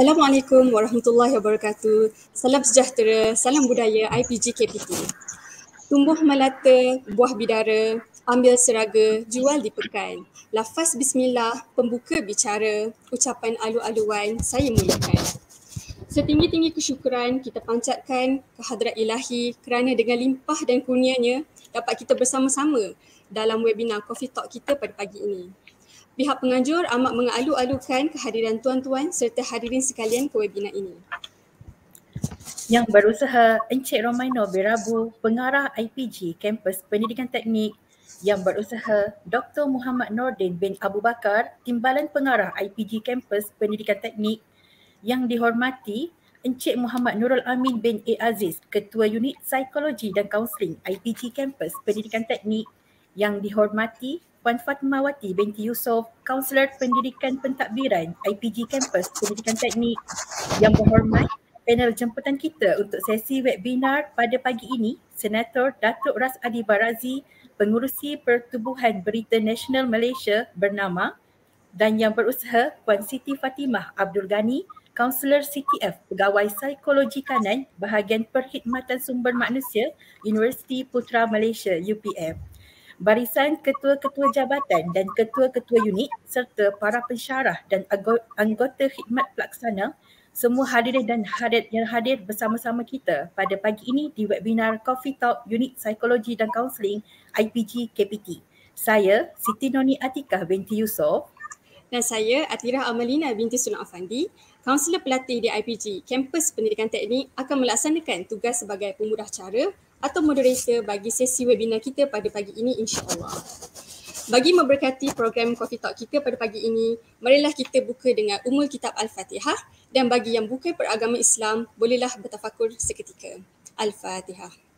Assalamualaikum warahmatullahi wabarakatuh. Salam sejahtera, salam budaya IPG KPT. Tumbuh melata, buah bidara, ambil seraga, jual di pekan. Lafaz bismillah, pembuka bicara, ucapan alu-aluan, saya mulakan. Setinggi-tinggi kesyukuran kita pancatkan kehadrat ilahi kerana dengan limpah dan kurnianya dapat kita bersama-sama dalam webinar Coffee Talk kita pada pagi ini pihak penganjur amat mengalu-alukan kehadiran tuan-tuan serta hadirin sekalian ke webinar ini. Yang berusaha Encik Romaino Berabu, pengarah IPG Kampus Pendidikan Teknik yang berusaha Dr. Muhammad Nordin bin Abu Bakar, Timbalan Pengarah IPG Kampus Pendidikan Teknik yang dihormati Encik Muhammad Nurul Amin bin A. Aziz, Ketua Unit Psikologi dan Kaunseling IPG Kampus Pendidikan Teknik yang dihormati Puan Fatmawati binti Yusof, Kaunselor Pendidikan Pentadbiran IPG Campus Pendidikan Teknik yang berhormat panel jemputan kita untuk sesi webinar pada pagi ini, Senator Datuk Ras Adi Barazi, Pengurusi Pertubuhan Berita Nasional Malaysia bernama dan yang berusaha Puan Siti Fatimah Abdul Ghani, Kaunselor CTF Pegawai Psikologi Kanan Bahagian Perkhidmatan Sumber Manusia Universiti Putra Malaysia UPM barisan ketua-ketua jabatan dan ketua-ketua unit serta para pensyarah dan anggota khidmat pelaksana semua hadir dan hadir yang hadir bersama-sama kita pada pagi ini di webinar Coffee Talk Unit Psikologi dan Counseling IPG KPT. Saya Siti Noni Atika binti Yusof dan saya Atira Amalina binti Sunak Afandi, kaunselor pelatih di IPG Kampus Pendidikan Teknik akan melaksanakan tugas sebagai pemudah cara atau moderator bagi sesi webinar kita pada pagi ini insya-Allah. Bagi memberkati program Coffee Talk kita pada pagi ini, marilah kita buka dengan umul Kitab Al-Fatihah dan bagi yang bukan peragama Islam, bolehlah bertafakur seketika. Al-Fatihah.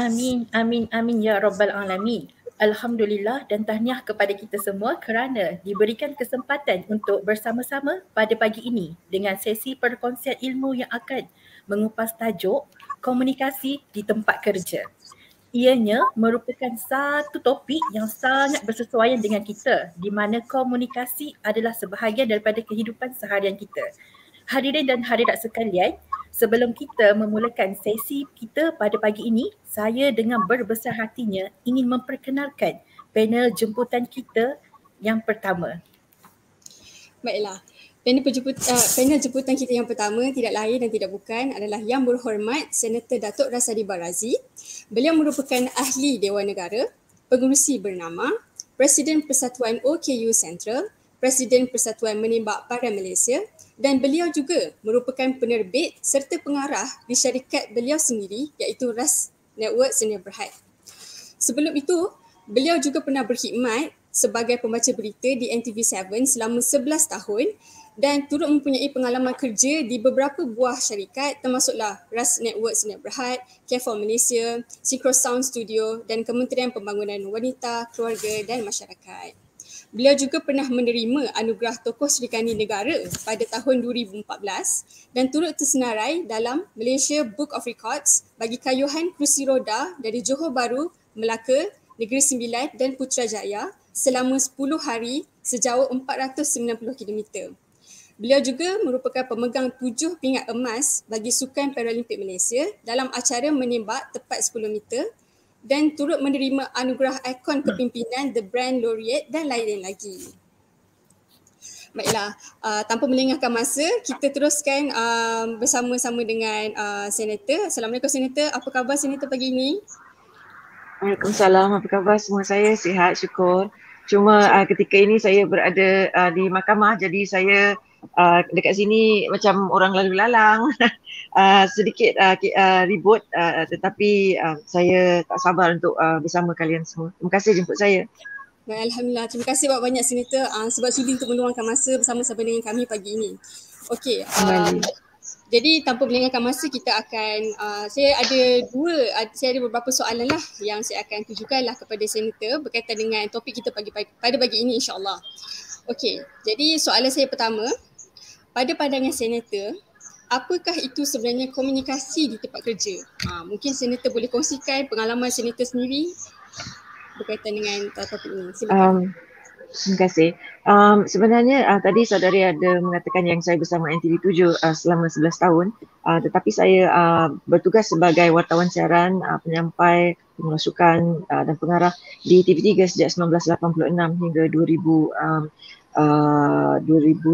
Amin, amin, amin ya rabbal alamin. Alhamdulillah dan tahniah kepada kita semua kerana diberikan kesempatan untuk bersama-sama pada pagi ini dengan sesi perkongsian ilmu yang akan mengupas tajuk komunikasi di tempat kerja. Ianya merupakan satu topik yang sangat bersesuaian dengan kita di mana komunikasi adalah sebahagian daripada kehidupan seharian kita hadirin dan hadirat sekalian, sebelum kita memulakan sesi kita pada pagi ini, saya dengan berbesar hatinya ingin memperkenalkan panel jemputan kita yang pertama. Baiklah, panel, penjemput, uh, panel jemputan kita yang pertama tidak lain dan tidak bukan adalah Yang Berhormat Senator Datuk Rasadi Barazi. Beliau merupakan ahli Dewan Negara, pengurusi bernama, Presiden Persatuan OKU Central, Presiden Persatuan Menembak Para Malaysia dan beliau juga merupakan penerbit serta pengarah di syarikat beliau sendiri iaitu RAS Network Senia Berhad. Sebelum itu, beliau juga pernah berkhidmat sebagai pembaca berita di NTV7 selama 11 tahun dan turut mempunyai pengalaman kerja di beberapa buah syarikat termasuklah RAS Network Senia Berhad, Care for Malaysia, Synchro Sound Studio dan Kementerian Pembangunan Wanita, Keluarga dan Masyarakat. Beliau juga pernah menerima anugerah Tokoh Sri Kandi Negara pada tahun 2014 dan turut tersenarai dalam Malaysia Book of Records bagi kayuhan kerusi roda dari Johor Bahru, Melaka, Negeri Sembilan dan Putrajaya selama 10 hari sejauh 490 km. Beliau juga merupakan pemegang tujuh pingat emas bagi Sukan Paralimpik Malaysia dalam acara menembak tepat 10 meter dan turut menerima anugerah ikon kepimpinan The Brand Laureate dan lain-lain lagi. Baiklah, uh, tanpa melengahkan masa, kita teruskan uh, bersama-sama dengan uh, Senator. Assalamualaikum Senator, apa khabar Senator pagi ini? Waalaikumsalam, apa khabar semua saya? Sihat, syukur. Cuma uh, ketika ini saya berada uh, di mahkamah, jadi saya uh, dekat sini macam orang lalu-lalang. Ah, sedikit uh, uh, ribut uh, tetapi uh, saya tak sabar untuk uh, bersama kalian semua. Terima kasih jemput saya. Alhamdulillah. Terima kasih banyak-banyak Senator uh, sebab sudi untuk meluangkan masa bersama-sama dengan kami pagi ini. Okey. Uh, jadi tanpa melengahkan masa kita akan uh, saya ada dua uh, saya ada beberapa soalan lah yang saya akan tujukan lah kepada Senator berkaitan dengan topik kita pagi, pagi pada pagi ini insyaAllah. Okey. Jadi soalan saya pertama pada pandangan Senator apakah itu sebenarnya komunikasi di tempat kerja? Ha, mungkin senator boleh kongsikan pengalaman senator sendiri berkaitan dengan topik ini. Silakan. Um. Terima kasih. Um, sebenarnya uh, tadi saudari ada mengatakan yang saya bersama NTV7 uh, selama 11 tahun uh, tetapi saya uh, bertugas sebagai wartawan siaran, uh, penyampai, pengurusukan uh, dan pengarah di TV3 sejak 1986 hingga 2000, um, uh, 2001.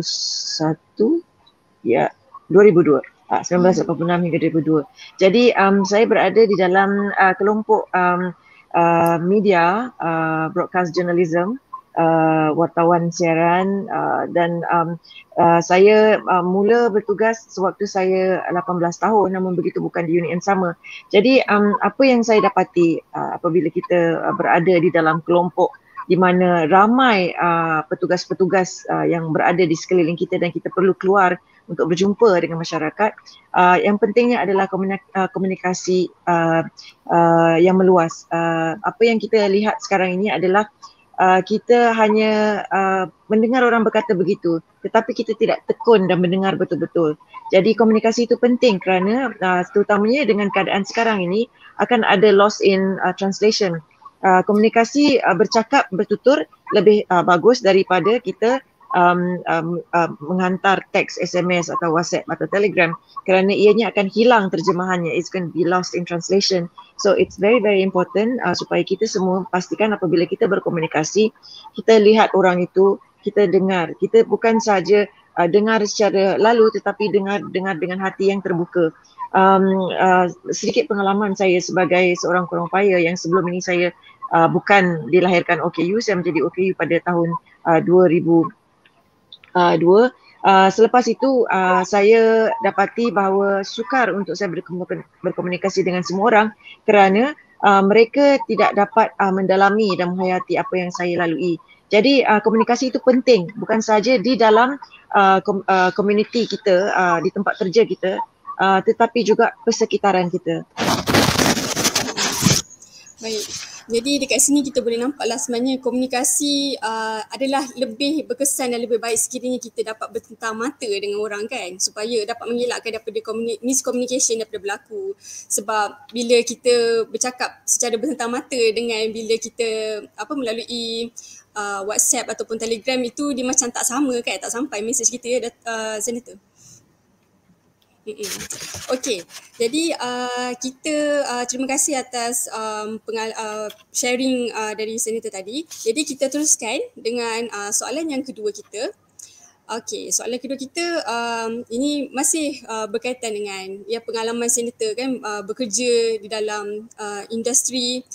Ya, 2002 uh, 1986 hingga 2002 jadi um, saya berada di dalam uh, kelompok um, uh, media uh, broadcast journalism uh, wartawan siaran uh, dan um, uh, saya uh, mula bertugas sewaktu saya 18 tahun namun begitu bukan di unit yang sama jadi um, apa yang saya dapati uh, apabila kita uh, berada di dalam kelompok di mana ramai uh, petugas-petugas uh, yang berada di sekeliling kita dan kita perlu keluar untuk berjumpa dengan masyarakat. Uh, yang pentingnya adalah ah, komunikasi uh, uh, yang meluas. Uh, apa yang kita lihat sekarang ini adalah uh, kita hanya uh, mendengar orang berkata begitu, tetapi kita tidak tekun dan mendengar betul-betul. Jadi komunikasi itu penting kerana uh, terutamanya dengan keadaan sekarang ini akan ada loss in uh, translation. Uh, komunikasi uh, bercakap bertutur lebih uh, bagus daripada kita um, um, um, menghantar teks SMS atau WhatsApp atau Telegram kerana ianya akan hilang terjemahannya. It's going to be lost in translation. So it's very very important uh, supaya kita semua pastikan apabila kita berkomunikasi kita lihat orang itu, kita dengar. Kita bukan saja uh, dengar secara lalu tetapi dengar dengar dengan hati yang terbuka. Um, uh, sedikit pengalaman saya sebagai seorang kurang paya yang sebelum ini saya uh, bukan dilahirkan OKU, saya menjadi OKU pada tahun uh, Ah, dua. Uh, selepas itu uh, saya dapati bahawa sukar untuk saya berkomunikasi dengan semua orang kerana uh, mereka tidak dapat uh, mendalami dan menghayati apa yang saya lalui. Jadi uh, komunikasi itu penting bukan sahaja di dalam komuniti uh, kita, uh, di tempat kerja kita uh, tetapi juga persekitaran kita. Baik. Jadi dekat sini kita boleh nampaklah sebenarnya komunikasi uh, adalah lebih berkesan dan lebih baik sekiranya kita dapat bertentang mata dengan orang kan supaya dapat mengelakkan daripada komuni- miscommunication daripada berlaku sebab bila kita bercakap secara bertentang mata dengan bila kita apa melalui uh, WhatsApp ataupun Telegram itu dia macam tak sama kan tak sampai mesej kita ya uh, senator. Okay, jadi uh, kita uh, terima kasih atas um, pengal- uh, sharing uh, dari Senator tadi. Jadi kita teruskan dengan uh, soalan yang kedua kita. Okay, soalan kedua kita um, ini masih uh, berkaitan dengan ya pengalaman Senator kan uh, bekerja di dalam uh, industri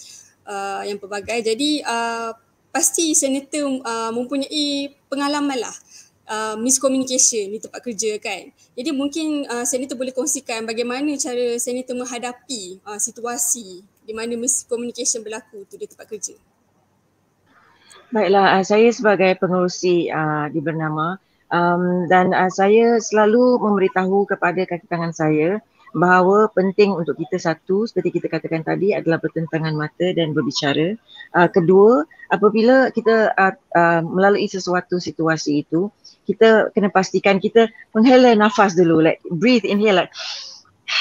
uh, yang pelbagai. Jadi uh, pasti Senator uh, mempunyai pengalaman lah. Uh, miscommunication di tempat kerja kan. Jadi mungkin uh, senator boleh kongsikan bagaimana cara senator menghadapi uh, situasi di mana miscommunication berlaku tu di tempat kerja. Baiklah, uh, saya sebagai pengurusi uh, di Bernama um, dan uh, saya selalu memberitahu kepada kaki tangan saya bahawa penting untuk kita satu seperti kita katakan tadi adalah bertentangan mata dan berbicara. Uh, kedua, apabila kita uh, uh, melalui sesuatu situasi itu, kita kena pastikan kita menghela nafas dulu like breathe inhale like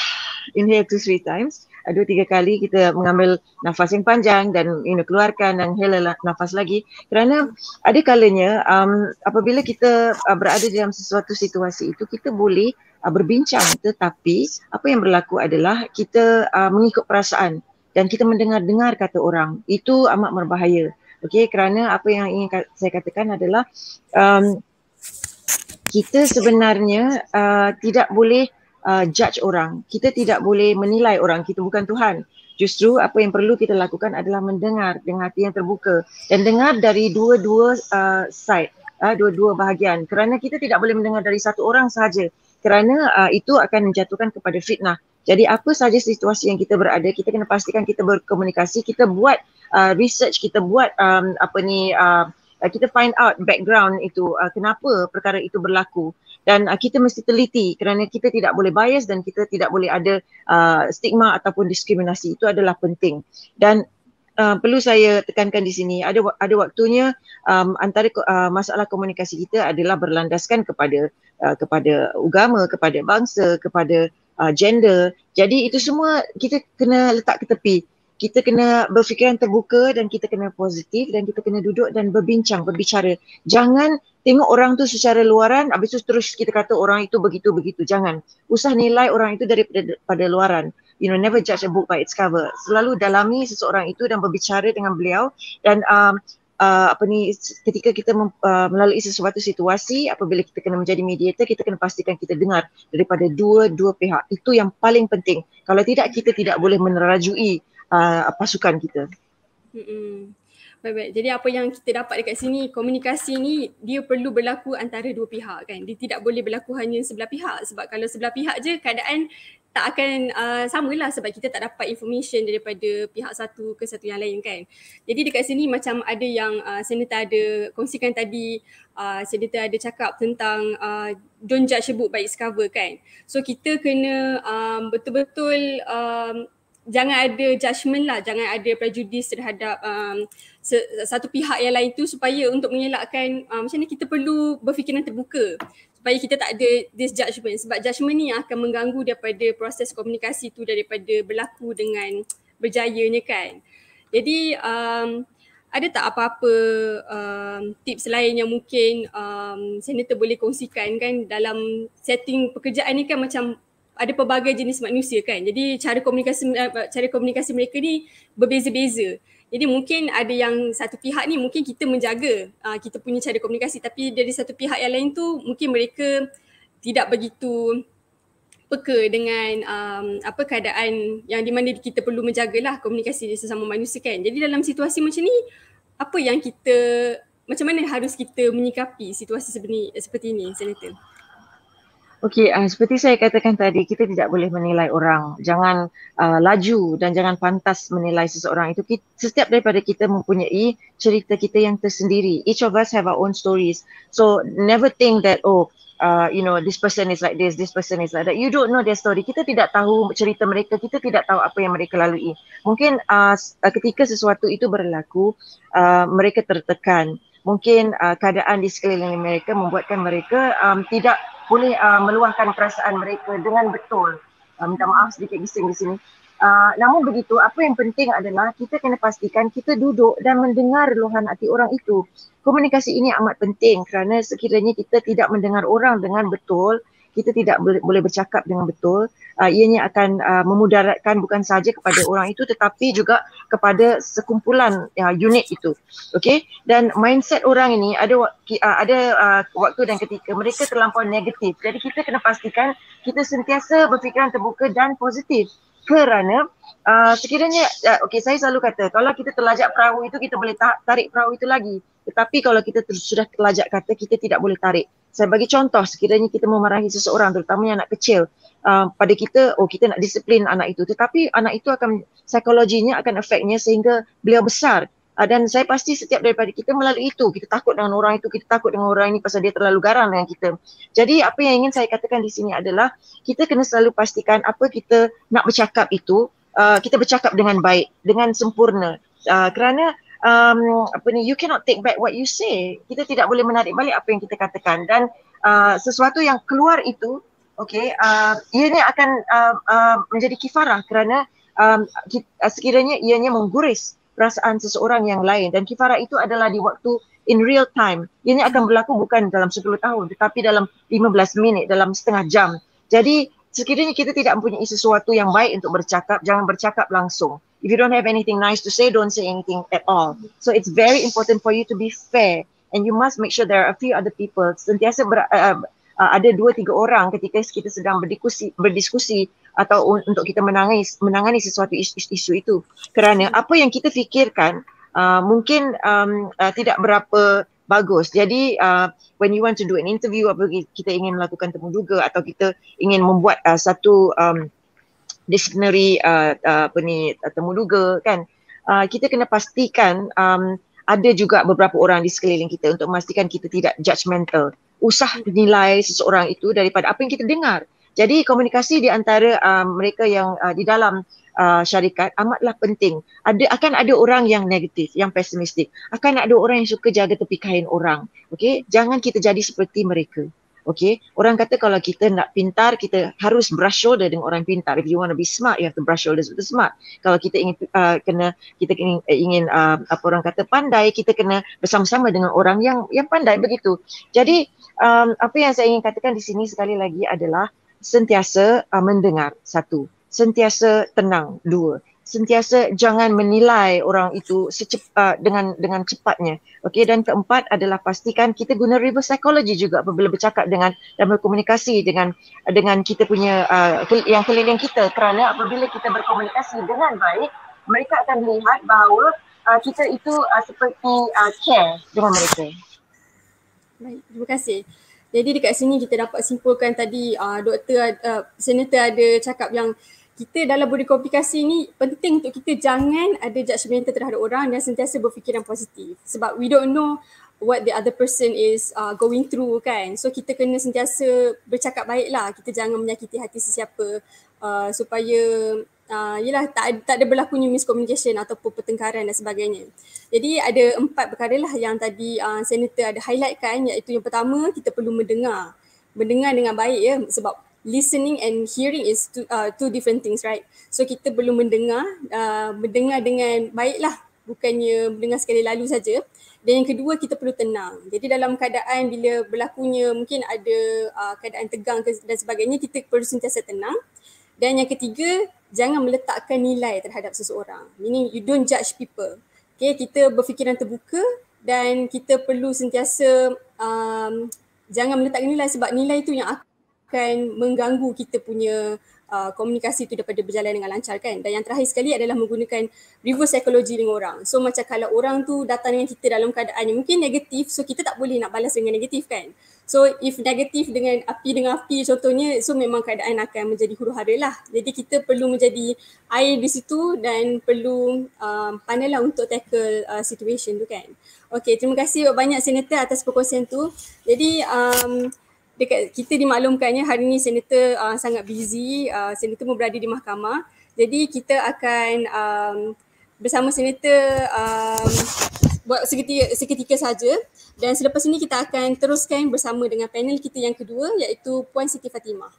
inhale two three times ah, dua tiga kali kita mengambil nafas yang panjang dan you know, keluarkan dan hela nafas lagi kerana ada kalanya um, apabila kita uh, berada dalam sesuatu situasi itu kita boleh uh, berbincang tetapi apa yang berlaku adalah kita uh, mengikut perasaan dan kita mendengar-dengar kata orang itu amat berbahaya okey kerana apa yang ingin saya katakan adalah um, kita sebenarnya uh, tidak boleh uh, judge orang. Kita tidak boleh menilai orang. Kita bukan Tuhan. Justru apa yang perlu kita lakukan adalah mendengar dengan hati yang terbuka dan dengar dari dua-dua uh, side, uh, dua-dua bahagian. Kerana kita tidak boleh mendengar dari satu orang sahaja. Kerana uh, itu akan menjatuhkan kepada fitnah. Jadi apa sahaja situasi yang kita berada, kita kena pastikan kita berkomunikasi, kita buat uh, research, kita buat um, apa ni uh, uh, kita find out background itu uh, kenapa perkara itu berlaku dan uh, kita mesti teliti kerana kita tidak boleh bias dan kita tidak boleh ada uh, stigma ataupun diskriminasi itu adalah penting dan Uh, perlu saya tekankan di sini ada ada waktunya um, antara uh, masalah komunikasi kita adalah berlandaskan kepada uh, kepada agama kepada bangsa kepada uh, gender jadi itu semua kita kena letak ke tepi kita kena berfikiran terbuka dan kita kena positif dan kita kena duduk dan berbincang, berbicara. Jangan tengok orang tu secara luaran habis tu terus kita kata orang itu begitu-begitu. Jangan. Usah nilai orang itu daripada pada luaran. You know, never judge a book by its cover. Selalu dalami seseorang itu dan berbicara dengan beliau dan um, Uh, apa ni ketika kita mem, uh, melalui sesuatu situasi apabila kita kena menjadi mediator kita kena pastikan kita dengar daripada dua-dua pihak itu yang paling penting kalau tidak kita tidak boleh menerajui uh, pasukan kita. Mm-mm. Baik-baik. Jadi apa yang kita dapat dekat sini, komunikasi ni dia perlu berlaku antara dua pihak kan. Dia tidak boleh berlaku hanya sebelah pihak sebab kalau sebelah pihak je keadaan tak akan uh, samalah sebab kita tak dapat information daripada pihak satu ke satu yang lain kan. Jadi dekat sini macam ada yang uh, senator ada kongsikan tadi, uh, senator ada cakap tentang uh, don't judge a book by its cover kan. So kita kena um, betul-betul um, jangan ada judgement lah jangan ada prejudis terhadap um, se- satu pihak yang lain tu supaya untuk mengelakkan um, macam ni kita perlu berfikiran terbuka supaya kita tak ada this judgement sebab judgement ni akan mengganggu daripada proses komunikasi tu daripada berlaku dengan berjayanya kan jadi um, ada tak apa-apa um, tips lain yang mungkin um, senator boleh kongsikan kan dalam setting pekerjaan ni kan macam ada pelbagai jenis manusia kan. Jadi cara komunikasi eh, cara komunikasi mereka ni berbeza-beza. Jadi mungkin ada yang satu pihak ni mungkin kita menjaga uh, kita punya cara komunikasi tapi dari satu pihak yang lain tu mungkin mereka tidak begitu peka dengan um, apa keadaan yang di mana kita perlu menjagalah komunikasi sesama manusia kan. Jadi dalam situasi macam ni apa yang kita macam mana harus kita menyikapi situasi seperti ini, seperti ini Senator? Okey, uh, seperti saya katakan tadi, kita tidak boleh menilai orang. Jangan uh, laju dan jangan pantas menilai seseorang itu. Kita, setiap daripada kita mempunyai cerita kita yang tersendiri. Each of us have our own stories. So, never think that, oh, uh, you know, this person is like this, this person is like that. You don't know their story. Kita tidak tahu cerita mereka. Kita tidak tahu apa yang mereka lalui. Mungkin uh, ketika sesuatu itu berlaku, uh, mereka tertekan. Mungkin uh, keadaan di sekeliling mereka membuatkan mereka um, tidak boleh uh, meluahkan perasaan mereka dengan betul. Uh, minta maaf sedikit bising di sini. Uh, namun begitu, apa yang penting adalah kita kena pastikan kita duduk dan mendengar luahan hati orang itu. Komunikasi ini amat penting kerana sekiranya kita tidak mendengar orang dengan betul, kita tidak boleh, boleh bercakap dengan betul uh, ianya akan uh, memudaratkan bukan saja kepada orang itu tetapi juga kepada sekumpulan uh, unit itu okey dan mindset orang ini ada uh, ada uh, waktu dan ketika mereka terlampau negatif jadi kita kena pastikan kita sentiasa berfikiran terbuka dan positif kerana uh, sekiranya uh, okey saya selalu kata kalau kita terlajak perahu itu kita boleh tarik perahu itu lagi tetapi kalau kita sudah terlajak kata kita tidak boleh tarik saya bagi contoh sekiranya kita memarahi seseorang terutamanya anak kecil uh, pada kita oh kita nak disiplin anak itu tetapi anak itu akan psikologinya akan efeknya sehingga beliau besar uh, dan saya pasti setiap daripada kita melalui itu kita takut dengan orang itu kita takut dengan orang ini pasal dia terlalu garang dengan kita jadi apa yang ingin saya katakan di sini adalah kita kena selalu pastikan apa kita nak bercakap itu uh, kita bercakap dengan baik dengan sempurna uh, kerana um, apa ni you cannot take back what you say kita tidak boleh menarik balik apa yang kita katakan dan uh, sesuatu yang keluar itu okay, uh, ianya akan uh, uh, menjadi kifarah kerana um, uh, sekiranya ianya mengguris perasaan seseorang yang lain dan kifarah itu adalah di waktu in real time ianya akan berlaku bukan dalam 10 tahun tetapi dalam 15 minit dalam setengah jam jadi sekiranya kita tidak mempunyai sesuatu yang baik untuk bercakap jangan bercakap langsung if you don't have anything nice to say, don't say anything at all. So it's very important for you to be fair, and you must make sure there are a few other people. Sentiasa ber, uh, uh, uh ada dua tiga orang ketika kita sedang berdiskusi, berdiskusi atau un- untuk kita menangani menangani sesuatu isu itu. Kerana apa yang kita fikirkan uh, mungkin um, uh, tidak berapa bagus. Jadi uh, when you want to do an interview, apa kita ingin melakukan temuduga atau kita ingin membuat uh, satu um, disciplinary uh, uh, apa ni temuduga kan uh, kita kena pastikan um, ada juga beberapa orang di sekeliling kita untuk memastikan kita tidak judgmental usah nilai seseorang itu daripada apa yang kita dengar jadi komunikasi di antara uh, mereka yang uh, di dalam uh, syarikat amatlah penting ada akan ada orang yang negatif yang pesimistik akan ada orang yang suka jaga tepi kain orang okey jangan kita jadi seperti mereka Okay, orang kata kalau kita nak pintar, kita harus brush shoulder dengan orang pintar. If you want to be smart, you have to brush shoulders with the smart. Kalau kita ingin uh, kena, kita ingin, uh, eh, ingin uh, apa orang kata pandai, kita kena bersama-sama dengan orang yang yang pandai begitu. Jadi um, apa yang saya ingin katakan di sini sekali lagi adalah sentiasa uh, mendengar satu, sentiasa tenang dua, sentiasa jangan menilai orang itu secep, uh, dengan dengan cepatnya. Okey dan keempat adalah pastikan kita guna reverse psychology juga apabila bercakap dengan dan berkomunikasi dengan dengan kita punya uh, yang keliling kita kerana apabila kita berkomunikasi dengan baik mereka akan melihat bahawa uh, kita itu uh, seperti uh, care dengan mereka. Baik, terima kasih. Jadi dekat sini kita dapat simpulkan tadi uh, doktor uh, senator ada cakap yang kita dalam budi komunikasi ni penting untuk kita jangan ada judgemental terhadap orang dan sentiasa berfikiran positif sebab we don't know what the other person is uh, going through kan so kita kena sentiasa bercakap baik lah kita jangan menyakiti hati sesiapa uh, supaya uh, yelah tak, tak ada berlakunya miscommunication ataupun pertengkaran dan sebagainya jadi ada empat perkara lah yang tadi uh, senator ada highlight kan iaitu yang pertama kita perlu mendengar mendengar dengan baik ya sebab listening and hearing is two, uh, two different things, right? So kita perlu mendengar, uh, mendengar dengan baiklah, bukannya mendengar sekali lalu saja. Dan yang kedua kita perlu tenang. Jadi dalam keadaan bila berlakunya mungkin ada uh, keadaan tegang dan sebagainya, kita perlu sentiasa tenang. Dan yang ketiga, jangan meletakkan nilai terhadap seseorang. Ini you don't judge people. Okay, kita berfikiran terbuka dan kita perlu sentiasa um, jangan meletakkan nilai sebab nilai itu yang aku akan mengganggu kita punya uh, komunikasi tu daripada berjalan dengan lancar kan. Dan yang terakhir sekali adalah menggunakan reverse psychology dengan orang. So macam kalau orang tu datang dengan kita dalam keadaan yang mungkin negatif, so kita tak boleh nak balas dengan negatif kan. So if negatif dengan api dengan api contohnya, so memang keadaan akan menjadi huru hara lah. Jadi kita perlu menjadi air di situ dan perlu um, pandai lah untuk tackle uh, situation tu kan. Okay, terima kasih banyak Senator atas perkongsian tu. Jadi um, dekat kita dimaklumkannya hari ini senator uh, sangat busy uh, senator pun berada di mahkamah jadi kita akan um, bersama senator um, buat seketika seketika saja dan selepas ini kita akan teruskan bersama dengan panel kita yang kedua iaitu puan Siti Fatimah.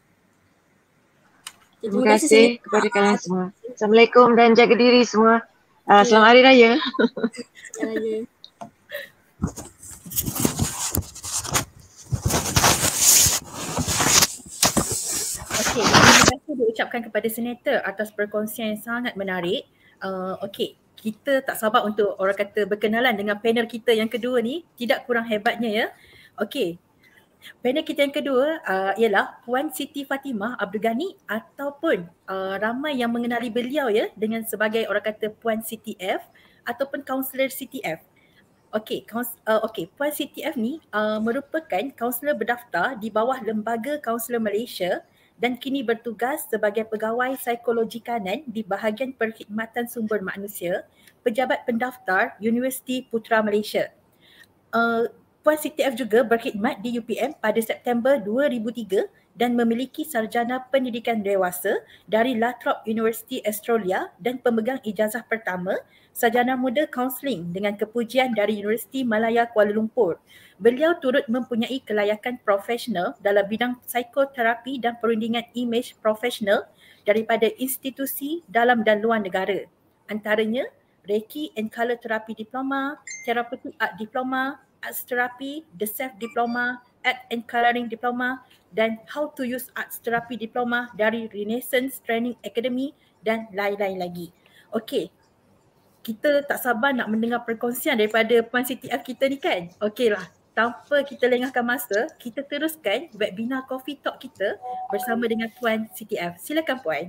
Okay, terima, terima kasih senator. kepada kalian semua. Assalamualaikum dan jaga diri semua. Uh, selamat hari raya. Hari raya. Okay, terima kasih ucapkan kepada Senator atas perkongsian yang sangat menarik. Uh, okay, kita tak sabar untuk orang kata berkenalan dengan panel kita yang kedua ni. Tidak kurang hebatnya ya. Okay, panel kita yang kedua uh, ialah Puan Siti Fatimah Abdul Ghani ataupun uh, ramai yang mengenali beliau ya dengan sebagai orang kata Puan Siti F ataupun Counselor Siti F. Okey, uh, okay. Puan CTF ni uh, merupakan kaunselor berdaftar di bawah Lembaga Kaunselor Malaysia dan kini bertugas sebagai pegawai psikologi kanan di bahagian perkhidmatan sumber manusia, pejabat pendaftar Universiti Putra Malaysia. Uh, Puan Siti juga berkhidmat di UPM pada September 2003 dan memiliki sarjana pendidikan dewasa dari Latrobe University Australia dan pemegang ijazah pertama sarjana muda kaunseling dengan kepujian dari Universiti Malaya Kuala Lumpur. Beliau turut mempunyai kelayakan profesional dalam bidang psikoterapi dan perundingan imej profesional daripada institusi dalam dan luar negara. Antaranya Reiki and Color Therapy Diploma, Therapeutic Art Diploma, Arts Therapy, The Self Diploma, art and coloring diploma dan how to use Art therapy diploma dari Renaissance Training Academy dan lain-lain lagi. Okey. Kita tak sabar nak mendengar perkongsian daripada Puan CTF kita ni kan? Okeylah. Tanpa kita lengahkan masa, kita teruskan webinar coffee talk kita bersama dengan Puan CTF. Silakan Puan.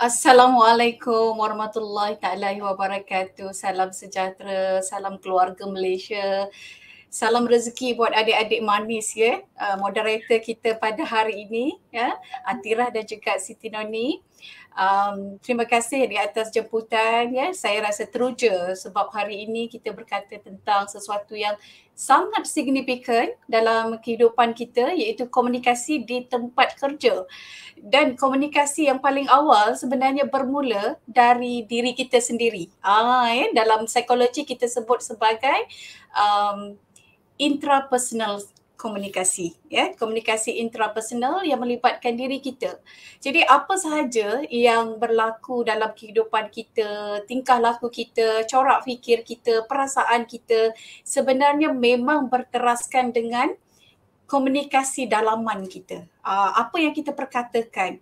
Assalamualaikum warahmatullahi taala wabarakatuh. Salam sejahtera, salam keluarga Malaysia salam rezeki buat adik-adik manis ya uh, moderator kita pada hari ini ya Atira dan juga Siti Noni um, terima kasih di atas jemputan ya saya rasa teruja sebab hari ini kita berkata tentang sesuatu yang sangat signifikan dalam kehidupan kita iaitu komunikasi di tempat kerja dan komunikasi yang paling awal sebenarnya bermula dari diri kita sendiri ah ya dalam psikologi kita sebut sebagai um, intrapersonal komunikasi ya komunikasi intrapersonal yang melibatkan diri kita. Jadi apa sahaja yang berlaku dalam kehidupan kita, tingkah laku kita, corak fikir kita, perasaan kita sebenarnya memang berteraskan dengan komunikasi dalaman kita. Ah, apa yang kita perkatakan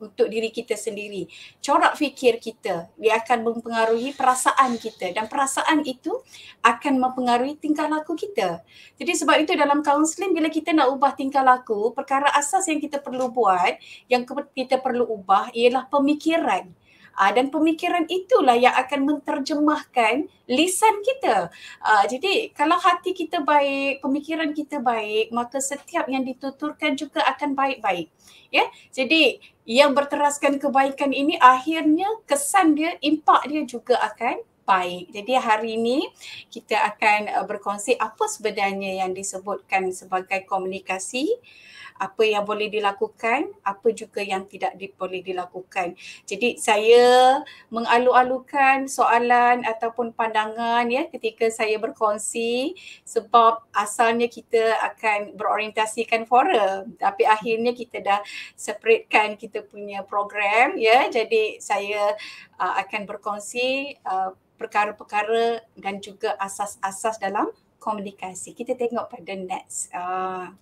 untuk diri kita sendiri. Corak fikir kita dia akan mempengaruhi perasaan kita dan perasaan itu akan mempengaruhi tingkah laku kita. Jadi sebab itu dalam kaunseling bila kita nak ubah tingkah laku, perkara asas yang kita perlu buat, yang kita perlu ubah ialah pemikiran. Uh, dan pemikiran itulah yang akan menterjemahkan lisan kita. Uh, jadi kalau hati kita baik, pemikiran kita baik, maka setiap yang dituturkan juga akan baik-baik. Ya. Jadi yang berteraskan kebaikan ini akhirnya kesan dia, impak dia juga akan baik. Jadi hari ini kita akan eh, berkongsi apa sebenarnya yang disebutkan sebagai komunikasi uh, apa yang boleh dilakukan, apa juga yang tidak boleh dilakukan. Jadi saya mengalu-alukan soalan ataupun pandangan ya ketika saya berkongsi sebab asalnya kita akan berorientasikan forum tapi akhirnya kita dah separatekan kita punya program ya. Jadi saya uh, akan berkongsi uh, perkara-perkara dan juga asas-asas dalam komunikasi. Kita tengok pada next. Uh.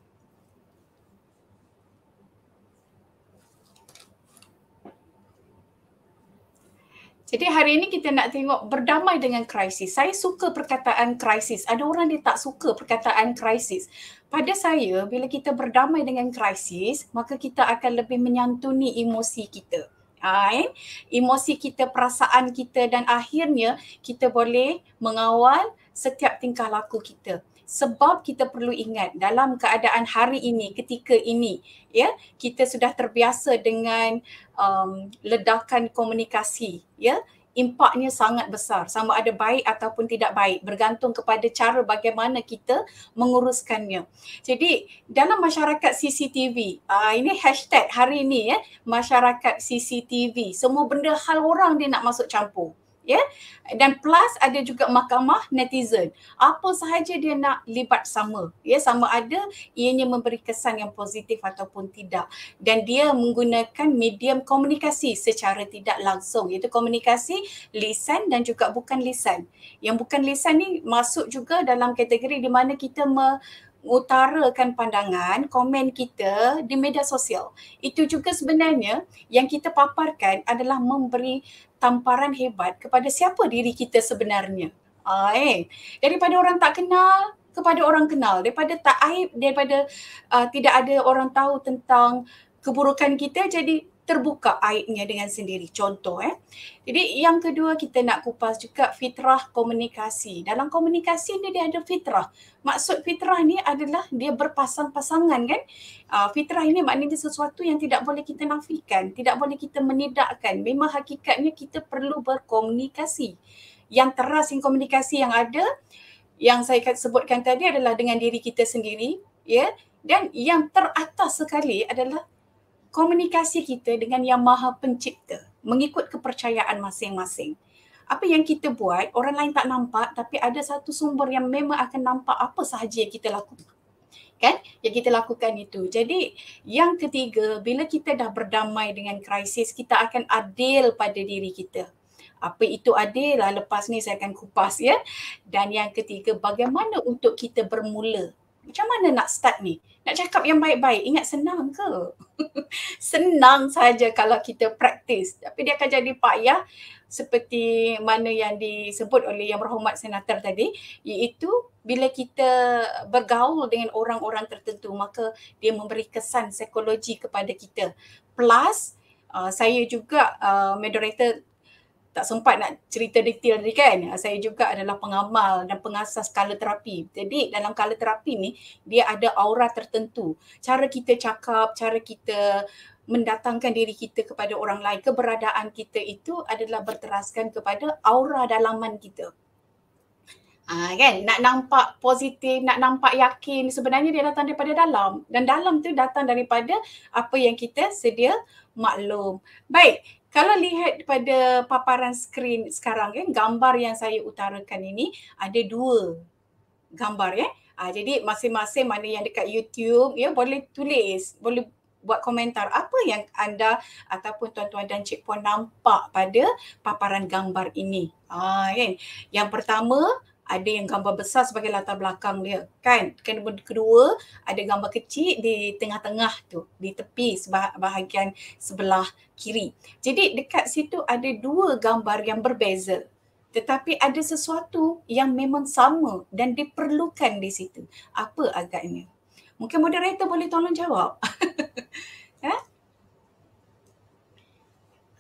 Jadi hari ini kita nak tengok berdamai dengan krisis. Saya suka perkataan krisis. Ada orang dia tak suka perkataan krisis. Pada saya, bila kita berdamai dengan krisis, maka kita akan lebih menyantuni emosi kita. Ha, eh? Emosi kita, perasaan kita dan akhirnya kita boleh mengawal setiap tingkah laku kita sebab kita perlu ingat dalam keadaan hari ini ketika ini ya kita sudah terbiasa dengan um, ledakan komunikasi ya impaknya sangat besar sama ada baik ataupun tidak baik bergantung kepada cara bagaimana kita menguruskannya. Jadi dalam masyarakat CCTV, uh, ah, ini hashtag hari ini ya, masyarakat CCTV, semua benda hal orang dia nak masuk campur ya dan plus ada juga mahkamah netizen apa sahaja dia nak libat sama ya sama ada ianya memberi kesan yang positif ataupun tidak dan dia menggunakan medium komunikasi secara tidak langsung iaitu komunikasi lisan dan juga bukan lisan yang bukan lisan ni masuk juga dalam kategori di mana kita me- utarakan pandangan, komen kita di media sosial. Itu juga sebenarnya yang kita paparkan adalah memberi tamparan hebat kepada siapa diri kita sebenarnya. Ah, eh. Daripada orang tak kenal kepada orang kenal, daripada tak aib, daripada uh, tidak ada orang tahu tentang keburukan kita jadi terbuka aibnya dengan sendiri. Contoh eh. Jadi yang kedua kita nak kupas juga fitrah komunikasi. Dalam komunikasi ni dia ada fitrah. Maksud fitrah ni adalah dia berpasang-pasangan kan. Uh, fitrah ini maknanya sesuatu yang tidak boleh kita nafikan, tidak boleh kita menidakkan. Memang hakikatnya kita perlu berkomunikasi. Yang teras yang komunikasi yang ada yang saya sebutkan tadi adalah dengan diri kita sendiri, ya. Yeah? Dan yang teratas sekali adalah komunikasi kita dengan Yang Maha Pencipta mengikut kepercayaan masing-masing. Apa yang kita buat, orang lain tak nampak tapi ada satu sumber yang memang akan nampak apa sahaja yang kita lakukan. Kan? Yang kita lakukan itu. Jadi yang ketiga, bila kita dah berdamai dengan krisis, kita akan adil pada diri kita. Apa itu adil? Lah. Lepas ni saya akan kupas ya. Dan yang ketiga, bagaimana untuk kita bermula macam mana nak start ni? Nak cakap yang baik-baik, ingat senang ke? senang saja kalau kita praktis. Tapi dia akan jadi payah seperti mana yang disebut oleh Yang Berhormat Senator tadi, iaitu bila kita bergaul dengan orang-orang tertentu, maka dia memberi kesan psikologi kepada kita. Plus, uh, saya juga uh, moderator tak sempat nak cerita detail tadi kan ah, saya juga adalah pengamal dan pengasas color terapi jadi dalam color terapi ni dia ada aura tertentu cara kita cakap cara kita mendatangkan diri kita kepada orang lain keberadaan kita itu adalah berteraskan kepada aura dalaman kita Ha, kan nak nampak positif nak nampak yakin sebenarnya dia datang daripada dalam dan dalam tu datang daripada apa yang kita sedia maklum baik kalau lihat pada paparan skrin sekarang kan gambar yang saya utarakan ini ada dua gambar ya ah, jadi masing-masing mana yang dekat YouTube ya boleh tulis boleh buat komentar apa yang anda ataupun tuan-tuan dan cik puan nampak pada paparan gambar ini. Ah kan. Yang pertama ada yang gambar besar sebagai latar belakang dia kan? kan kedua, kedua ada gambar kecil di tengah-tengah tu di tepi bahagian sebelah kiri jadi dekat situ ada dua gambar yang berbeza tetapi ada sesuatu yang memang sama dan diperlukan di situ apa agaknya mungkin moderator boleh tolong jawab ha?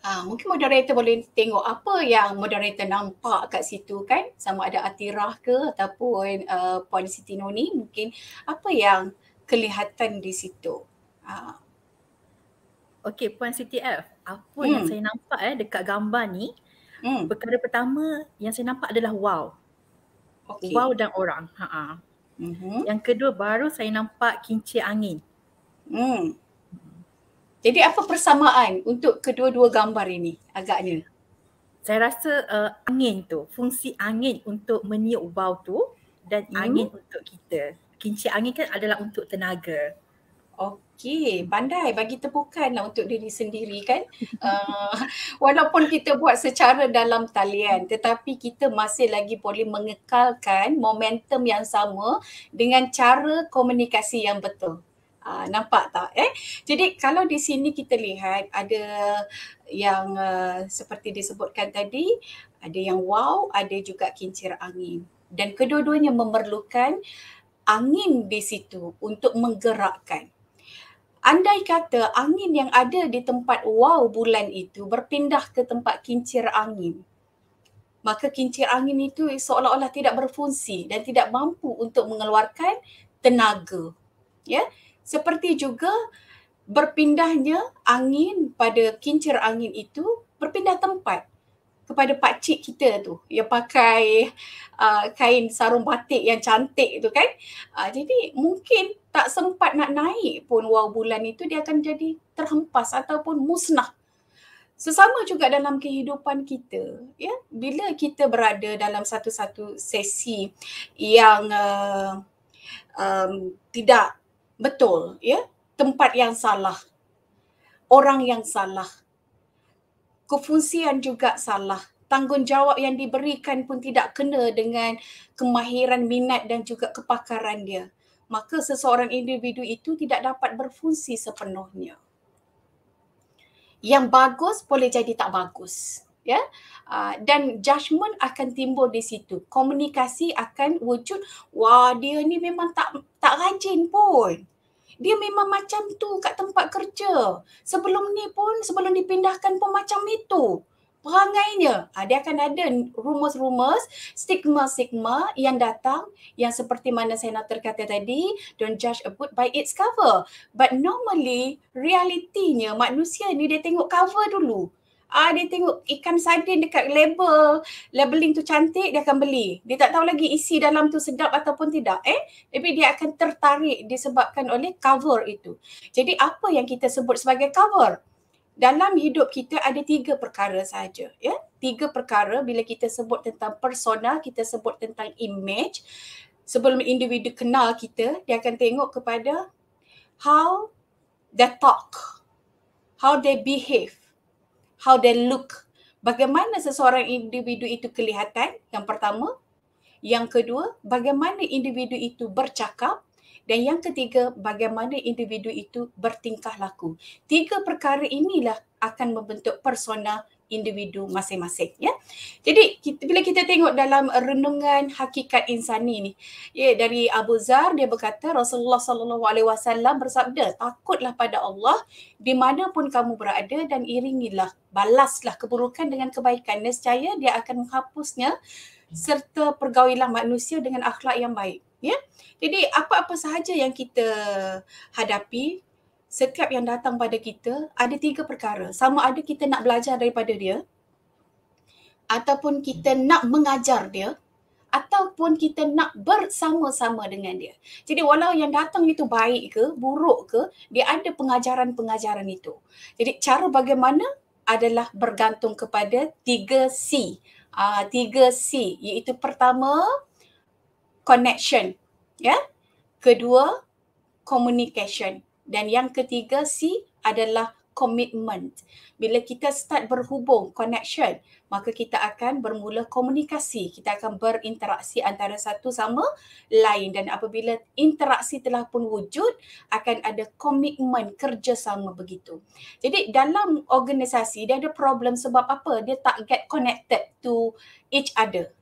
Ha, mungkin moderator boleh tengok apa yang moderator nampak kat situ kan sama ada atirah ke ataupun uh, Puan Siti Noni mungkin apa yang kelihatan di situ. Ha. Okey Puan Siti F, apa hmm. yang saya nampak eh dekat gambar ni? Hmm. Perkara pertama yang saya nampak adalah wow. Okay. Wow dan orang. Ha. Mm-hmm. Yang kedua baru saya nampak kincir angin. Hmm. Jadi apa persamaan untuk kedua-dua gambar ini agaknya? Saya rasa uh, angin tu, fungsi angin untuk meniup bau tu dan hmm. angin untuk kita. Kincir angin kan adalah untuk tenaga. Okey, pandai bagi tepukan lah untuk diri sendiri kan. Uh, walaupun kita buat secara dalam talian tetapi kita masih lagi boleh mengekalkan momentum yang sama dengan cara komunikasi yang betul. Ah, nampak tak eh? Jadi kalau di sini kita lihat ada yang uh, seperti disebutkan tadi, ada yang wow, ada juga kincir angin. Dan kedua-duanya memerlukan angin di situ untuk menggerakkan. Andai kata angin yang ada di tempat wow bulan itu berpindah ke tempat kincir angin, maka kincir angin itu seolah-olah tidak berfungsi dan tidak mampu untuk mengeluarkan tenaga. Ya, yeah? Seperti juga berpindahnya angin pada kincir angin itu berpindah tempat kepada pakcik kita tu yang pakai uh, kain sarung batik yang cantik tu kan. Uh, jadi mungkin tak sempat nak naik pun wau bulan itu dia akan jadi terhempas ataupun musnah. Sesama juga dalam kehidupan kita, ya. Bila kita berada dalam satu-satu sesi yang uh, um, tidak betul ya tempat yang salah orang yang salah kefungsian juga salah tanggungjawab yang diberikan pun tidak kena dengan kemahiran minat dan juga kepakaran dia maka seseorang individu itu tidak dapat berfungsi sepenuhnya yang bagus boleh jadi tak bagus ya yeah? uh, dan judgement akan timbul di situ komunikasi akan wujud wah dia ni memang tak tak rajin pun dia memang macam tu kat tempat kerja sebelum ni pun sebelum dipindahkan pun macam itu perangainya uh, dia akan ada rumus-rumus stigma-stigma yang datang yang seperti mana saya nak terkata tadi don't judge a book by its cover but normally realitinya manusia ni dia tengok cover dulu ah dia tengok ikan sardin dekat label labeling tu cantik dia akan beli dia tak tahu lagi isi dalam tu sedap ataupun tidak eh tapi dia akan tertarik disebabkan oleh cover itu jadi apa yang kita sebut sebagai cover dalam hidup kita ada tiga perkara saja ya tiga perkara bila kita sebut tentang persona kita sebut tentang image sebelum individu kenal kita dia akan tengok kepada how they talk how they behave how they look. Bagaimana seseorang individu itu kelihatan? Yang pertama. Yang kedua, bagaimana individu itu bercakap. Dan yang ketiga, bagaimana individu itu bertingkah laku. Tiga perkara inilah akan membentuk persona individu masing-masing ya. Jadi kita, bila kita tengok dalam renungan hakikat insan ini, ya dari Abu Zar dia berkata Rasulullah sallallahu alaihi wasallam bersabda, takutlah pada Allah di mana pun kamu berada dan iringilah, balaslah keburukan dengan kebaikan nescaya dia akan menghapusnya serta pergaulilah manusia dengan akhlak yang baik ya. Jadi apa-apa sahaja yang kita hadapi setiap yang datang pada kita ada tiga perkara. Sama ada kita nak belajar daripada dia ataupun kita hmm. nak mengajar dia ataupun kita nak bersama-sama dengan dia. Jadi walau yang datang itu baik ke, buruk ke, dia ada pengajaran-pengajaran itu. Jadi cara bagaimana adalah bergantung kepada tiga c ah, tiga uh, 3C iaitu pertama connection, ya. Yeah? Kedua communication. Dan yang ketiga C adalah commitment. Bila kita start berhubung, connection, maka kita akan bermula komunikasi. Kita akan berinteraksi antara satu sama lain. Dan apabila interaksi telah pun wujud, akan ada komitmen kerjasama begitu. Jadi dalam organisasi, dia ada problem sebab apa? Dia tak get connected to each other.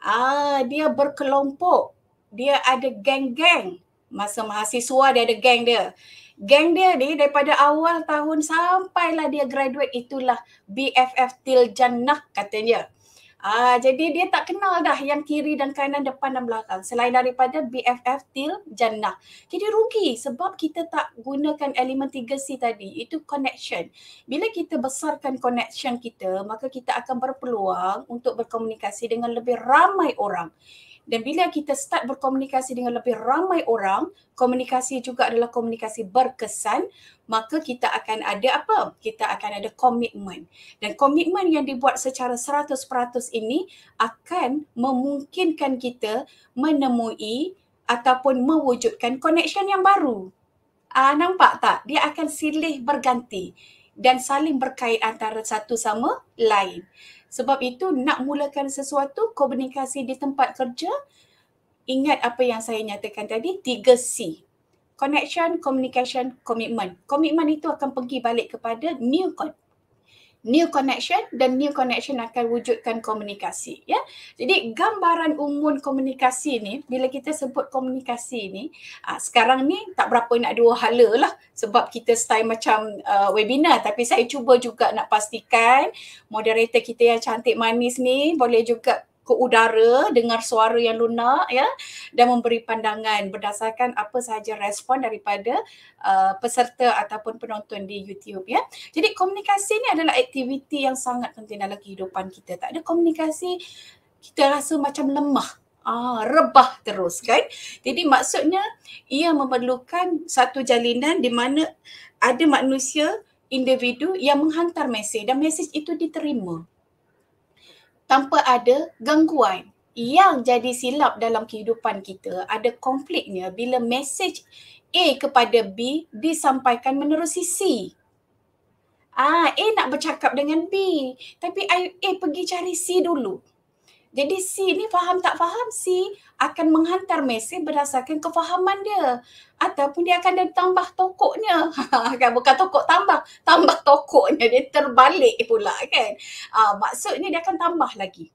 Ah, dia berkelompok. Dia ada geng-geng masa mahasiswa dia ada geng dia. Geng dia ni daripada awal tahun sampailah dia graduate itulah BFF till jannah katanya. Ah jadi dia tak kenal dah yang kiri dan kanan depan dan belakang selain daripada BFF till jannah. Jadi rugi sebab kita tak gunakan elemen 3C tadi itu connection. Bila kita besarkan connection kita maka kita akan berpeluang untuk berkomunikasi dengan lebih ramai orang dan bila kita start berkomunikasi dengan lebih ramai orang komunikasi juga adalah komunikasi berkesan maka kita akan ada apa kita akan ada komitmen dan komitmen yang dibuat secara 100% ini akan memungkinkan kita menemui ataupun mewujudkan connection yang baru ah nampak tak dia akan silih berganti dan saling berkait antara satu sama lain. Sebab itu nak mulakan sesuatu komunikasi di tempat kerja ingat apa yang saya nyatakan tadi 3C. Connection, communication, commitment. Commitment itu akan pergi balik kepada new code new connection dan new connection akan wujudkan komunikasi ya jadi gambaran umum komunikasi ni bila kita sebut komunikasi ni aa, ah, sekarang ni tak berapa nak dua hala lah sebab kita style macam uh, webinar tapi saya cuba juga nak pastikan moderator kita yang cantik manis ni boleh juga ke udara dengar suara yang lunak ya dan memberi pandangan berdasarkan apa sahaja respon daripada uh, peserta ataupun penonton di YouTube ya. Jadi komunikasi ni adalah aktiviti yang sangat penting dalam kehidupan kita. Tak ada komunikasi kita rasa macam lemah. Ah, rebah terus kan. Jadi maksudnya ia memerlukan satu jalinan di mana ada manusia individu yang menghantar mesej dan mesej itu diterima tanpa ada gangguan. Yang jadi silap dalam kehidupan kita ada konfliknya bila message A kepada B disampaikan menerusi C. Ah, A nak bercakap dengan B, tapi A pergi cari C dulu. Jadi si ni faham tak faham si akan menghantar mesej berdasarkan kefahaman dia. Ataupun dia akan ada tambah tokoknya. Kan? Bukan tokok tambah, tambah tokoknya dia terbalik pula kan. Uh, maksudnya dia akan tambah lagi.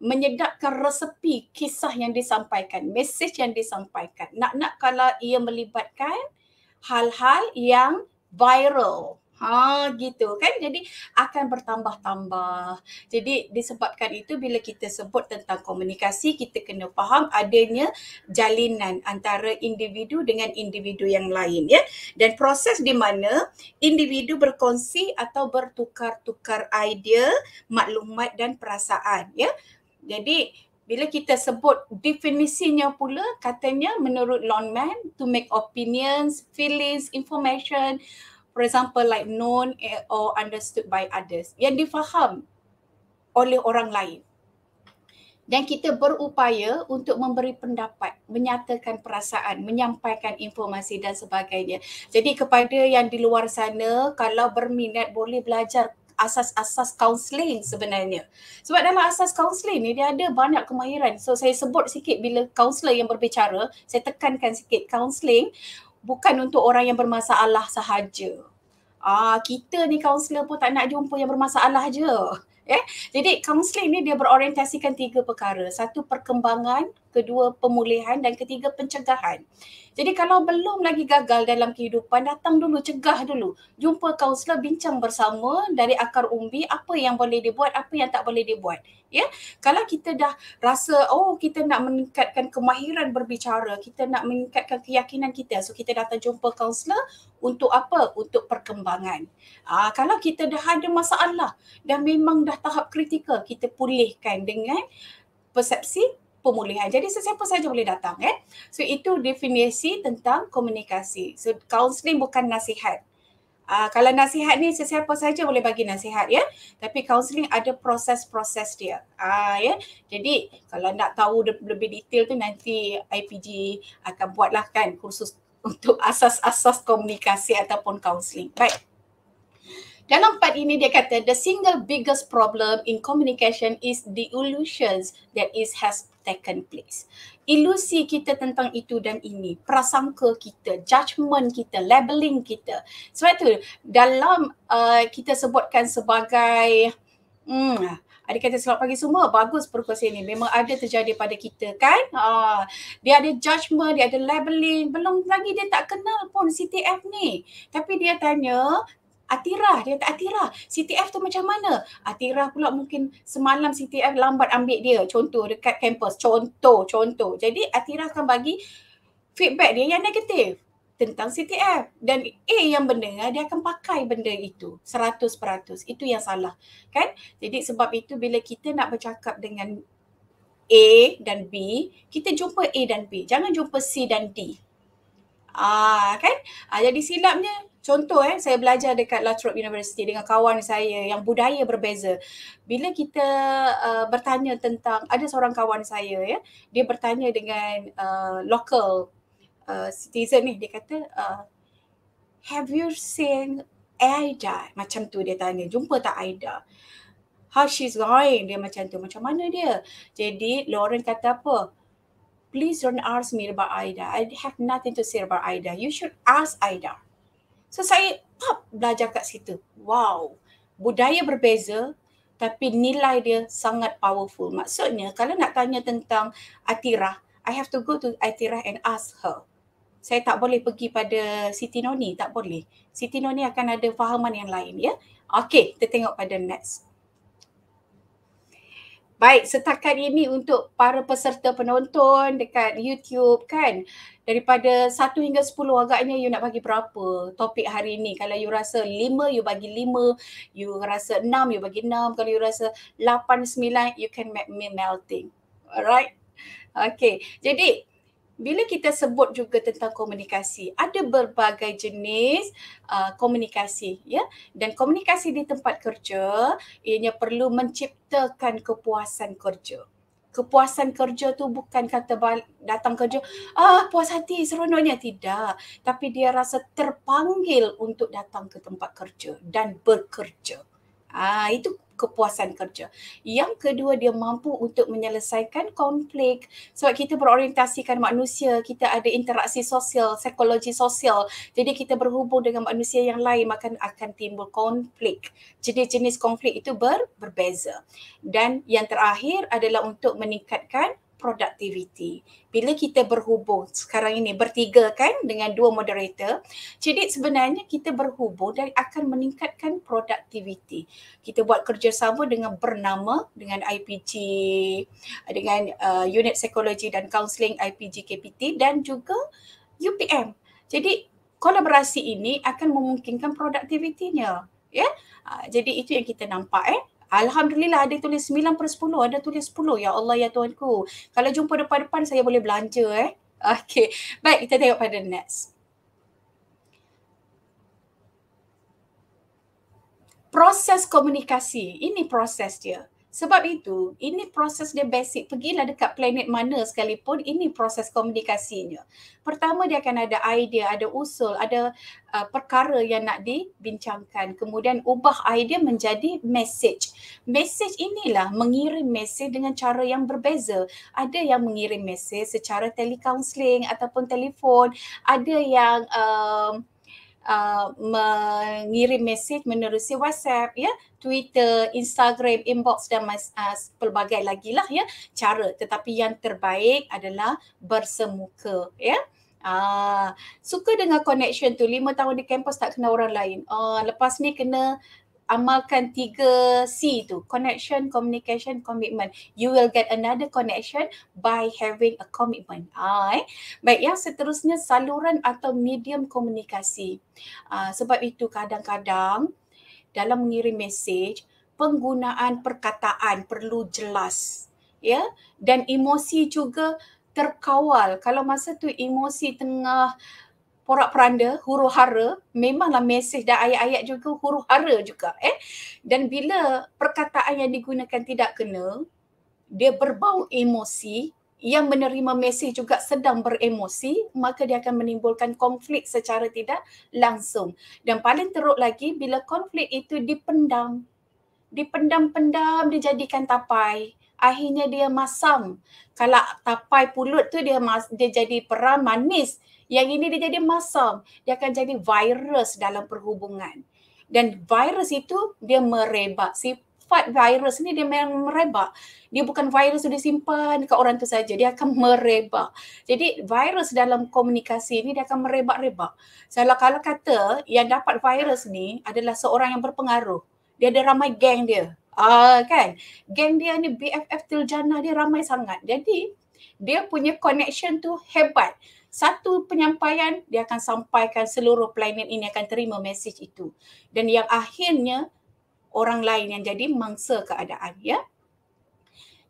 Menyedapkan resepi kisah yang disampaikan, mesej yang disampaikan. Nak-nak kalau ia melibatkan hal-hal yang viral. Ha gitu kan jadi akan bertambah-tambah. Jadi disebabkan itu bila kita sebut tentang komunikasi kita kena faham adanya jalinan antara individu dengan individu yang lain ya. Dan proses di mana individu berkongsi atau bertukar-tukar idea, maklumat dan perasaan ya. Jadi bila kita sebut definisinya pula katanya menurut Lonman to make opinions, feelings, information for example like known or understood by others yang difaham oleh orang lain dan kita berupaya untuk memberi pendapat, menyatakan perasaan, menyampaikan informasi dan sebagainya. Jadi kepada yang di luar sana, kalau berminat boleh belajar asas-asas counseling sebenarnya. Sebab dalam asas counseling ni dia ada banyak kemahiran. So saya sebut sikit bila counselor yang berbicara, saya tekankan sikit counseling bukan untuk orang yang bermasalah sahaja. Ah, kita ni kaunselor pun tak nak jumpa yang bermasalah je. Eh? Jadi kaunseling ni dia berorientasikan tiga perkara. Satu perkembangan, kedua pemulihan dan ketiga pencegahan. Jadi kalau belum lagi gagal dalam kehidupan, datang dulu, cegah dulu. Jumpa kaunselor, bincang bersama dari akar umbi apa yang boleh dibuat, apa yang tak boleh dibuat. Ya, Kalau kita dah rasa, oh kita nak meningkatkan kemahiran berbicara, kita nak meningkatkan keyakinan kita, so kita datang jumpa kaunselor untuk apa? Untuk perkembangan. Aa, ah, kalau kita dah ada masalah dan memang dah tahap kritikal, kita pulihkan dengan persepsi pemulihan. Jadi sesiapa saja boleh datang eh. So itu definisi tentang komunikasi. So counseling bukan nasihat. Uh, kalau nasihat ni sesiapa saja boleh bagi nasihat ya. Tapi counseling ada proses-proses dia. uh, ya. Jadi kalau nak tahu lebih detail tu nanti IPG akan buatlah kan kursus untuk asas-asas komunikasi ataupun counseling. Baik. Dalam part ini dia kata the single biggest problem in communication is the illusions that it has taken place. Ilusi kita tentang itu dan ini, prasangka kita, judgement kita, labelling kita. Sebab itu dalam uh, kita sebutkan sebagai hmm, ada kata selamat pagi semua, bagus perkongsi ini. Memang ada terjadi pada kita kan. Uh, dia ada judgement, dia ada labelling, Belum lagi dia tak kenal pun CTF ni. Tapi dia tanya, Atirah, dia kata Atirah, CTF tu macam mana? Atirah pula mungkin semalam CTF lambat ambil dia, contoh dekat kampus, contoh, contoh. Jadi Atirah akan bagi feedback dia yang negatif tentang CTF. Dan A yang benda dia akan pakai benda itu 100%. Itu yang salah. kan? Jadi sebab itu bila kita nak bercakap dengan A dan B, kita jumpa A dan B. Jangan jumpa C dan D. Ah, kan? Ah, jadi silapnya contoh eh saya belajar dekat Trobe University dengan kawan saya yang budaya berbeza. Bila kita uh, bertanya tentang ada seorang kawan saya ya, dia bertanya dengan uh, local uh, citizen ni dia kata uh, have you seen Aida? Macam tu dia tanya, jumpa tak Aida? How she's going? Dia macam tu, macam mana dia? Jadi Lauren kata apa? Please don't ask me about Aida. I have nothing to say about Aida. You should ask Aida. So saya pop belajar kat situ. Wow. Budaya berbeza tapi nilai dia sangat powerful. Maksudnya kalau nak tanya tentang Atira, I have to go to Atira and ask her. Saya tak boleh pergi pada Siti Noni, tak boleh. Siti Noni akan ada fahaman yang lain ya. Okey, kita tengok pada next. Baik, setakat ini untuk para peserta penonton dekat YouTube kan daripada 1 hingga 10 agaknya you nak bagi berapa topik hari ni kalau you rasa 5 you bagi 5 you rasa 6 you bagi 6 kalau you rasa 8 9 you can make me melting alright okay jadi bila kita sebut juga tentang komunikasi ada berbagai jenis uh, komunikasi ya dan komunikasi di tempat kerja ianya perlu menciptakan kepuasan kerja kepuasan kerja tu bukan kata datang kerja ah puas hati seronoknya tidak tapi dia rasa terpanggil untuk datang ke tempat kerja dan bekerja. Ah, itu kepuasan kerja. Yang kedua dia mampu untuk menyelesaikan konflik sebab kita berorientasikan manusia, kita ada interaksi sosial, psikologi sosial. Jadi kita berhubung dengan manusia yang lain maka akan timbul konflik. Jadi jenis konflik itu ber, berbeza. Dan yang terakhir adalah untuk meningkatkan productivity. Bila kita berhubung sekarang ini bertiga kan dengan dua moderator, jadi sebenarnya kita berhubung dan akan meningkatkan productivity. Kita buat kerjasama dengan bernama dengan IPG, dengan uh, unit psikologi dan counseling IPG KPT dan juga UPM. Jadi kolaborasi ini akan memungkinkan productivity Ya? Yeah? Uh, jadi itu yang kita nampak eh. Alhamdulillah ada tulis 9 per 10. Ada tulis 10. Ya Allah, ya Tuhanku. Kalau jumpa depan-depan saya boleh belanja eh. Okay. Baik, kita tengok pada next. Proses komunikasi. Ini proses dia. Sebab itu, ini proses dia basic. Pergilah dekat planet mana sekalipun, ini proses komunikasinya. Pertama, dia akan ada idea, ada usul, ada uh, perkara yang nak dibincangkan. Kemudian, ubah idea menjadi message. Message inilah mengirim message dengan cara yang berbeza. Ada yang mengirim message secara telekonseling ataupun telefon. Ada yang... Uh, Uh, mengirim mesej menerusi WhatsApp, ya, Twitter, Instagram, inbox dan mas, uh, pelbagai lagi lah ya cara. Tetapi yang terbaik adalah bersemuka, ya. Ah, suka dengan connection tu. Lima tahun di kampus tak kenal orang lain. Ah, lepas ni kena amalkan tiga C tu connection communication commitment you will get another connection by having a commitment ai baik yang seterusnya saluran atau medium komunikasi uh, sebab itu kadang-kadang dalam mengirim message penggunaan perkataan perlu jelas ya dan emosi juga terkawal kalau masa tu emosi tengah porak peranda, huru hara, memanglah mesej dan ayat-ayat juga huru hara juga. Eh? Dan bila perkataan yang digunakan tidak kena, dia berbau emosi, yang menerima mesej juga sedang beremosi, maka dia akan menimbulkan konflik secara tidak langsung. Dan paling teruk lagi, bila konflik itu dipendam. Dipendam-pendam, dijadikan tapai. Akhirnya dia masam. Kalau tapai pulut tu dia dia jadi peram manis. Yang ini dia jadi masam. Dia akan jadi virus dalam perhubungan. Dan virus itu dia merebak. Sifat virus ni dia memang merebak. Dia bukan virus yang simpan ke orang tu saja. Dia akan merebak. Jadi virus dalam komunikasi ni dia akan merebak-rebak. So, kalau kata yang dapat virus ni adalah seorang yang berpengaruh. Dia ada ramai geng dia. Ah uh, kan? Geng dia ni BFF Tiljana dia ramai sangat. Jadi dia punya connection tu hebat satu penyampaian dia akan sampaikan seluruh planet ini akan terima mesej itu dan yang akhirnya orang lain yang jadi mangsa keadaan ya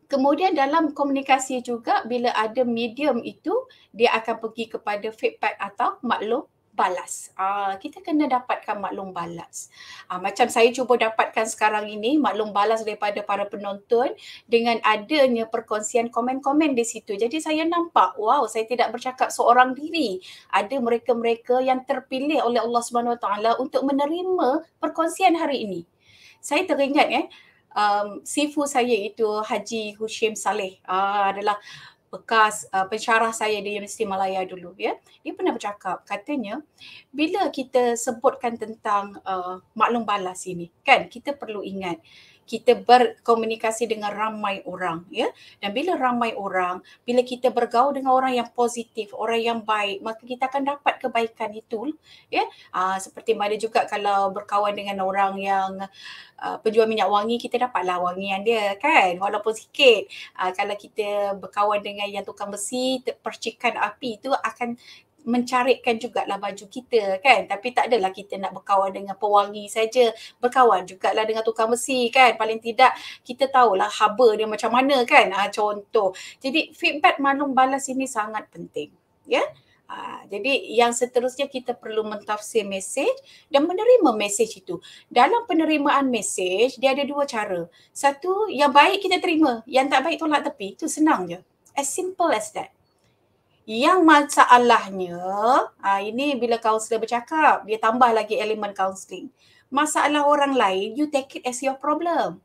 kemudian dalam komunikasi juga bila ada medium itu dia akan pergi kepada feedback atau maklum balas. Ah, kita kena dapatkan maklum balas. Ah, macam saya cuba dapatkan sekarang ini maklum balas daripada para penonton dengan adanya perkongsian komen-komen di situ. Jadi saya nampak, wow, saya tidak bercakap seorang diri. Ada mereka-mereka yang terpilih oleh Allah Subhanahu Wa Taala untuk menerima perkongsian hari ini. Saya teringat eh, um, sifu saya itu Haji Hushim Saleh uh, adalah bekas uh, pencarah saya di Universiti Malaya dulu ya dia pernah bercakap katanya bila kita sebutkan tentang uh, maklum balas ini kan kita perlu ingat kita berkomunikasi dengan ramai orang ya dan bila ramai orang bila kita bergaul dengan orang yang positif orang yang baik maka kita akan dapat kebaikan itu ya aa, ah, seperti mana juga kalau berkawan dengan orang yang aa, ah, penjual minyak wangi kita dapatlah wangian dia kan walaupun sikit aa, ah, kalau kita berkawan dengan yang tukang besi percikan api itu akan mencarikkan jugalah baju kita kan tapi tak adalah kita nak berkawan dengan pewangi saja berkawan jugalah dengan tukang besi kan paling tidak kita tahulah haba dia macam mana kan ha, contoh jadi feedback maklum balas ini sangat penting ya ha, jadi yang seterusnya kita perlu mentafsir mesej dan menerima mesej itu dalam penerimaan mesej dia ada dua cara satu yang baik kita terima yang tak baik tolak tepi itu senang je as simple as that yang masalahnya, ha, ini bila kaunselor bercakap, dia tambah lagi elemen kaunseling. Masalah orang lain, you take it as your problem.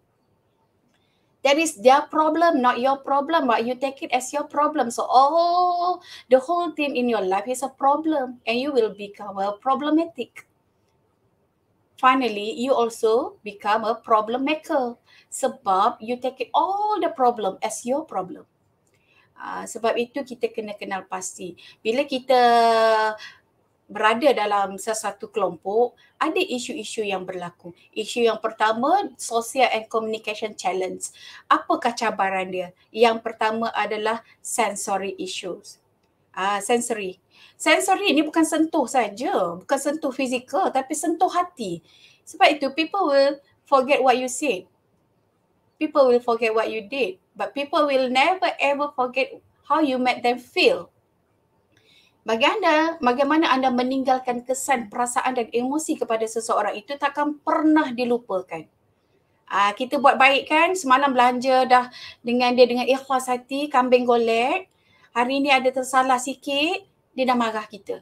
That is their problem, not your problem. But you take it as your problem. So all the whole thing in your life is a problem. And you will become a problematic. Finally, you also become a problem maker. Sebab you take it all the problem as your problem. Ah, sebab itu kita kena kenal pasti. Bila kita berada dalam sesuatu kelompok, ada isu-isu yang berlaku. Isu yang pertama, social and communication challenge. Apakah cabaran dia? Yang pertama adalah sensory issues. Ah, sensory. Sensory ni bukan sentuh saja, bukan sentuh fizikal tapi sentuh hati. Sebab itu people will forget what you say people will forget what you did but people will never ever forget how you made them feel bagi anda bagaimana anda meninggalkan kesan perasaan dan emosi kepada seseorang itu takkan pernah dilupakan Uh, kita buat baik kan semalam belanja dah dengan dia dengan ikhlas hati kambing golek hari ini ada tersalah sikit dia dah marah kita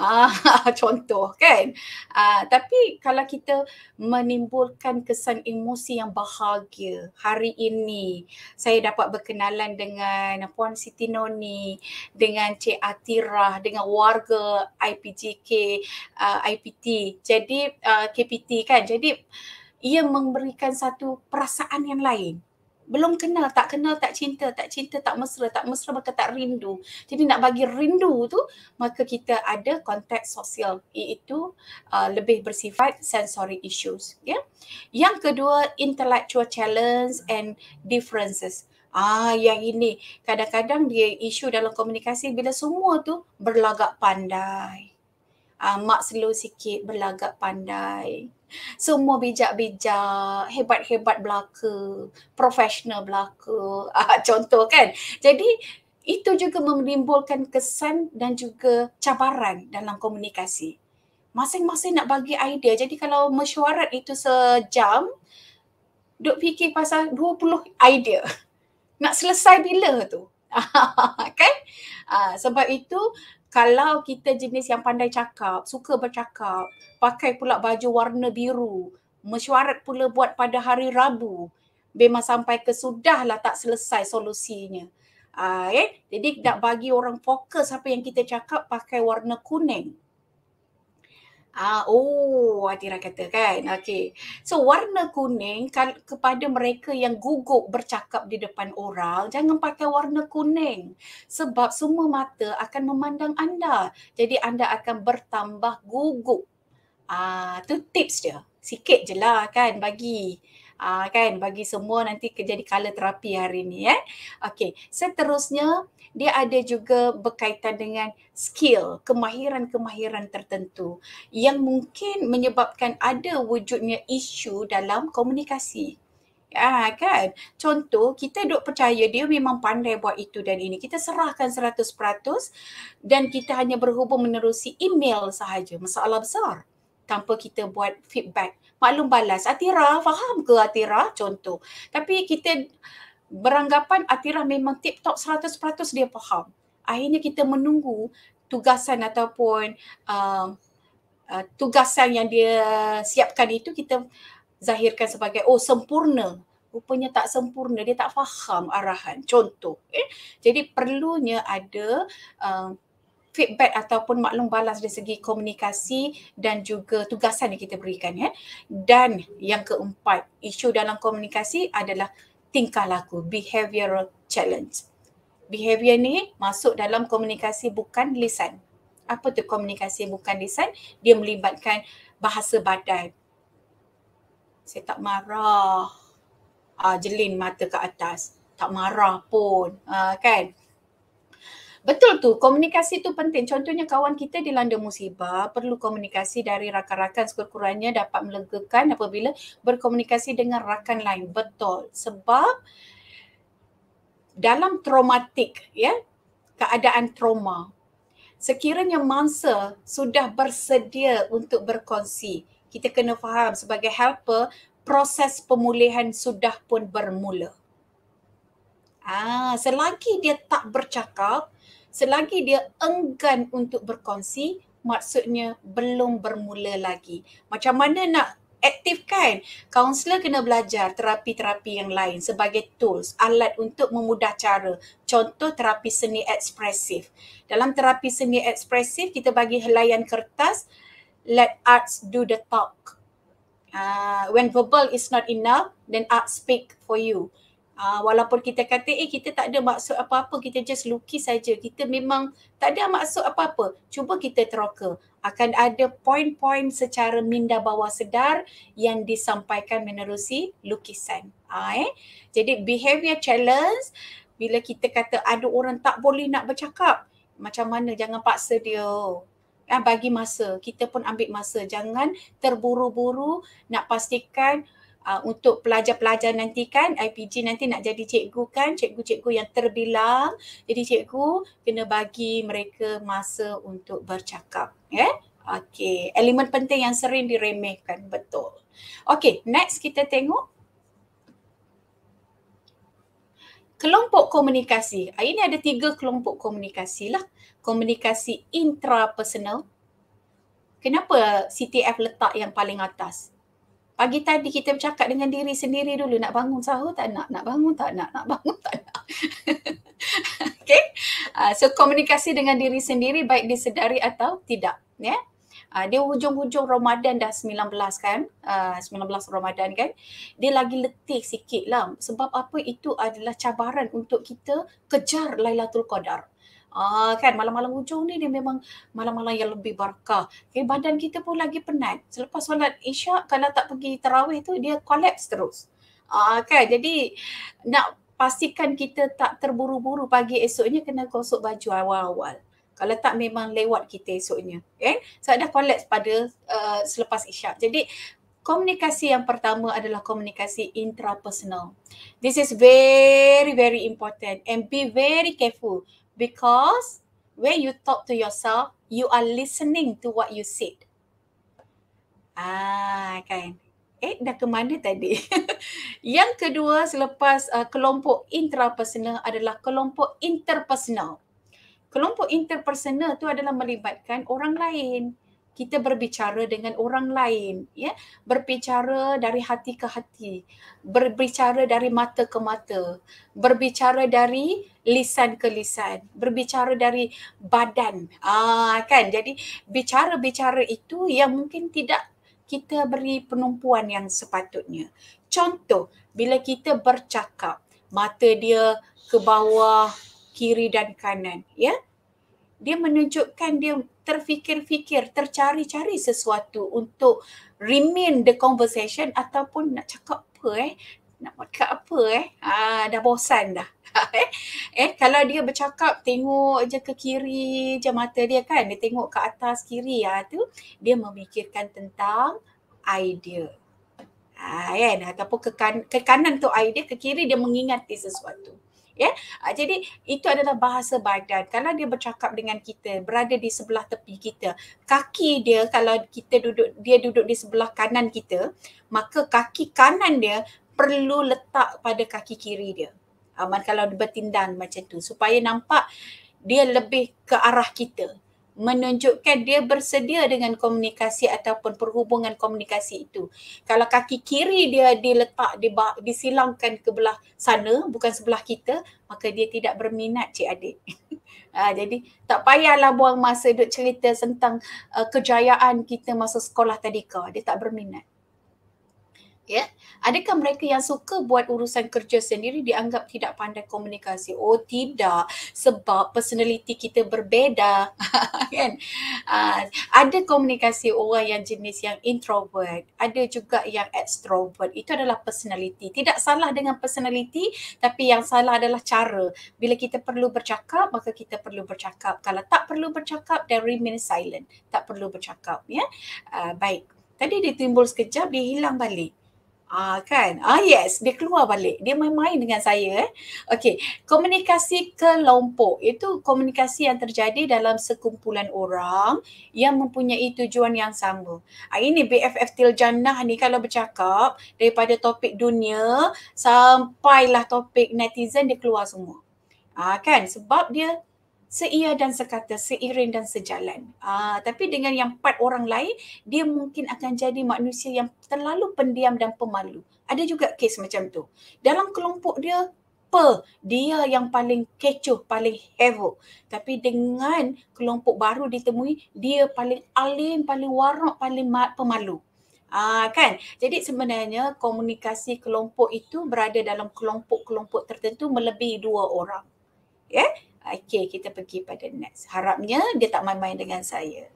Ah, contoh kan. Ah, tapi kalau kita menimbulkan kesan emosi yang bahagia hari ini, saya dapat berkenalan dengan Puan Siti Noni, dengan Cik Atirah, dengan warga IPJK uh, ah, IPT. Jadi uh, ah, KPT kan. Jadi ia memberikan satu perasaan yang lain belum kenal, tak kenal, tak cinta, tak cinta, tak mesra, tak mesra maka tak rindu. Jadi nak bagi rindu tu, maka kita ada konteks sosial iaitu uh, lebih bersifat sensory issues. Ya. Yeah? Yang kedua, intellectual challenge and differences. Ah, yang ini kadang-kadang dia isu dalam komunikasi bila semua tu berlagak pandai uh, mak selalu sikit berlagak pandai semua bijak-bijak, hebat-hebat belaka, profesional belaka, uh, contoh kan. Jadi itu juga menimbulkan kesan dan juga cabaran dalam komunikasi. Masing-masing nak bagi idea. Jadi kalau mesyuarat itu sejam, duk fikir pasal 20 idea. Nak selesai bila tu? Ah, kan? Uh, sebab itu kalau kita jenis yang pandai cakap, suka bercakap, pakai pula baju warna biru, mesyuarat pula buat pada hari Rabu, memang sampai lah tak selesai solusinya. Uh, eh? Jadi nak bagi orang fokus apa yang kita cakap, pakai warna kuning. Ah, oh, Atira kata kan. Okay. So, warna kuning kan, kepada mereka yang gugup bercakap di depan orang, jangan pakai warna kuning. Sebab semua mata akan memandang anda. Jadi, anda akan bertambah gugup. Ah, tu tips dia. Sikit je lah kan bagi uh, kan bagi semua nanti jadi color terapi hari ni eh. Okey, seterusnya dia ada juga berkaitan dengan skill, kemahiran-kemahiran tertentu yang mungkin menyebabkan ada wujudnya isu dalam komunikasi. Ya kan? Contoh kita dok percaya dia memang pandai buat itu dan ini. Kita serahkan 100% dan kita hanya berhubung menerusi email sahaja. Masalah besar tanpa kita buat feedback. Maklum balas. Atira, faham ke Atira? Contoh. Tapi kita beranggapan Atira memang tip-top 100% dia faham. Akhirnya kita menunggu tugasan ataupun uh, Uh, tugasan yang dia siapkan itu kita zahirkan sebagai oh sempurna rupanya tak sempurna dia tak faham arahan contoh eh? jadi perlunya ada uh, feedback ataupun maklum balas dari segi komunikasi dan juga tugasan yang kita berikan ya. Dan yang keempat, isu dalam komunikasi adalah tingkah laku, behavioral challenge. Behavior ni masuk dalam komunikasi bukan lisan. Apa tu komunikasi bukan lisan? Dia melibatkan bahasa badan. Saya tak marah. Uh, jelin mata ke atas. Tak marah pun. Uh, kan? Betul tu, komunikasi tu penting. Contohnya kawan kita dilanda musibah, perlu komunikasi dari rakan-rakan sekurang-kurangnya dapat melegakan apabila berkomunikasi dengan rakan lain. Betul. Sebab dalam traumatik, ya, keadaan trauma, sekiranya mangsa sudah bersedia untuk berkongsi, kita kena faham sebagai helper, proses pemulihan sudah pun bermula. Ah, selagi dia tak bercakap, selagi dia enggan untuk berkongsi maksudnya belum bermula lagi macam mana nak aktifkan kaunselor kena belajar terapi-terapi yang lain sebagai tools alat untuk memudah cara contoh terapi seni ekspresif dalam terapi seni ekspresif kita bagi helaian kertas let arts do the talk uh, when verbal is not enough then art speak for you Uh, walaupun kita kata eh kita tak ada maksud apa-apa kita just lukis saja kita memang tak ada maksud apa-apa cuba kita teroka akan ada poin-poin secara minda bawah sedar yang disampaikan menerusi lukisan uh, eh? jadi behavior challenge bila kita kata ada orang tak boleh nak bercakap macam mana jangan paksa dia uh, bagi masa kita pun ambil masa jangan terburu-buru nak pastikan uh, untuk pelajar-pelajar nanti kan IPG nanti nak jadi cikgu kan cikgu-cikgu yang terbilang jadi cikgu kena bagi mereka masa untuk bercakap ya eh? okey elemen penting yang sering diremehkan betul okey next kita tengok kelompok komunikasi ah, ini ada tiga kelompok komunikasi lah komunikasi intrapersonal Kenapa CTF letak yang paling atas? pagi tadi kita bercakap dengan diri sendiri dulu nak bangun sahur tak nak nak bangun tak nak nak bangun tak nak okay uh, so komunikasi dengan diri sendiri baik disedari atau tidak ya yeah? Uh, dia hujung-hujung Ramadan dah 19 kan, uh, ah, 19 Ramadan kan, dia lagi letih sikit lah. Sebab apa itu adalah cabaran untuk kita kejar Lailatul Qadar. Ah uh, kan malam-malam hujung ni dia memang malam-malam yang lebih berkah. Okay, badan kita pun lagi penat. Selepas solat Isyak kalau tak pergi tarawih tu dia collapse terus. Ah uh, kan jadi nak pastikan kita tak terburu-buru pagi esoknya kena gosok baju awal-awal. Kalau tak memang lewat kita esoknya. Okay? Eh, so dah collapse pada uh, selepas Isyak. Jadi komunikasi yang pertama adalah komunikasi intrapersonal. This is very very important and be very careful because when you talk to yourself, you are listening to what you said. Ah, kan? Eh, dah ke mana tadi? Yang kedua selepas uh, kelompok intrapersonal adalah kelompok interpersonal. Kelompok interpersonal tu adalah melibatkan orang lain kita berbicara dengan orang lain ya berbicara dari hati ke hati berbicara dari mata ke mata berbicara dari lisan ke lisan berbicara dari badan ah kan jadi bicara-bicara itu yang mungkin tidak kita beri penumpuan yang sepatutnya contoh bila kita bercakap mata dia ke bawah kiri dan kanan ya dia menunjukkan dia terfikir-fikir, tercari-cari sesuatu untuk remain the conversation ataupun nak cakap apa eh. Nak cakap apa eh. Ah, dah bosan dah. Eh? eh, kalau dia bercakap tengok je ke kiri je mata dia kan. Dia tengok ke atas kiri ya tu. Dia memikirkan tentang idea. Ah, kan? Ataupun ke, kan- ke kanan tu idea, ke kiri dia mengingati sesuatu ya yeah? jadi itu adalah bahasa badan kalau dia bercakap dengan kita berada di sebelah tepi kita kaki dia kalau kita duduk dia duduk di sebelah kanan kita maka kaki kanan dia perlu letak pada kaki kiri dia aman ah, kalau bertindang macam tu supaya nampak dia lebih ke arah kita menunjukkan dia bersedia dengan komunikasi ataupun perhubungan komunikasi itu. Kalau kaki kiri dia diletak di disilangkan ke belah sana bukan sebelah kita, maka dia tidak berminat cik adik. ha, jadi tak payahlah buang masa duk cerita tentang uh, kejayaan kita masa sekolah tadika, dia tak berminat ya yeah. adakah mereka yang suka buat urusan kerja sendiri dianggap tidak pandai komunikasi oh tidak sebab personality kita berbeza. kan uh, ada komunikasi orang yang jenis yang introvert ada juga yang extrovert itu adalah personality tidak salah dengan personality tapi yang salah adalah cara bila kita perlu bercakap maka kita perlu bercakap kalau tak perlu bercakap then remain silent tak perlu bercakap ya yeah. uh, baik Tadi ditimbul sekejap, dia hilang balik. Ah kan? Ah yes, dia keluar balik. Dia main-main dengan saya eh. Okey, komunikasi kelompok itu komunikasi yang terjadi dalam sekumpulan orang yang mempunyai tujuan yang sama. Ah ini BFF Til Jannah ni kalau bercakap daripada topik dunia sampailah topik netizen dia keluar semua. Ah kan? Sebab dia seia dan sekata, seiring dan sejalan. Ah, tapi dengan yang empat orang lain, dia mungkin akan jadi manusia yang terlalu pendiam dan pemalu. Ada juga kes macam tu. Dalam kelompok dia, pe, dia yang paling kecoh, paling heboh. Tapi dengan kelompok baru ditemui, dia paling alim, paling warak, paling pemalu. Ah kan. Jadi sebenarnya komunikasi kelompok itu berada dalam kelompok-kelompok tertentu melebihi dua orang. Ya. Yeah? Okay, kita pergi pada next. Harapnya dia tak main-main dengan saya.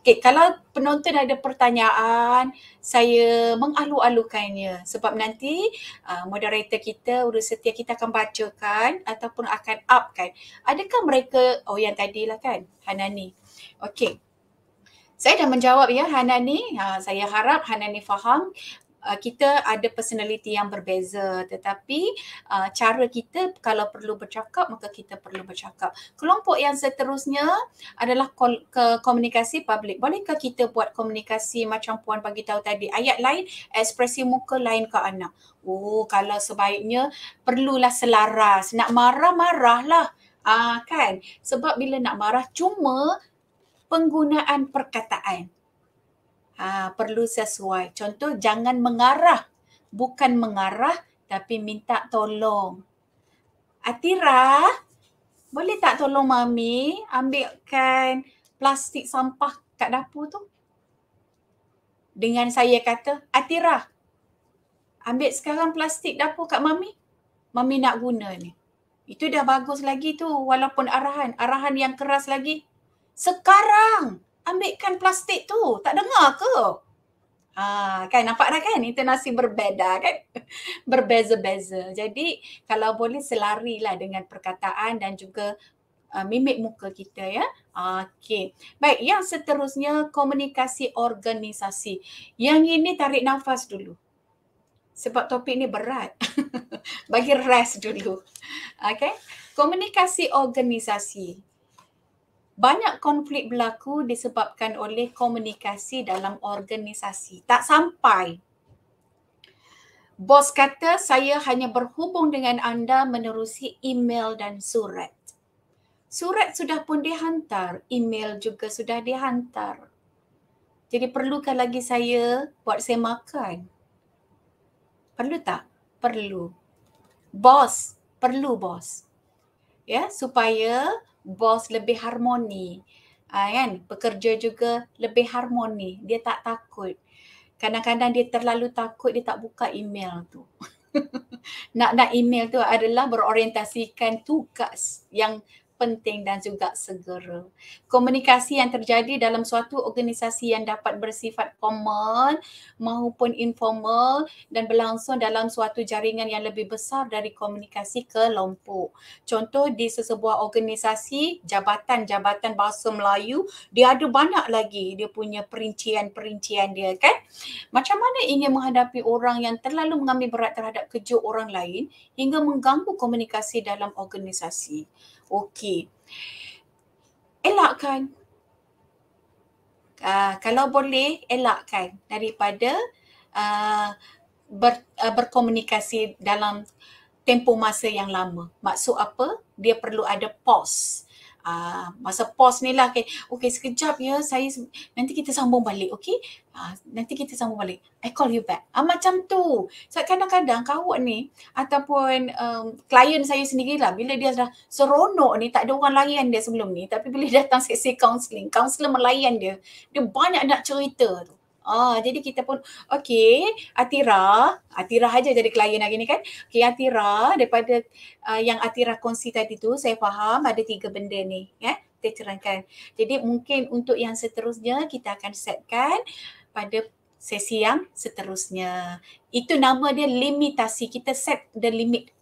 Okay, kalau penonton ada pertanyaan, saya mengalu-alukannya. Sebab nanti uh, moderator kita, urus setia kita akan bacakan ataupun akan upkan. Adakah mereka, oh yang tadi lah kan, Hanani. Okay. Saya dah menjawab ya Hanani. Ha, saya harap Hanani faham Uh, kita ada personality yang berbeza tetapi uh, cara kita kalau perlu bercakap maka kita perlu bercakap. Kelompok yang seterusnya adalah kol- ke komunikasi publik. Bolehkah kita buat komunikasi macam puan bagi tahu tadi ayat lain ekspresi muka lain ke anak. Oh kalau sebaiknya perlulah selaras. Nak marah marahlah. Ah uh, kan? Sebab bila nak marah cuma penggunaan perkataan uh, perlu sesuai. Contoh, jangan mengarah. Bukan mengarah tapi minta tolong. Atira, boleh tak tolong Mami ambilkan plastik sampah kat dapur tu? Dengan saya kata, Atira, ambil sekarang plastik dapur kat Mami. Mami nak guna ni. Itu dah bagus lagi tu walaupun arahan. Arahan yang keras lagi. Sekarang! ambilkan plastik tu. Tak dengar ke? Ha, kan nampak dah kan intonasi berbeza, kan berbeza-beza jadi kalau boleh selarilah dengan perkataan dan juga uh, mimik muka kita ya ah, okey baik yang seterusnya komunikasi organisasi yang ini tarik nafas dulu sebab topik ni berat bagi rest dulu okey komunikasi organisasi banyak konflik berlaku disebabkan oleh komunikasi dalam organisasi. Tak sampai. Bos kata saya hanya berhubung dengan anda menerusi email dan surat. Surat sudah pun dihantar, email juga sudah dihantar. Jadi perlukan lagi saya buat saya makan? Perlu tak? Perlu. Bos, perlu bos. Ya, supaya bos lebih harmoni uh, kan pekerja juga lebih harmoni dia tak takut kadang-kadang dia terlalu takut dia tak buka email tu nak nak email tu adalah berorientasikan tugas yang penting dan juga segera. Komunikasi yang terjadi dalam suatu organisasi yang dapat bersifat formal maupun informal dan berlangsung dalam suatu jaringan yang lebih besar dari komunikasi kelompok. Contoh di sesebuah organisasi, jabatan-jabatan bahasa Melayu, dia ada banyak lagi dia punya perincian-perincian dia kan. Macam mana ingin menghadapi orang yang terlalu mengambil berat terhadap kerja orang lain hingga mengganggu komunikasi dalam organisasi okey. Elakkan. Uh, kalau boleh, elakkan daripada uh, ber, uh, berkomunikasi dalam tempoh masa yang lama. Maksud apa? Dia perlu ada pause uh, masa pause ni lah. Okay. okay, sekejap ya. Saya Nanti kita sambung balik, okay? Uh, nanti kita sambung balik. I call you back. Uh, macam tu. So, kadang-kadang kawan ni ataupun um, klien saya sendiri lah bila dia dah seronok ni, tak ada orang layan dia sebelum ni. Tapi bila datang sesi counselling, counselor melayan dia, dia banyak nak cerita tu. Ah, jadi kita pun okey, Atira, Atira aja jadi klien hari ni kan. Okey Atira daripada uh, yang Atira kongsi tadi tu saya faham ada tiga benda ni, ya. Eh? Kita cerangkan. Jadi mungkin untuk yang seterusnya kita akan setkan pada sesi yang seterusnya. Itu nama dia limitasi. Kita set the limit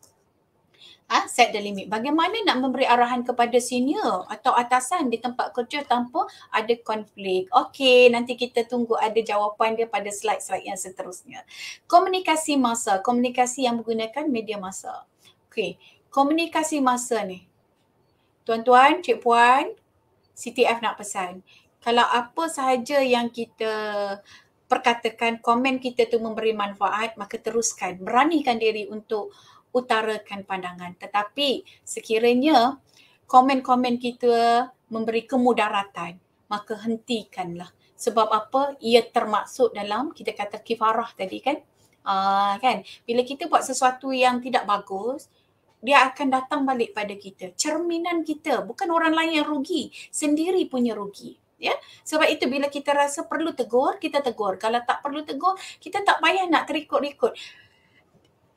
Ah, set the limit. Bagaimana nak memberi arahan kepada senior atau atasan di tempat kerja tanpa ada konflik. Okey, nanti kita tunggu ada jawapan dia pada slide-slide yang seterusnya. Komunikasi masa, komunikasi yang menggunakan media masa. Okey, komunikasi masa ni. Tuan-tuan, cik puan, CTF nak pesan. Kalau apa sahaja yang kita perkatakan, komen kita tu memberi manfaat, maka teruskan. Beranikan diri untuk utarakan pandangan tetapi sekiranya komen-komen kita memberi kemudaratan maka hentikanlah sebab apa ia termasuk dalam kita kata kifarah tadi kan aa, ah, kan bila kita buat sesuatu yang tidak bagus dia akan datang balik pada kita cerminan kita bukan orang lain yang rugi sendiri punya rugi ya sebab itu bila kita rasa perlu tegur kita tegur kalau tak perlu tegur kita tak payah nak terikut-ikut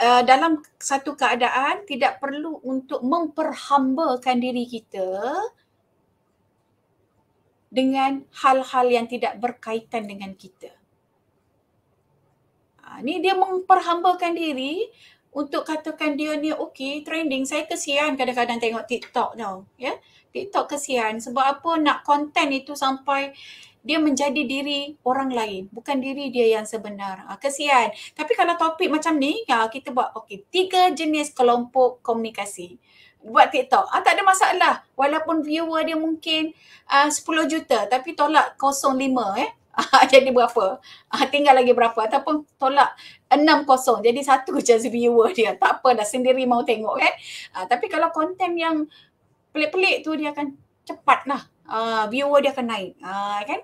uh, dalam satu keadaan tidak perlu untuk memperhambakan diri kita dengan hal-hal yang tidak berkaitan dengan kita. Ha, ni dia memperhambakan diri untuk katakan dia ni okey trending. Saya kesian kadang-kadang tengok TikTok tau. Ya? TikTok kesian sebab apa nak konten itu sampai dia menjadi diri orang lain bukan diri dia yang sebenar uh, kesian tapi kalau topik macam ni ya kita buat okey tiga jenis kelompok komunikasi buat TikTok ah, tak ada masalah walaupun viewer dia mungkin ah, uh, 10 juta tapi tolak 05 eh ah, jadi berapa? tinggal lagi berapa? Ataupun tolak 60. Jadi satu just viewer dia. Tak apa dah sendiri mau tengok kan. tapi kalau konten yang pelik-pelik tu dia akan cepatlah uh, viewer dia akan naik uh, kan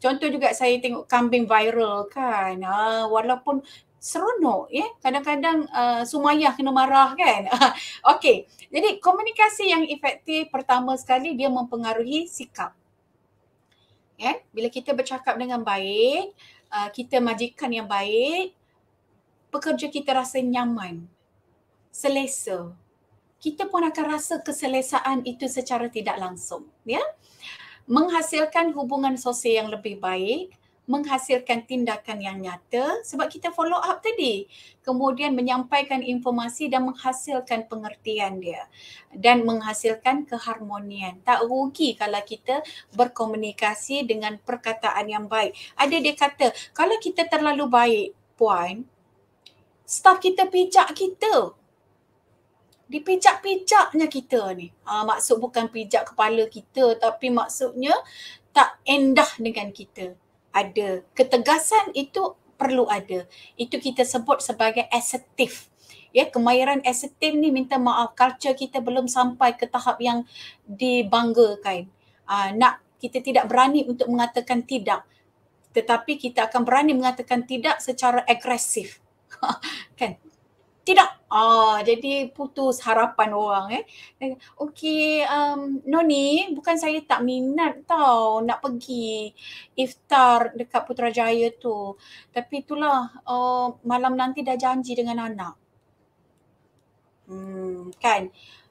contoh juga saya tengok kambing viral kan uh, walaupun seronok ya yeah? kadang-kadang uh, sumayah kena marah kan okey jadi komunikasi yang efektif pertama sekali dia mempengaruhi sikap ya bila kita bercakap dengan baik uh, kita majikan yang baik pekerja kita rasa nyaman selesa kita pun akan rasa keselesaan itu secara tidak langsung ya yeah? menghasilkan hubungan sosial yang lebih baik, menghasilkan tindakan yang nyata sebab kita follow up tadi. Kemudian menyampaikan informasi dan menghasilkan pengertian dia dan menghasilkan keharmonian. Tak rugi kalau kita berkomunikasi dengan perkataan yang baik. Ada dia kata, kalau kita terlalu baik, puan, staff kita pijak kita dipijak-pijaknya kita ni. Ha, maksud bukan pijak kepala kita tapi maksudnya tak endah dengan kita. Ada ketegasan itu perlu ada. Itu kita sebut sebagai assertif. Ya, kemahiran assertif ni minta maaf culture kita belum sampai ke tahap yang dibanggakan. Ha, nak kita tidak berani untuk mengatakan tidak tetapi kita akan berani mengatakan tidak secara agresif. kan? tidak ah jadi putus harapan orang eh. eh okey um noni bukan saya tak minat tau nak pergi iftar dekat putrajaya tu tapi itulah uh, malam nanti dah janji dengan anak hmm kan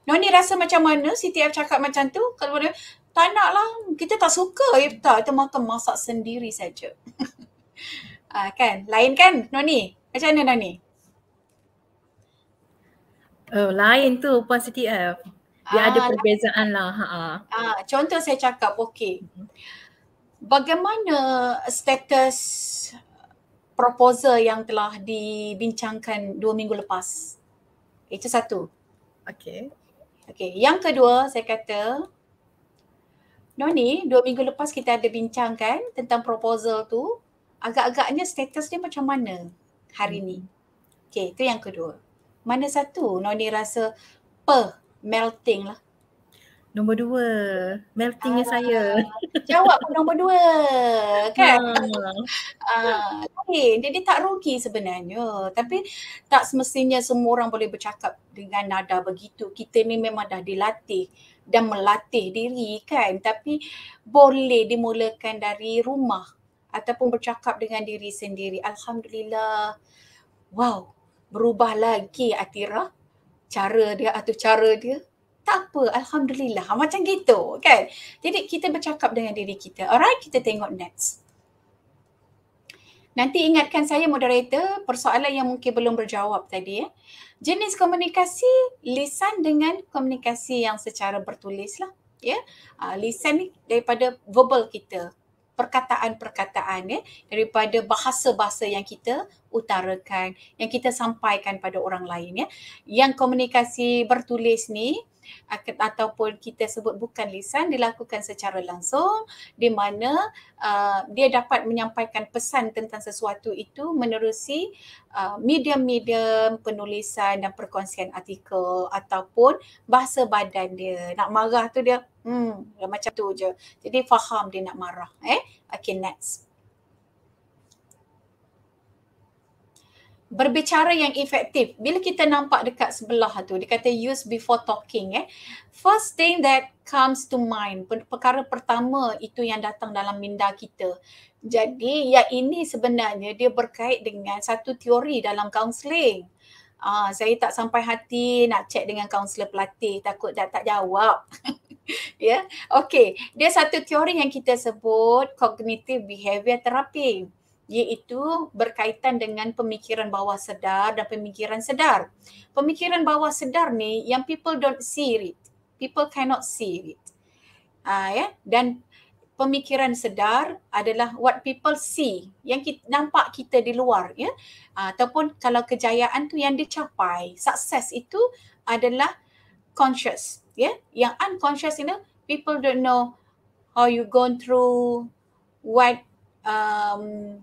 noni rasa macam mana CTF cakap macam tu kalau dia tak nak lah. Kita tak suka Iftar. Kita makan masak sendiri saja. ah, kan? Lain kan? Noni? Macam mana Noni? Oh, lain tu Puan Siti F. Dia ah, ada perbezaan lah. Ha ah, contoh saya cakap, okey. Bagaimana status proposal yang telah dibincangkan dua minggu lepas? Itu satu. Okey. Okey. Yang kedua, saya kata, Noni, dua minggu lepas kita ada bincangkan tentang proposal tu, agak-agaknya status dia macam mana hari hmm. ni? Okey, itu yang kedua. Mana satu Noni rasa per melting lah? Nombor dua. Meltingnya Aa, saya. Ah, jawab pun nombor dua. Kan? Aa, okay. Jadi tak rugi sebenarnya. Tapi tak semestinya semua orang boleh bercakap dengan nada begitu. Kita ni memang dah dilatih dan melatih diri kan. Tapi boleh dimulakan dari rumah ataupun bercakap dengan diri sendiri. Alhamdulillah. Wow berubah lagi Atira cara dia atau cara dia tak apa alhamdulillah ha, macam gitu kan jadi kita bercakap dengan diri kita alright kita tengok next nanti ingatkan saya moderator persoalan yang mungkin belum berjawab tadi ya jenis komunikasi lisan dengan komunikasi yang secara bertulis lah ya ah, lisan ni daripada verbal kita perkataan-perkataan ya, daripada bahasa-bahasa yang kita utarakan, yang kita sampaikan pada orang lain. Ya. Yang komunikasi bertulis ni, ataupun kita sebut bukan lisan dilakukan secara langsung di mana uh, dia dapat menyampaikan pesan tentang sesuatu itu menerusi uh, medium-medium penulisan dan perkongsian artikel ataupun bahasa badan dia nak marah tu dia hmm macam tu je jadi faham dia nak marah eh okay next berbicara yang efektif bila kita nampak dekat sebelah tu dia kata use before talking eh first thing that comes to mind perkara pertama itu yang datang dalam minda kita jadi ya ini sebenarnya dia berkait dengan satu teori dalam counselling. uh, saya tak sampai hati nak check dengan kaunselor pelatih takut dah tak jawab ya yeah? okey dia satu teori yang kita sebut cognitive behavior therapy iaitu berkaitan dengan pemikiran bawah sedar dan pemikiran sedar. Pemikiran bawah sedar ni yang people don't see it. People cannot see it. Uh, ah, yeah? Dan pemikiran sedar adalah what people see, yang kita, nampak kita di luar. ya. Yeah? Uh, ataupun kalau kejayaan tu yang dicapai, sukses itu adalah conscious. ya. Yeah? Yang unconscious ini, people don't know how you gone through what um,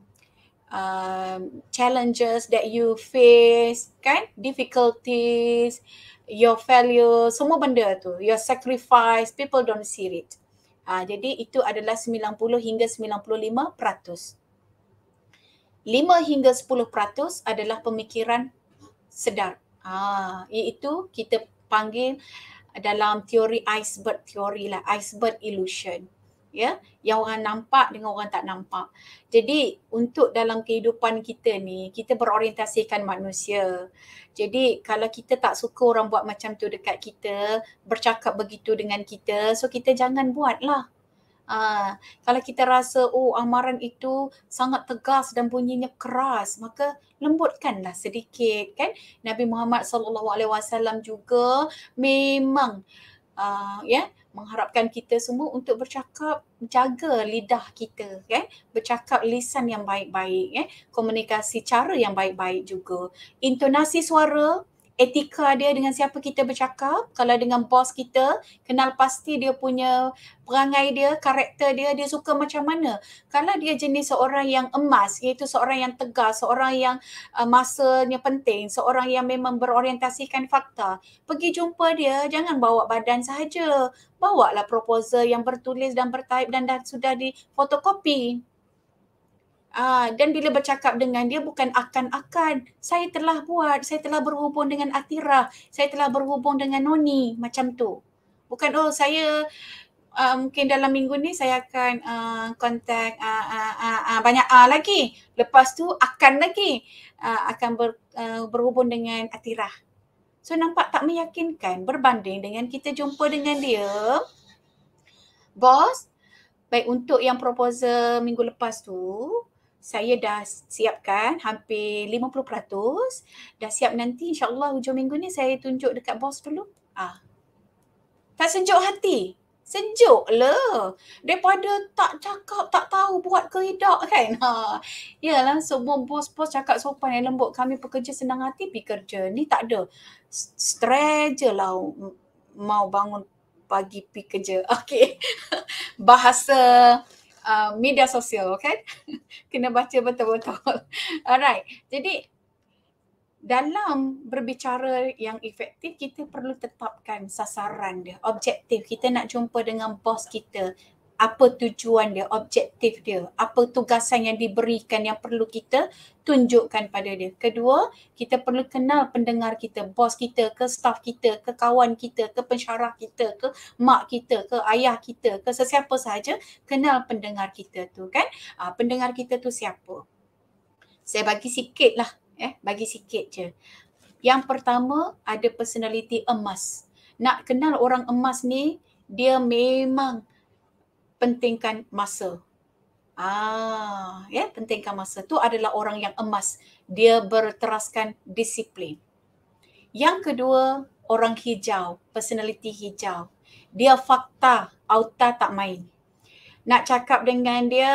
um, challenges that you face, kan? Difficulties, your failure, semua benda tu. Your sacrifice, people don't see it. Ha, jadi itu adalah 90 hingga 95 peratus. 5 hingga 10 peratus adalah pemikiran sedar. Ha, iaitu kita panggil dalam teori iceberg teori lah, iceberg illusion ya yang orang nampak dengan orang tak nampak. Jadi untuk dalam kehidupan kita ni kita berorientasikan manusia. Jadi kalau kita tak suka orang buat macam tu dekat kita, bercakap begitu dengan kita, so kita jangan buatlah. Uh, kalau kita rasa oh amaran itu sangat tegas dan bunyinya keras maka lembutkanlah sedikit kan Nabi Muhammad sallallahu alaihi wasallam juga memang uh, ya yeah, mengharapkan kita semua untuk bercakap jaga lidah kita kan bercakap lisan yang baik-baik kan komunikasi cara yang baik-baik juga intonasi suara etika dia dengan siapa kita bercakap kalau dengan bos kita kenal pasti dia punya perangai dia karakter dia dia suka macam mana kalau dia jenis seorang yang emas iaitu seorang yang tegas seorang yang uh, masanya penting seorang yang memang berorientasikan fakta pergi jumpa dia jangan bawa badan sahaja bawalah proposal yang bertulis dan bertaip dan dah sudah difotokopi Uh, dan bila bercakap dengan dia bukan akan-akan. Saya telah buat, saya telah berhubung dengan Atira, saya telah berhubung dengan Noni, macam tu. Bukan oh saya uh, mungkin dalam minggu ni saya akan kontak ah, uh, uh, uh, uh, uh, banyak A uh, lagi. Lepas tu akan lagi uh, akan ber, uh, berhubung dengan Atira. So nampak tak meyakinkan berbanding dengan kita jumpa dengan dia. Bos, baik untuk yang proposal minggu lepas tu, saya dah siapkan hampir 50% dah siap nanti insyaallah hujung minggu ni saya tunjuk dekat bos dulu ah tak sejuk hati sejuk lah daripada tak cakap tak tahu buat ke tidak kan ha yalah semua bos-bos cakap sopan yang lembut kami pekerja senang hati pergi kerja ni tak ada stress je lah mau bangun pagi pergi kerja Okay, bahasa Uh, media sosial, okay? Kena baca betul-betul. Alright. Jadi dalam berbicara yang efektif kita perlu tetapkan sasaran dia, objektif. Kita nak jumpa dengan bos kita, apa tujuan dia, objektif dia, apa tugasan yang diberikan yang perlu kita tunjukkan pada dia. Kedua, kita perlu kenal pendengar kita, bos kita, ke staff kita, ke kawan kita, ke pensyarah kita, ke mak kita, ke ayah kita, ke sesiapa sahaja, kenal pendengar kita tu kan. Uh, pendengar kita tu siapa? Saya bagi sikit lah, eh, bagi sikit je. Yang pertama ada personality emas. Nak kenal orang emas ni, dia memang pentingkan masa. Ah, ya, pentingkan masa tu adalah orang yang emas. Dia berteraskan disiplin. Yang kedua, orang hijau, personality hijau. Dia fakta, auta tak main. Nak cakap dengan dia,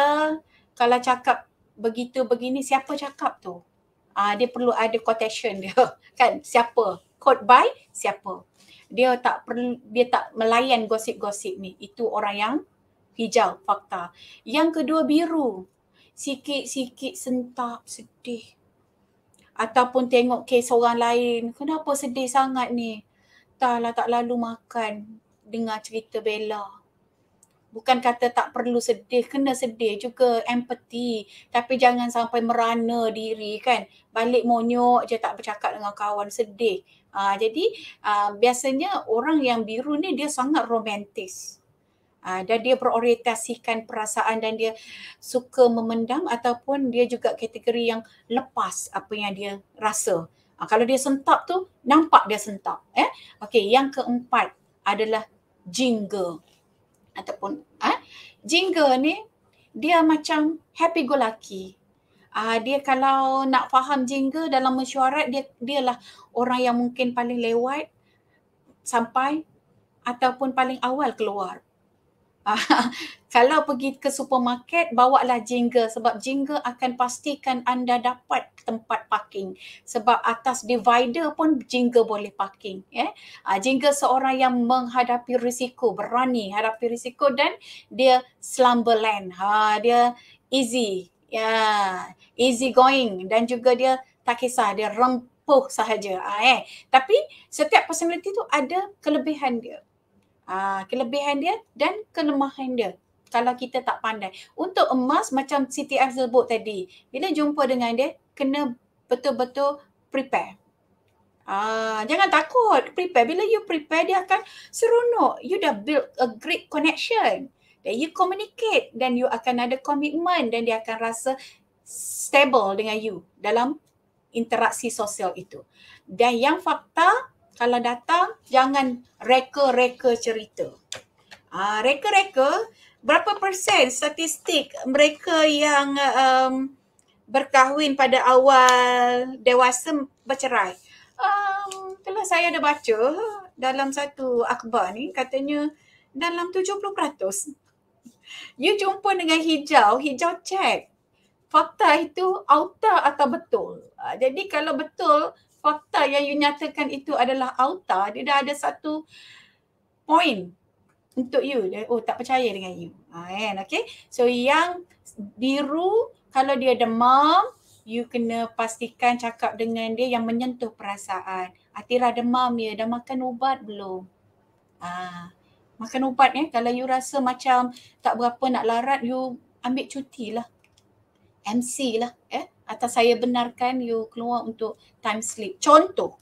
kalau cakap begitu begini, siapa cakap tu? Ah, dia perlu ada quotation dia. Kan? Siapa? quote by siapa? Dia tak perlu dia tak melayan gosip-gosip ni. Itu orang yang hijau fakta. Yang kedua biru. Sikit-sikit sentap sedih. Ataupun tengok kes orang lain. Kenapa sedih sangat ni? Taklah tak lalu makan dengar cerita bela. Bukan kata tak perlu sedih, kena sedih juga, empathy. Tapi jangan sampai merana diri kan. Balik monyok je tak bercakap dengan kawan, sedih. Uh, jadi uh, biasanya orang yang biru ni dia sangat romantis. Uh, dan dia berorientasikan perasaan dan dia suka memendam ataupun dia juga kategori yang lepas apa yang dia rasa. Uh, kalau dia sentap tu, nampak dia sentap. Eh? okey. yang keempat adalah jingle. Ataupun eh? Ah, jingle ni dia macam happy go lucky. Uh, dia kalau nak faham jingle dalam mesyuarat, dia dialah orang yang mungkin paling lewat sampai ataupun paling awal keluar kalau pergi ke supermarket bawalah jingga sebab jingga akan pastikan anda dapat tempat parking sebab atas divider pun jingga boleh parking ya yeah? jingga seorang yang menghadapi risiko berani hadapi risiko dan dia slumberland ha dia easy ya yeah, easy going dan juga dia tak kisah dia rempuh sahaja ha, eh tapi setiap personality tu ada kelebihan dia Ah, kelebihan dia dan kelemahan dia kalau kita tak pandai. Untuk emas macam Siti Afzal sebut tadi, bila jumpa dengan dia, kena betul-betul prepare. Ah, jangan takut. Prepare. Bila you prepare, dia akan seronok. You dah build a great connection. Then you communicate. Then you akan ada commitment. Then dia akan rasa stable dengan you dalam interaksi sosial itu. Dan yang fakta kalau datang jangan reka-reka cerita. Ah reka-reka berapa persen statistik mereka yang um, berkahwin pada awal dewasa bercerai. Um telah saya ada baca dalam satu akhbar ni katanya dalam 70%. You jumpa dengan hijau, hijau check. Fakta itu auta atau betul. Ah, jadi kalau betul fakta yang you nyatakan itu adalah auta, dia dah ada satu point untuk you. Dia, oh tak percaya dengan you. Ha, kan? Okay. So yang biru kalau dia demam, you kena pastikan cakap dengan dia yang menyentuh perasaan. Atira demam ya, dah makan ubat belum? Ah, ha, makan ubat ya. Kalau you rasa macam tak berapa nak larat, you ambil cuti lah. MC lah. Eh? atau saya benarkan you keluar untuk time sleep. Contoh.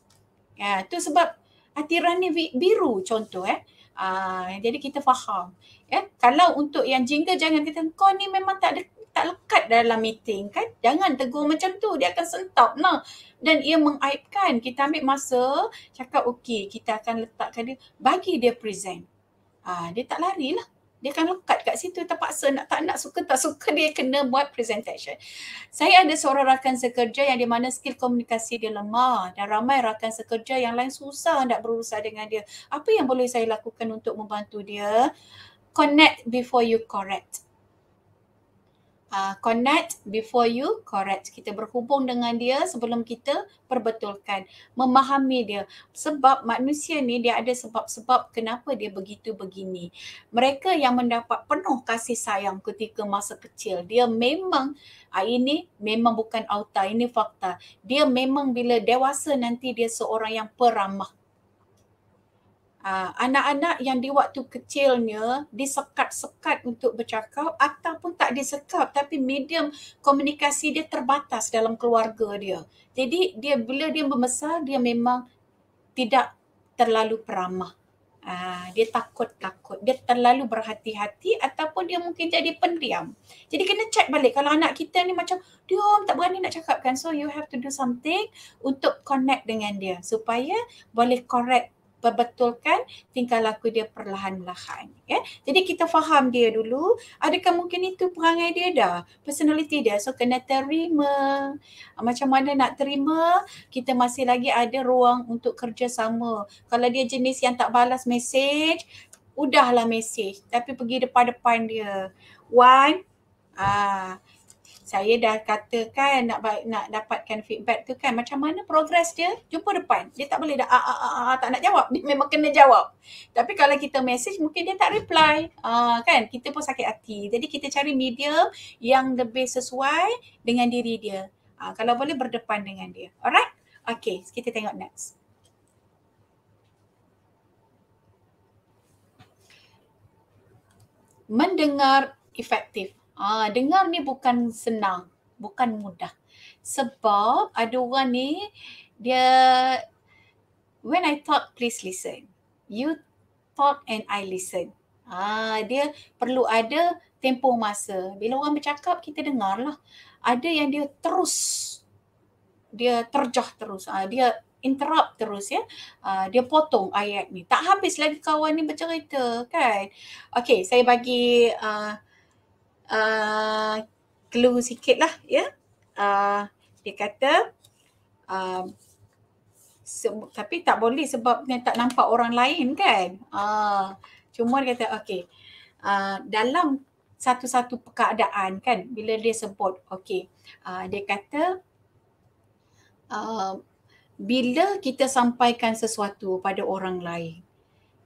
Ya, tu sebab atiran ni biru contoh eh. Aa, ah, jadi kita faham. Ya, kalau untuk yang jingga jangan kita kau ni memang tak ada tak lekat dalam meeting kan. Jangan tegur macam tu dia akan sentap nah. Dan ia mengaibkan kita ambil masa cakap okey kita akan letakkan dia bagi dia present. Ah dia tak larilah dia akan lekat kat situ terpaksa nak tak nak suka tak suka dia kena buat presentation. Saya ada seorang rakan sekerja yang di mana skill komunikasi dia lemah dan ramai rakan sekerja yang lain susah nak berusaha dengan dia. Apa yang boleh saya lakukan untuk membantu dia? Connect before you correct uh, connect before you correct. Kita berhubung dengan dia sebelum kita perbetulkan. Memahami dia. Sebab manusia ni dia ada sebab-sebab kenapa dia begitu begini. Mereka yang mendapat penuh kasih sayang ketika masa kecil. Dia memang uh, ini memang bukan auta. Ini fakta. Dia memang bila dewasa nanti dia seorang yang peramah. Ah, anak-anak yang di waktu kecilnya disekat-sekat untuk bercakap ataupun tak disekat tapi medium komunikasi dia terbatas dalam keluarga dia. Jadi dia bila dia membesar dia memang tidak terlalu peramah. Aa, ah, dia takut-takut, dia terlalu berhati-hati ataupun dia mungkin jadi pendiam. Jadi kena check balik kalau anak kita ni macam dia tak berani nak cakap kan. So you have to do something untuk connect dengan dia supaya boleh correct perbetulkan tingkah laku dia perlahan-lahan. Ya? Jadi kita faham dia dulu, adakah mungkin itu perangai dia dah, personality dia. So kena terima. Ah, macam mana nak terima, kita masih lagi ada ruang untuk kerjasama. Kalau dia jenis yang tak balas mesej, udahlah mesej. Tapi pergi depan-depan dia. One, ah, saya dah katakan nak nak dapatkan feedback tu kan macam mana progress dia jumpa depan dia tak boleh dah ah, ah, ah, ah, tak nak jawab dia memang kena jawab tapi kalau kita message mungkin dia tak reply uh, kan kita pun sakit hati jadi kita cari medium yang lebih sesuai dengan diri dia uh, kalau boleh berdepan dengan dia alright okay kita tengok next mendengar efektif Ah, dengar ni bukan senang, bukan mudah. Sebab ada orang ni dia when I talk please listen. You talk and I listen. Ah, dia perlu ada tempoh masa. Bila orang bercakap kita dengarlah. Ada yang dia terus dia terjah terus. Ah, dia interrupt terus ya. Ah, dia potong ayat ni. Tak habis lagi kawan ni bercerita, kan? Okay, saya bagi ah, Ah, clue sikit lah ya. Yeah? Uh, dia kata uh, tapi tak boleh sebab dia tak nampak orang lain kan. Uh, cuma dia kata okay uh, dalam satu-satu keadaan kan bila dia sebut okay uh, dia kata uh, bila kita sampaikan sesuatu pada orang lain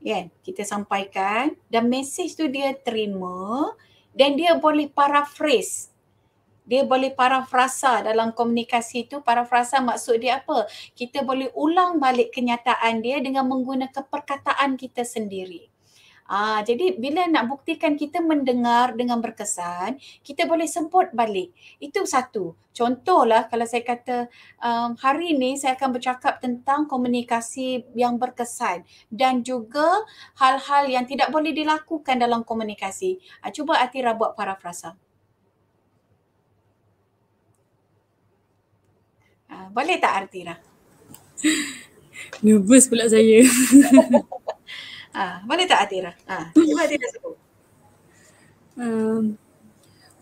kan yeah? kita sampaikan dan message tu dia terima dan dia boleh paraphrase dia boleh parafrasa dalam komunikasi itu. Parafrasa maksud dia apa? Kita boleh ulang balik kenyataan dia dengan menggunakan perkataan kita sendiri. Ah, jadi bila nak buktikan kita mendengar dengan berkesan, kita boleh semput balik. Itu satu. Contohlah kalau saya kata um, hari ini saya akan bercakap tentang komunikasi yang berkesan dan juga hal-hal yang tidak boleh dilakukan dalam komunikasi. Ah, cuba Atira buat parafrasa. Ah, boleh tak Artira? Nervous pula saya. Ah, mana tak Atira? Ah, cuba Atira dah sebut. Um,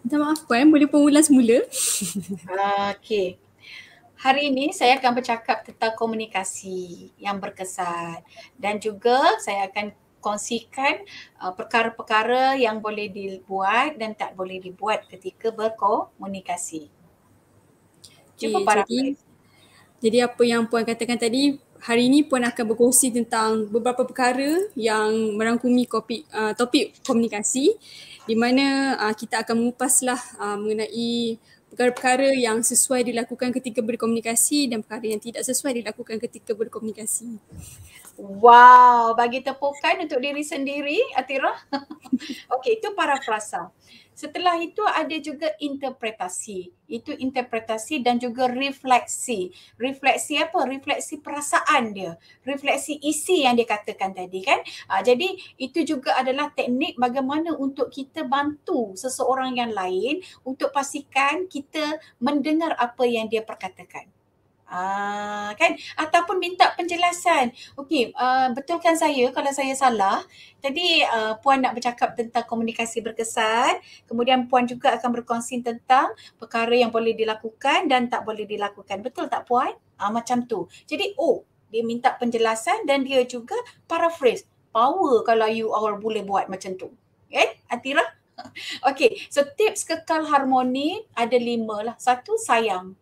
minta maaf puan, eh? boleh pengulas semula. okay. Hari ini saya akan bercakap tentang komunikasi yang berkesan dan juga saya akan kongsikan uh, perkara-perkara yang boleh dibuat dan tak boleh dibuat ketika berkomunikasi. Okay, jadi, para jadi apa yang puan katakan tadi hari ini Puan akan berkongsi tentang beberapa perkara yang merangkumi topik, uh, topik komunikasi di mana uh, kita akan mengupaslah uh, mengenai perkara-perkara yang sesuai dilakukan ketika berkomunikasi dan perkara yang tidak sesuai dilakukan ketika berkomunikasi. Wow, bagi tepukan untuk diri sendiri, Atira. Okey, itu para perasa. Setelah itu ada juga interpretasi. Itu interpretasi dan juga refleksi. Refleksi apa? Refleksi perasaan dia. Refleksi isi yang dia katakan tadi kan. Ah, jadi itu juga adalah teknik bagaimana untuk kita bantu seseorang yang lain untuk pastikan kita mendengar apa yang dia perkatakan. Ah, kan? Ataupun minta penjelasan. Okey, uh, betulkan saya kalau saya salah. Tadi uh, ah, Puan nak bercakap tentang komunikasi berkesan. Kemudian Puan juga akan berkongsi tentang perkara yang boleh dilakukan dan tak boleh dilakukan. Betul tak Puan? Uh, macam tu. Jadi oh, dia minta penjelasan dan dia juga paraphrase. Power kalau you all boleh buat macam tu. Eh, Atira? Okey, so tips kekal harmoni ada lima lah. Satu, sayang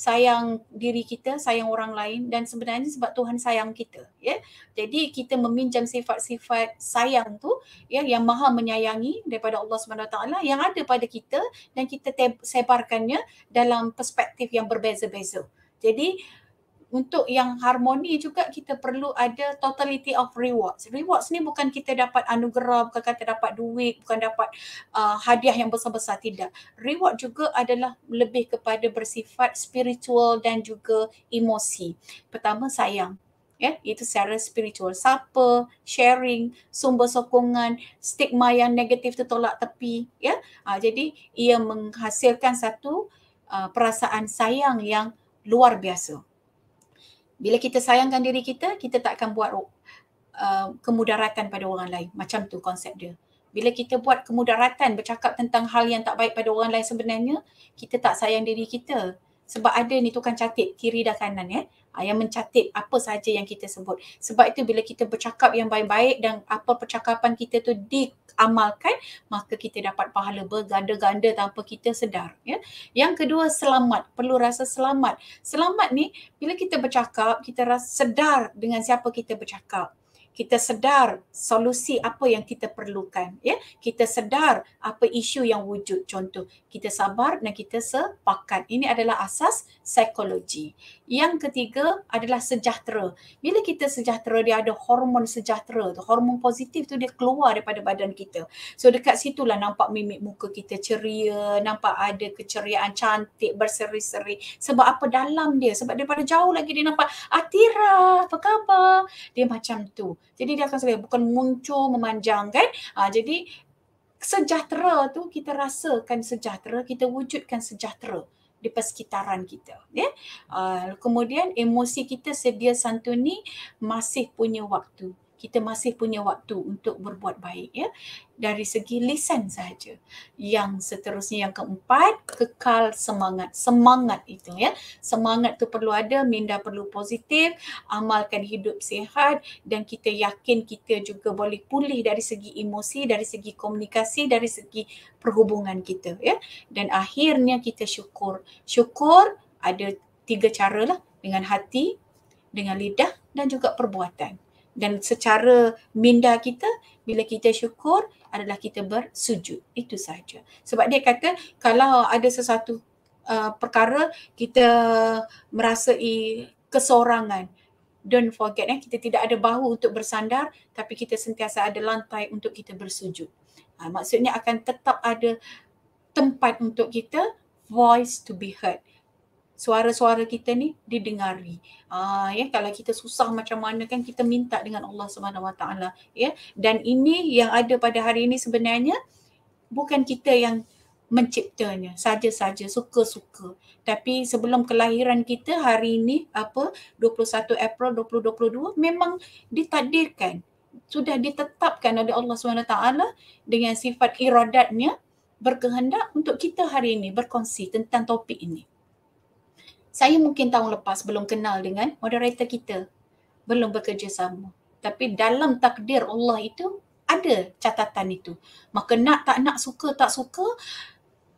sayang diri kita, sayang orang lain dan sebenarnya sebab Tuhan sayang kita, ya. Jadi kita meminjam sifat-sifat sayang tu ya yang Maha menyayangi daripada Allah Subhanahu taala yang ada pada kita dan kita sebarkannya dalam perspektif yang berbeza-beza. Jadi untuk yang harmoni juga kita perlu ada totality of rewards. Rewards ni bukan kita dapat anugerah, bukan kita dapat duit, bukan dapat uh, hadiah yang besar-besar tidak. Reward juga adalah lebih kepada bersifat spiritual dan juga emosi. Pertama sayang. Ya, yeah, itu secara spiritual. Siapa sharing sumber sokongan, stigma yang negatif tu tolak tepi, ya. Yeah? Uh, jadi ia menghasilkan satu uh, perasaan sayang yang luar biasa bila kita sayangkan diri kita, kita tak akan buat uh, kemudaratan pada orang lain. Macam tu konsep dia. Bila kita buat kemudaratan bercakap tentang hal yang tak baik pada orang lain sebenarnya, kita tak sayang diri kita. Sebab ada ni tukang catit kiri dan kanan ya. Eh? yang mencatat apa sahaja yang kita sebut. Sebab itu bila kita bercakap yang baik-baik dan apa percakapan kita tu di amalkan maka kita dapat pahala berganda-ganda tanpa kita sedar ya yang kedua selamat perlu rasa selamat selamat ni bila kita bercakap kita rasa sedar dengan siapa kita bercakap kita sedar solusi apa yang kita perlukan ya kita sedar apa isu yang wujud contoh kita sabar dan kita sepakat ini adalah asas psikologi yang ketiga adalah sejahtera bila kita sejahtera dia ada hormon sejahtera tu hormon positif tu dia keluar daripada badan kita so dekat situlah nampak mimik muka kita ceria nampak ada keceriaan cantik berseri-seri sebab apa dalam dia sebab daripada jauh lagi dia nampak Atira apa khabar dia macam tu jadi dia akan selesai bukan muncul memanjang kan. Ha, jadi sejahtera tu kita rasakan sejahtera, kita wujudkan sejahtera di persekitaran kita. Ya? Uh, kemudian emosi kita sedia santuni masih punya waktu kita masih punya waktu untuk berbuat baik ya dari segi lisan saja yang seterusnya yang keempat kekal semangat semangat itu ya semangat tu perlu ada minda perlu positif amalkan hidup sihat dan kita yakin kita juga boleh pulih dari segi emosi dari segi komunikasi dari segi perhubungan kita ya dan akhirnya kita syukur syukur ada tiga cara lah dengan hati dengan lidah dan juga perbuatan dan secara minda kita bila kita syukur adalah kita bersujud itu sahaja sebab dia kata kalau ada sesuatu uh, perkara kita merasai kesorangan don't forget eh kita tidak ada bahu untuk bersandar tapi kita sentiasa ada lantai untuk kita bersujud uh, maksudnya akan tetap ada tempat untuk kita voice to be heard suara-suara kita ni didengari. Ah ya kalau kita susah macam mana kan kita minta dengan Allah Subhanahu Wa Taala ya dan ini yang ada pada hari ini sebenarnya bukan kita yang menciptanya saja-saja suka-suka tapi sebelum kelahiran kita hari ini apa 21 April 2022 memang ditadirkan sudah ditetapkan oleh Allah Subhanahu taala dengan sifat iradatnya berkehendak untuk kita hari ini berkongsi tentang topik ini saya mungkin tahun lepas belum kenal dengan moderator kita. Belum bekerjasama. Tapi dalam takdir Allah itu ada catatan itu. Maka nak tak nak, suka tak suka,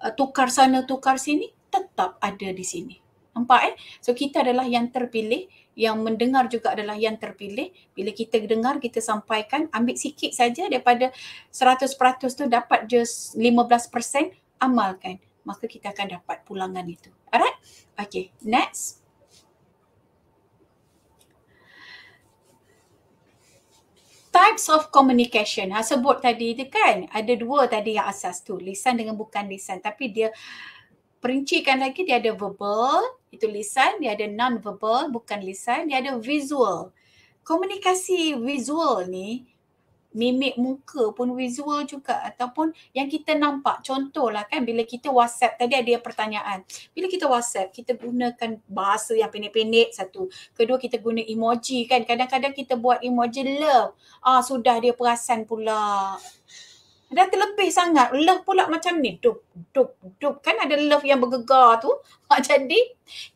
eh, tukar sana tukar sini, tetap ada di sini. Nampak eh? So kita adalah yang terpilih, yang mendengar juga adalah yang terpilih. Bila kita dengar, kita sampaikan, ambil sikit saja daripada 100% tu dapat just 15% amalkan maka kita akan dapat pulangan itu. Alright? Okay, next. Types of communication. Ha, sebut tadi itu kan, ada dua tadi yang asas tu. Lisan dengan bukan lisan. Tapi dia perincikan lagi, dia ada verbal, itu lisan. Dia ada non-verbal, bukan lisan. Dia ada visual. Komunikasi visual ni, mimik muka pun visual juga ataupun yang kita nampak contohlah kan bila kita WhatsApp tadi ada pertanyaan bila kita WhatsApp kita gunakan bahasa yang pendek-pendek satu kedua kita guna emoji kan kadang-kadang kita buat emoji love ah sudah dia perasan pula dah terlebih sangat love pula macam ni dup dup dup kan ada love yang bergegar tu ah, jadi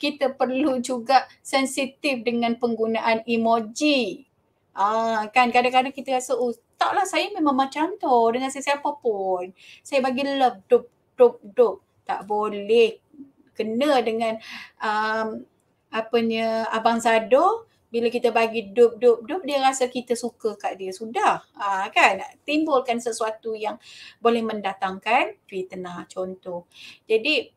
kita perlu juga sensitif dengan penggunaan emoji Ah kan kadang-kadang kita rasa oh taklah saya memang macam tu dengan sesiapa pun. Saya bagi love dop dop dop. Tak boleh kena dengan um, apanya abang Sado bila kita bagi dop dop dop dia rasa kita suka kat dia sudah. Ah ha, kan timbulkan sesuatu yang boleh mendatangkan fitnah contoh. Jadi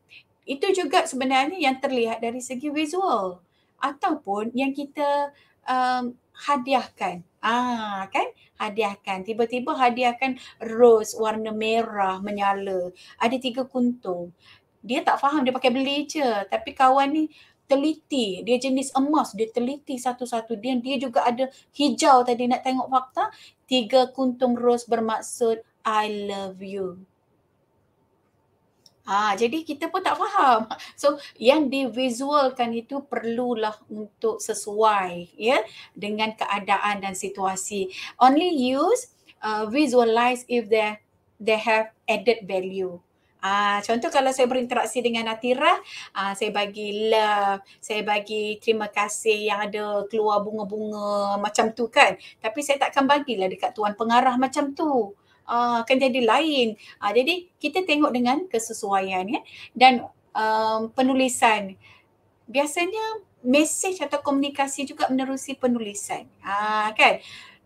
itu juga sebenarnya yang terlihat dari segi visual ataupun yang kita um, hadiahkan. Ah kan hadiahkan. Tiba-tiba hadiahkan rose warna merah menyala. Ada tiga kuntung. Dia tak faham dia pakai beli je. Tapi kawan ni teliti. Dia jenis emas. Dia teliti satu-satu. Dia, dia juga ada hijau tadi nak tengok fakta. Tiga kuntung rose bermaksud I love you. Ah, ha, jadi kita pun tak faham. So yang divisualkan itu perlulah untuk sesuai ya yeah, dengan keadaan dan situasi. Only use uh, visualize if they they have added value. Ah, ha, contoh kalau saya berinteraksi dengan Atira, ha, saya bagi love, saya bagi terima kasih yang ada keluar bunga-bunga macam tu kan. Tapi saya takkan bagilah dekat tuan pengarah macam tu akan ah, jadi lain. Uh, jadi kita tengok dengan kesesuaian ya. Dan um, penulisan biasanya mesej atau komunikasi juga menerusi penulisan. Ah uh, kan?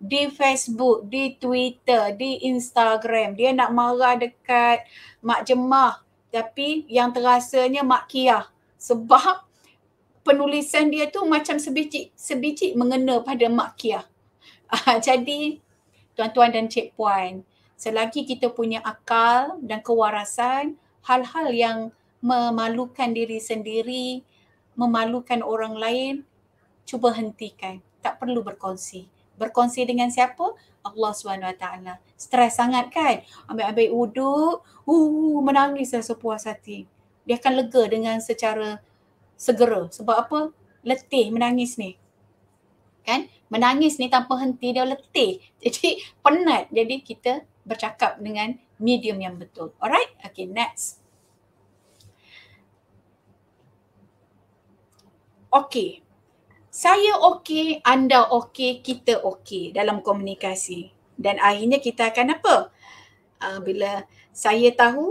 di Facebook, di Twitter, di Instagram. Dia nak marah dekat Mak Jemah tapi yang terasanya Mak Kiah sebab penulisan dia tu macam sebiji sebiji mengena pada Mak Kiah. Ah, jadi tuan-tuan dan cik puan, selagi kita punya akal dan kewarasan hal-hal yang memalukan diri sendiri memalukan orang lain cuba hentikan tak perlu berkongsi berkongsi dengan siapa Allah Swt. Wa Taala stres sangat kan ambil ambil uduk. uh menangis dan sepuas hati dia akan lega dengan secara segera sebab apa letih menangis ni kan menangis ni tanpa henti dia letih jadi penat jadi kita bercakap dengan medium yang betul. Alright? Okay, next. Okay. Saya okay, anda okay, kita okay dalam komunikasi. Dan akhirnya kita akan apa? Uh, bila saya tahu,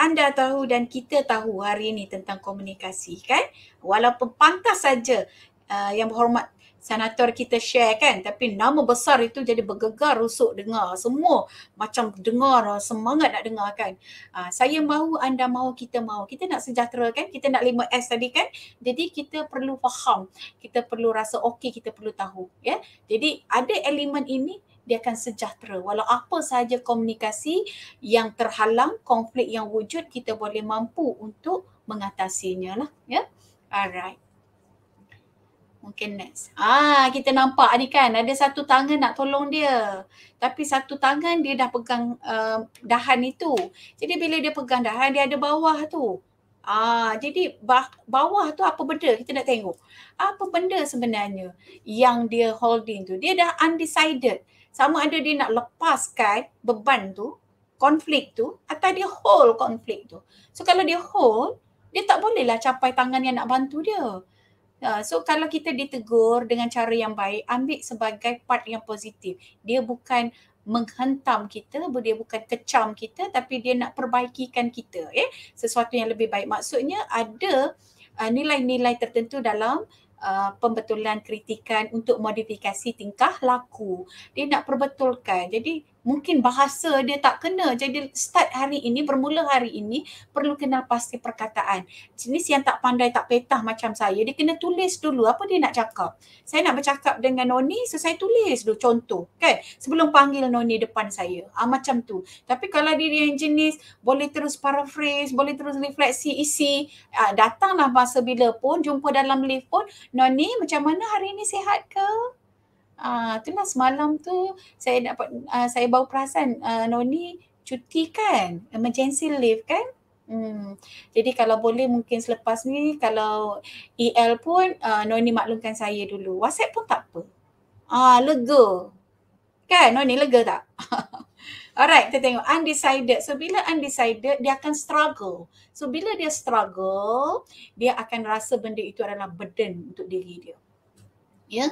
anda tahu dan kita tahu hari ini tentang komunikasi, kan? Walaupun pantas saja uh, yang berhormat senator kita share kan tapi nama besar itu jadi bergegar rusuk dengar semua macam dengar ah, semangat nak dengar kan uh, saya mahu anda mahu kita mahu kita nak sejahtera kan kita nak 5S tadi kan jadi kita perlu faham kita perlu rasa okey kita perlu tahu ya jadi ada elemen ini dia akan sejahtera walau apa sahaja komunikasi yang terhalang konflik yang wujud kita boleh mampu untuk mengatasinya lah ya yeah? alright mungkin next. Ah, kita nampak ni kan ada satu tangan nak tolong dia. Tapi satu tangan dia dah pegang uh, dahan itu. Jadi bila dia pegang dahan dia ada bawah tu. Ah, jadi bah- bawah tu apa benda kita nak tengok. Apa benda sebenarnya yang dia holding tu. Dia dah undecided. Sama ada dia nak lepaskan beban tu, konflik tu atau dia hold konflik tu. So kalau dia hold, dia tak bolehlah capai tangan yang nak bantu dia. Ya, so kalau kita ditegur dengan cara yang baik, ambil sebagai part yang positif. Dia bukan menghentam kita, dia bukan kecam kita tapi dia nak perbaikikan kita. Eh? Sesuatu yang lebih baik. Maksudnya ada uh, nilai-nilai tertentu dalam Uh, pembetulan kritikan untuk modifikasi tingkah laku. Dia nak perbetulkan. Jadi mungkin bahasa dia tak kena. Jadi start hari ini, bermula hari ini, perlu kenal pasti perkataan. Jenis yang tak pandai, tak petah macam saya, dia kena tulis dulu apa dia nak cakap. Saya nak bercakap dengan Noni, so saya tulis dulu contoh kan. Sebelum panggil Noni depan saya. Ha, macam tu. Tapi kalau dia yang jenis, boleh terus paraphrase, boleh terus refleksi, isi. Ha, datanglah masa bila pun, jumpa dalam lift pun. Noni, macam mana hari ini sihat ke? Ah, tu nak semalam tu saya dapat uh, saya bawa perasan uh, Noni cuti kan? Emergency leave kan? Hmm. Jadi kalau boleh mungkin selepas ni kalau EL pun uh, Noni maklumkan saya dulu. WhatsApp pun tak apa. Ah, lega. Kan? Noni lega tak? Alright, kita tengok undecided. So bila undecided, dia akan struggle. So bila dia struggle, dia akan rasa benda itu adalah burden untuk diri dia. Ya? Yeah?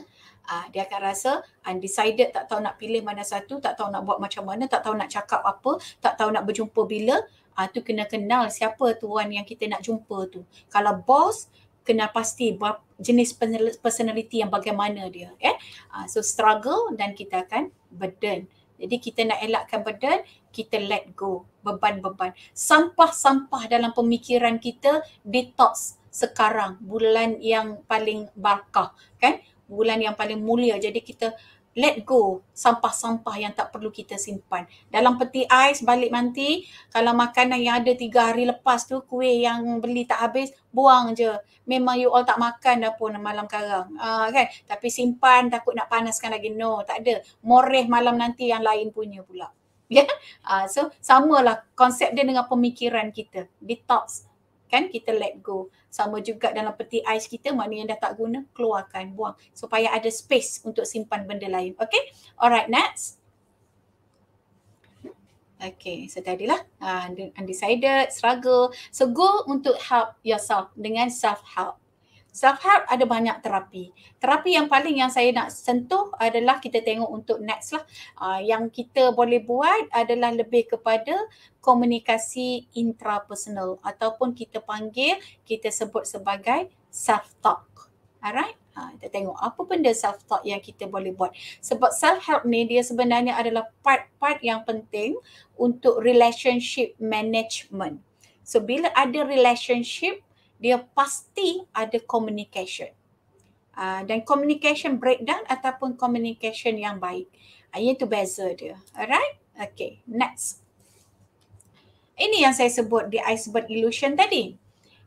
uh, dia akan rasa undecided tak tahu nak pilih mana satu tak tahu nak buat macam mana tak tahu nak cakap apa tak tahu nak berjumpa bila uh, tu kena kenal siapa tuan yang kita nak jumpa tu kalau bos kena pasti jenis personality yang bagaimana dia eh uh, so struggle dan kita akan burden jadi kita nak elakkan burden kita let go beban-beban sampah-sampah dalam pemikiran kita detox sekarang bulan yang paling barakah kan bulan yang paling mulia. Jadi kita let go sampah-sampah yang tak perlu kita simpan. Dalam peti ais balik nanti, kalau makanan yang ada tiga hari lepas tu, kuih yang beli tak habis, buang je. Memang you all tak makan dah pun malam karang. Uh, kan? Tapi simpan takut nak panaskan lagi. No, tak ada. Moreh malam nanti yang lain punya pula. Yeah? Ya? Uh, so, samalah konsep dia dengan pemikiran kita. Detox kan kita let go. Sama juga dalam peti ais kita mana yang dah tak guna keluarkan, buang supaya ada space untuk simpan benda lain. Okay, alright next. Okay, so tadi lah uh, undecided, struggle. So go untuk help yourself dengan self-help self help ada banyak terapi. Terapi yang paling yang saya nak sentuh adalah kita tengok untuk next lah. Uh, yang kita boleh buat adalah lebih kepada komunikasi intrapersonal ataupun kita panggil kita sebut sebagai self talk. Alright? Ha, kita tengok apa benda self talk yang kita boleh buat. Sebab self help ni dia sebenarnya adalah part-part yang penting untuk relationship management. So bila ada relationship dia pasti ada communication. Uh, dan communication breakdown ataupun communication yang baik. Uh, ah, tu beza dia. Alright? Okay, next. Ini yang saya sebut di iceberg illusion tadi.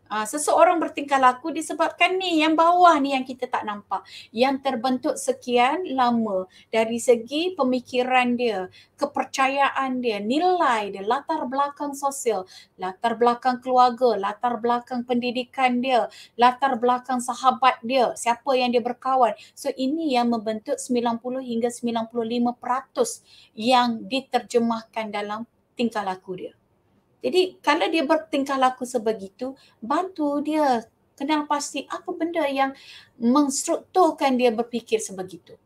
Ha, seseorang bertingkah laku disebabkan ni yang bawah ni yang kita tak nampak yang terbentuk sekian lama dari segi pemikiran dia kepercayaan dia nilai dia latar belakang sosial latar belakang keluarga latar belakang pendidikan dia latar belakang sahabat dia siapa yang dia berkawan so ini yang membentuk 90 hingga 95% peratus yang diterjemahkan dalam tingkah laku dia jadi kalau dia bertingkah laku sebegitu, bantu dia kenal pasti apa benda yang mengstrukturkan dia berfikir sebegitu.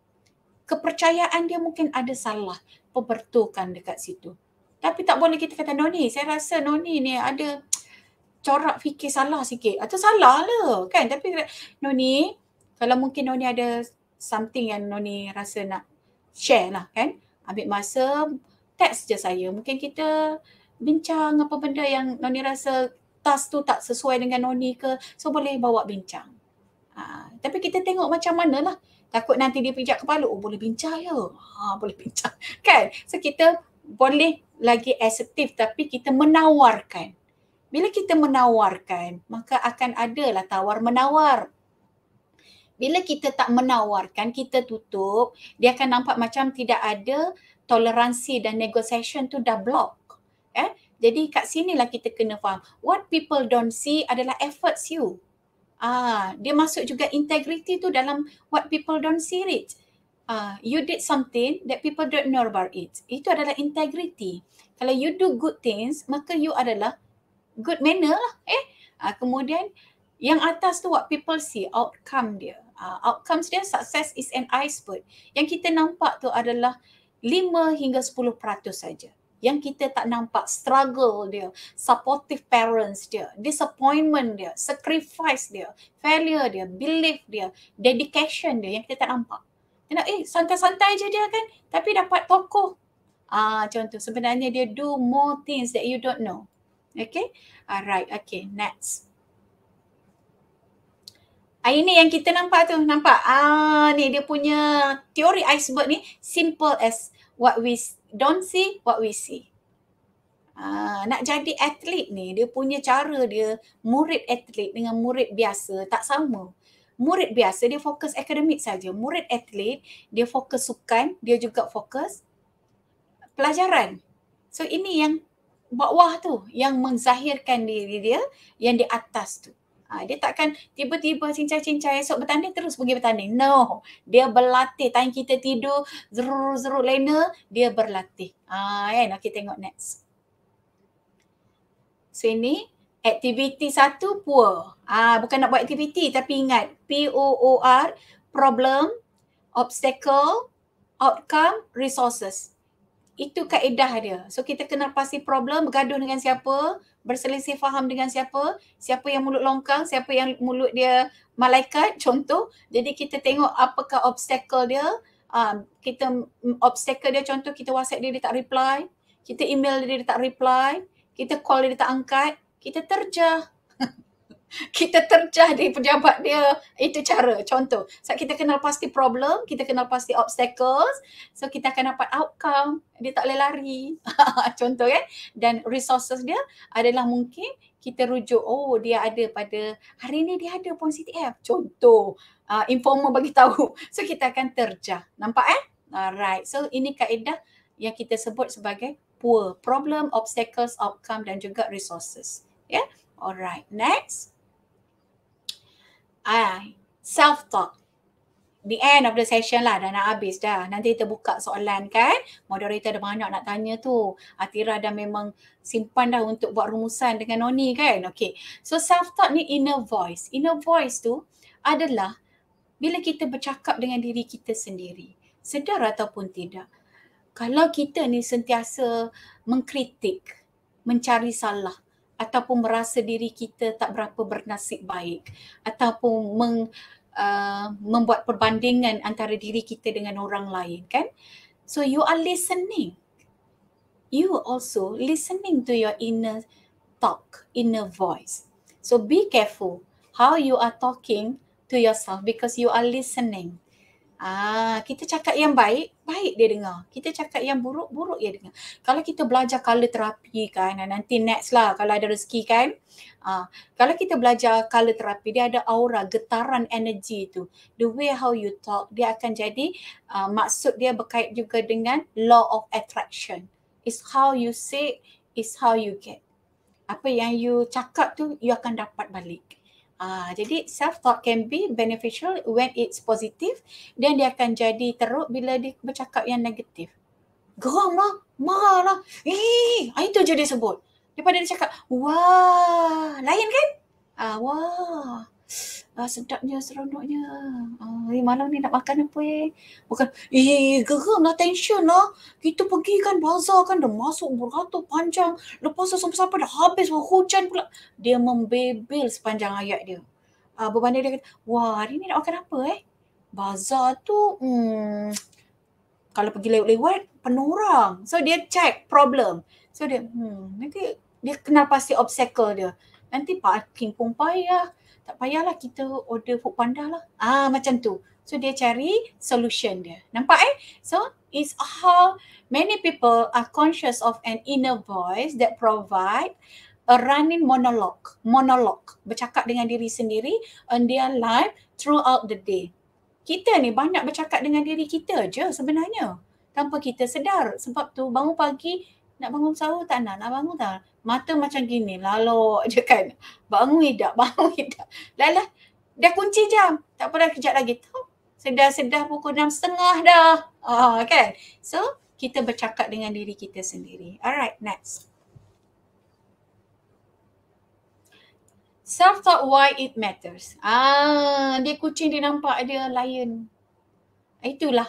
Kepercayaan dia mungkin ada salah pembertukan dekat situ. Tapi tak boleh kita kata Noni, saya rasa Noni ni ada corak fikir salah sikit. Atau salah lah kan. Tapi Noni, kalau mungkin Noni ada something yang Noni rasa nak share lah kan. Ambil masa, text je saya. Mungkin kita bincang apa benda yang Noni rasa task tu tak sesuai dengan Noni ke. So boleh bawa bincang. Ha, tapi kita tengok macam mana lah Takut nanti dia pijak kepala. Oh boleh bincang ya. Ha, boleh bincang. Kan? So kita boleh lagi assertif, tapi kita menawarkan. Bila kita menawarkan, maka akan adalah tawar-menawar. Bila kita tak menawarkan, kita tutup, dia akan nampak macam tidak ada toleransi dan negotiation tu dah block. Eh? Jadi kat sini lah kita kena faham. What people don't see adalah efforts you. Ah, dia masuk juga integrity tu dalam what people don't see it. Ah, you did something that people don't know about it. Itu adalah integrity. Kalau you do good things, maka you adalah good manner lah. Eh? Ah, kemudian yang atas tu what people see, outcome dia. Ah, outcomes dia, success is an iceberg. Yang kita nampak tu adalah 5 hingga 10% saja yang kita tak nampak struggle dia, supportive parents dia, disappointment dia, sacrifice dia, failure dia, belief dia, dedication dia yang kita tak nampak. Dia nak, eh santai-santai je dia kan, tapi dapat tokoh. Ah, contoh, sebenarnya dia do more things that you don't know. Okay, alright, okay, next. Ah, ini yang kita nampak tu, nampak? Ah, ni dia punya teori iceberg ni, simple as what we don't see what we see. Uh, nak jadi atlet ni dia punya cara dia murid atlet dengan murid biasa tak sama. Murid biasa dia fokus akademik saja. Murid atlet dia fokus sukan, dia juga fokus pelajaran. So ini yang bawah tu yang menzahirkan diri dia yang di atas tu. Ha, dia takkan tiba-tiba cincai-cincai esok bertanding terus pergi bertanding. No. Dia berlatih. Time kita tidur zerut-zerut lena, dia berlatih. Ah, kan? Okay, tengok next. So ini aktiviti satu poor. Ah, bukan nak buat aktiviti tapi ingat P-O-O-R problem, obstacle, outcome, resources. Itu kaedah dia. So kita kena pasti problem bergaduh dengan siapa, berselisih faham dengan siapa, siapa yang mulut longkang, siapa yang mulut dia malaikat contoh. Jadi kita tengok apakah obstacle dia. Um, kita obstacle dia contoh kita WhatsApp dia dia tak reply, kita email dia dia tak reply, kita call dia, dia tak angkat, kita terjah. kita terjah di pejabat dia itu cara contoh sebab so, kita kenal pasti problem kita kenal pasti obstacles so kita akan dapat outcome dia tak boleh lari contoh kan dan resources dia adalah mungkin kita rujuk oh dia ada pada hari ni dia ada pun CTF contoh uh, informer bagi tahu so kita akan terjah nampak eh alright so ini kaedah yang kita sebut sebagai poor problem obstacles outcome dan juga resources ya yeah? alright next Ah, self talk. The end of the session lah dah nak habis dah. Nanti kita buka soalan kan. Moderator ada banyak nak tanya tu. Atira dah memang simpan dah untuk buat rumusan dengan Noni kan. Okay. So self talk ni inner voice. Inner voice tu adalah bila kita bercakap dengan diri kita sendiri. Sedar ataupun tidak. Kalau kita ni sentiasa mengkritik, mencari salah, ataupun merasa diri kita tak berapa bernasib baik ataupun meng, uh, membuat perbandingan antara diri kita dengan orang lain kan so you are listening you also listening to your inner talk inner voice so be careful how you are talking to yourself because you are listening Ah, kita cakap yang baik, baik dia dengar. Kita cakap yang buruk, buruk dia dengar. Kalau kita belajar color terapi kan, ah, nanti next lah kalau ada rezeki kan. Ah, kalau kita belajar color terapi, dia ada aura, getaran energi itu. The way how you talk, dia akan jadi uh, maksud dia berkait juga dengan law of attraction. It's how you say, it's how you get. Apa yang you cakap tu, you akan dapat balik. Ah, jadi self talk can be beneficial when it's positive dan dia akan jadi teruk bila dia bercakap yang negatif. Geram lah, marah lah. Eh, itu je sebut. Daripada dia cakap, wah, lain kan? Ah, wah ah, sedapnya, seronoknya. Ah, eh, malam ni nak makan apa eh? Bukan, eh, geram lah tension lah. Kita pergi kan bazar kan, dah masuk beratur panjang. Lepas tu siapa-siapa dah habis, hujan pula. Dia membebel sepanjang ayat dia. Ah, berbanding dia kata, wah hari ni nak makan apa eh? Bazar tu, hmm, kalau pergi lewat-lewat, penuh orang. So dia check problem. So dia, hmm, nanti dia kenal pasti obstacle dia. Nanti parking pun payah tak payahlah kita order food panda lah. Ah macam tu. So dia cari solution dia. Nampak eh? So it's how many people are conscious of an inner voice that provide a running monologue. Monologue. Bercakap dengan diri sendiri on their life throughout the day. Kita ni banyak bercakap dengan diri kita je sebenarnya. Tanpa kita sedar. Sebab tu bangun pagi nak bangun sahur tak nak. Nak bangun tak mata macam gini lalu je kan bangun tak bangun tak lalah dah kunci jam tak apa dah kejap lagi tu sedar sedah pukul enam setengah dah ah kan so kita bercakap dengan diri kita sendiri alright next self talk why it matters ah dia kucing dia nampak dia lion itulah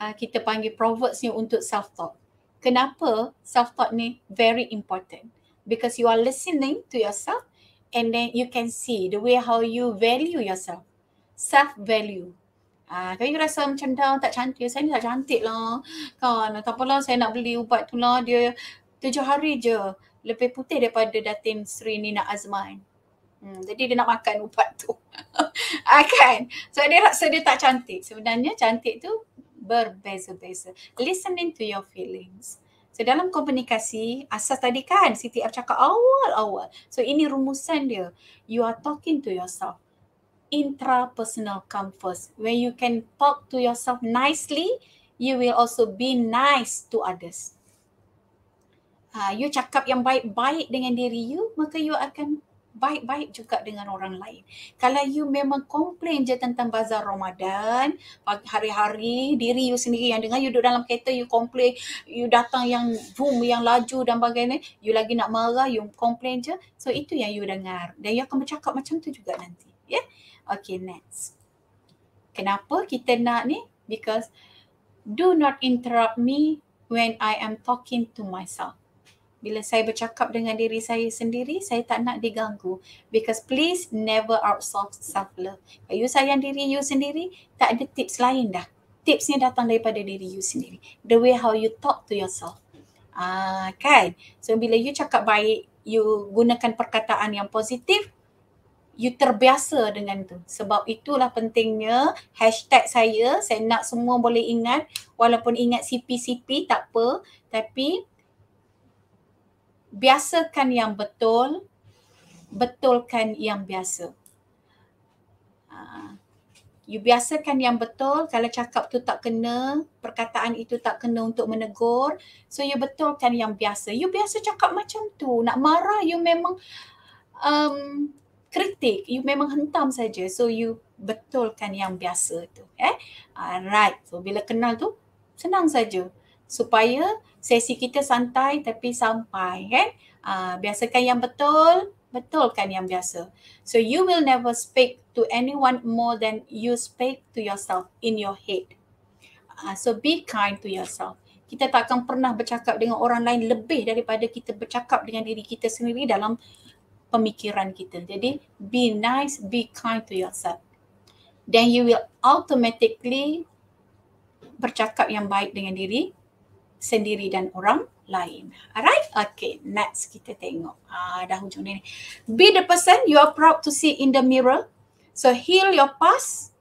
uh, kita panggil proverbs ni untuk self talk kenapa self talk ni very important. Because you are listening to yourself and then you can see the way how you value yourself. Self-value. Ah, kalau you rasa macam dah tak cantik, saya ni tak cantik lah. Kan, tak apalah saya nak beli ubat tu lah. Dia tujuh hari je lebih putih daripada Datin Sri Nina Azman. Hmm, jadi dia nak makan ubat tu. Ah, kan? So dia rasa dia tak cantik. Sebenarnya cantik tu berbeza-beza. Listening to your feelings. So dalam komunikasi, asas tadi kan CTF cakap awal-awal. So ini rumusan dia. You are talking to yourself. Intrapersonal comfort. When you can talk to yourself nicely, you will also be nice to others. Uh, you cakap yang baik-baik dengan diri you, maka you akan baik-baik juga dengan orang lain. Kalau you memang komplain je tentang bazar Ramadan, hari-hari diri you sendiri yang dengar you duduk dalam kereta you komplain, you datang yang boom yang laju dan bagainya, you lagi nak marah, you komplain je. So itu yang you dengar. Dan you akan bercakap macam tu juga nanti. Ya. Yeah? Okay, next. Kenapa kita nak ni? Because do not interrupt me when I am talking to myself bila saya bercakap dengan diri saya sendiri, saya tak nak diganggu. Because please never outsource self-love. you sayang diri you sendiri, tak ada tips lain dah. Tipsnya datang daripada diri you sendiri. The way how you talk to yourself. Ah, uh, kan? So, bila you cakap baik, you gunakan perkataan yang positif, you terbiasa dengan tu. Sebab itulah pentingnya hashtag saya, saya nak semua boleh ingat, walaupun ingat CP-CP, tak apa. Tapi, biasakan yang betul, betulkan yang biasa. Ha. You biasakan yang betul, kalau cakap tu tak kena, perkataan itu tak kena untuk menegur. So you betulkan yang biasa. You biasa cakap macam tu. Nak marah, you memang um, kritik. You memang hentam saja. So you betulkan yang biasa tu. Eh? Alright. So bila kenal tu, senang saja supaya sesi kita santai tapi sampai kan uh, biasakan yang betul betulkan yang biasa so you will never speak to anyone more than you speak to yourself in your head uh, so be kind to yourself kita takkan pernah bercakap dengan orang lain lebih daripada kita bercakap dengan diri kita sendiri dalam pemikiran kita jadi be nice be kind to yourself then you will automatically bercakap yang baik dengan diri sendiri dan orang lain. Alright? Okay, next kita tengok. Ah, dah hujung ni. Be the person you are proud to see in the mirror. So heal your past,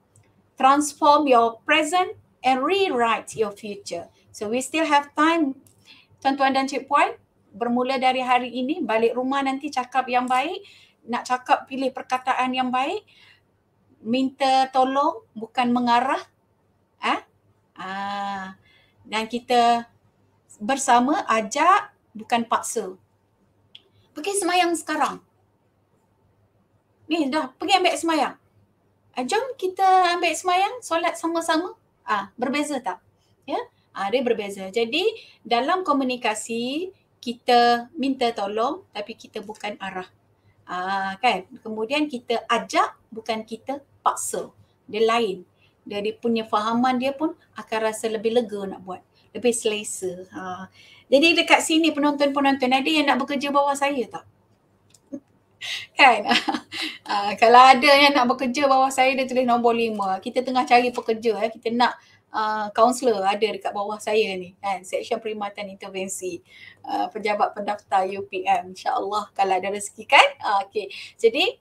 transform your present and rewrite your future. So we still have time. Tuan-tuan dan cik puan, bermula dari hari ini, balik rumah nanti cakap yang baik, nak cakap pilih perkataan yang baik, minta tolong bukan mengarah. Ah, ah, dan kita bersama ajak bukan paksa. Pergi semayang sekarang. Ni dah pergi ambil semayang. Ah, jom kita ambil semayang, solat sama-sama. Ah, ha, berbeza tak? Ya. Ha, dia berbeza. Jadi dalam komunikasi kita minta tolong tapi kita bukan arah. Ah, kan? Kemudian kita ajak bukan kita paksa. Dia lain. Dia, dia punya fahaman dia pun akan rasa lebih lega nak buat lebih selesa. Ha. Jadi dekat sini penonton-penonton ada yang nak bekerja bawah saya tak? kan? ha, kalau ada yang nak bekerja bawah saya dia tulis nombor lima. Kita tengah cari pekerja. Eh. Kita nak kaunselor ha, uh, ada dekat bawah saya ni kan section perkhidmatan intervensi uh, pejabat pendaftar UPM insyaallah kalau ada rezeki kan uh, okey jadi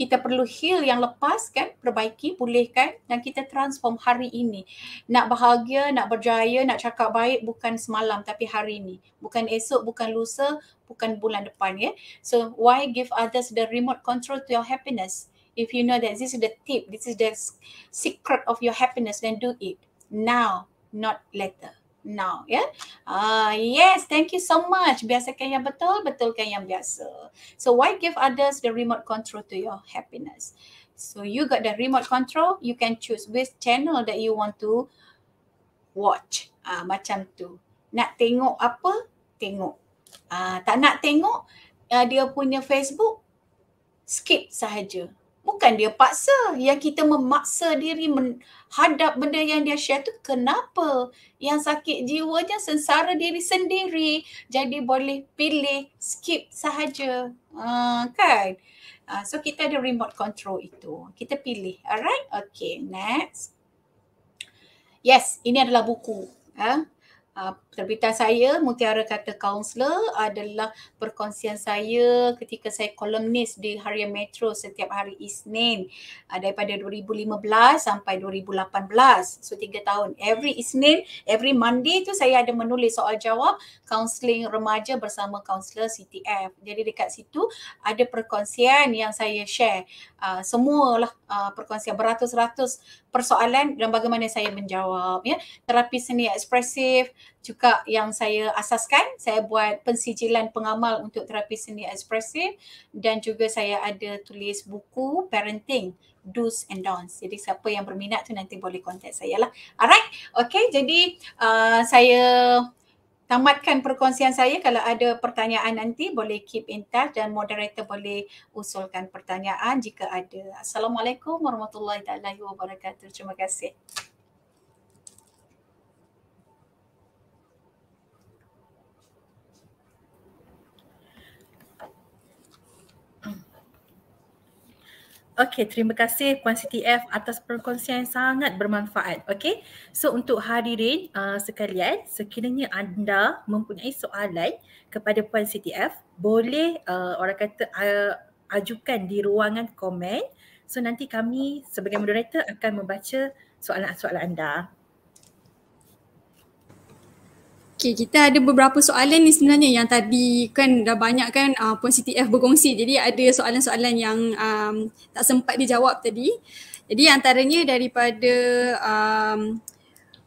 kita perlu heal yang lepas kan perbaiki pulihkan dan kita transform hari ini nak bahagia nak berjaya nak cakap baik bukan semalam tapi hari ini bukan esok bukan lusa bukan bulan depan ya so why give others the remote control to your happiness if you know that this is the tip this is the secret of your happiness then do it now not later now ya. Yeah? Ah uh, yes, thank you so much. Biasakan yang betul, betulkan yang biasa. So why give others the remote control to your happiness? So you got the remote control, you can choose which channel that you want to watch. Ah uh, macam tu. Nak tengok apa? Tengok. Ah uh, tak nak tengok uh, dia punya Facebook skip sahaja bukan dia paksa yang kita memaksa diri menghadap benda yang dia share tu kenapa yang sakit jiwanya sengsara diri sendiri jadi boleh pilih skip sahaja uh, kan uh, so kita ada remote control itu kita pilih alright okay next yes ini adalah buku ha uh, terbitan saya Mutiara Kata Kaunselor adalah perkongsian saya ketika saya kolumnis di Harian Metro setiap hari Isnin uh, daripada 2015 sampai 2018. So tiga tahun. Every Isnin, every Monday tu saya ada menulis soal jawab kaunseling remaja bersama kaunselor CTF. Jadi dekat situ ada perkongsian yang saya share. Uh, semualah uh, perkongsian beratus-ratus persoalan dan bagaimana saya menjawab ya terapi seni ekspresif juga yang saya asaskan saya buat pensijilan pengamal untuk terapi seni ekspresif dan juga saya ada tulis buku parenting do's and don'ts. Jadi siapa yang berminat tu nanti boleh kontak saya lah. Alright. Okay. Jadi uh, saya tamatkan perkongsian saya. Kalau ada pertanyaan nanti boleh keep in touch dan moderator boleh usulkan pertanyaan jika ada. Assalamualaikum warahmatullahi wabarakatuh. Terima kasih. Okey, terima kasih Puan Siti F atas perkongsian yang sangat bermanfaat. Okey, so untuk hadirin uh, sekalian, sekiranya anda mempunyai soalan kepada Puan Siti F, boleh uh, orang kata uh, ajukan di ruangan komen. So nanti kami sebagai moderator akan membaca soalan-soalan anda. Okay, kita ada beberapa soalan ni sebenarnya yang tadi kan dah banyak kan uh, Puan CTF berkongsi. Jadi ada soalan-soalan yang um, tak sempat dijawab tadi. Jadi antaranya daripada um,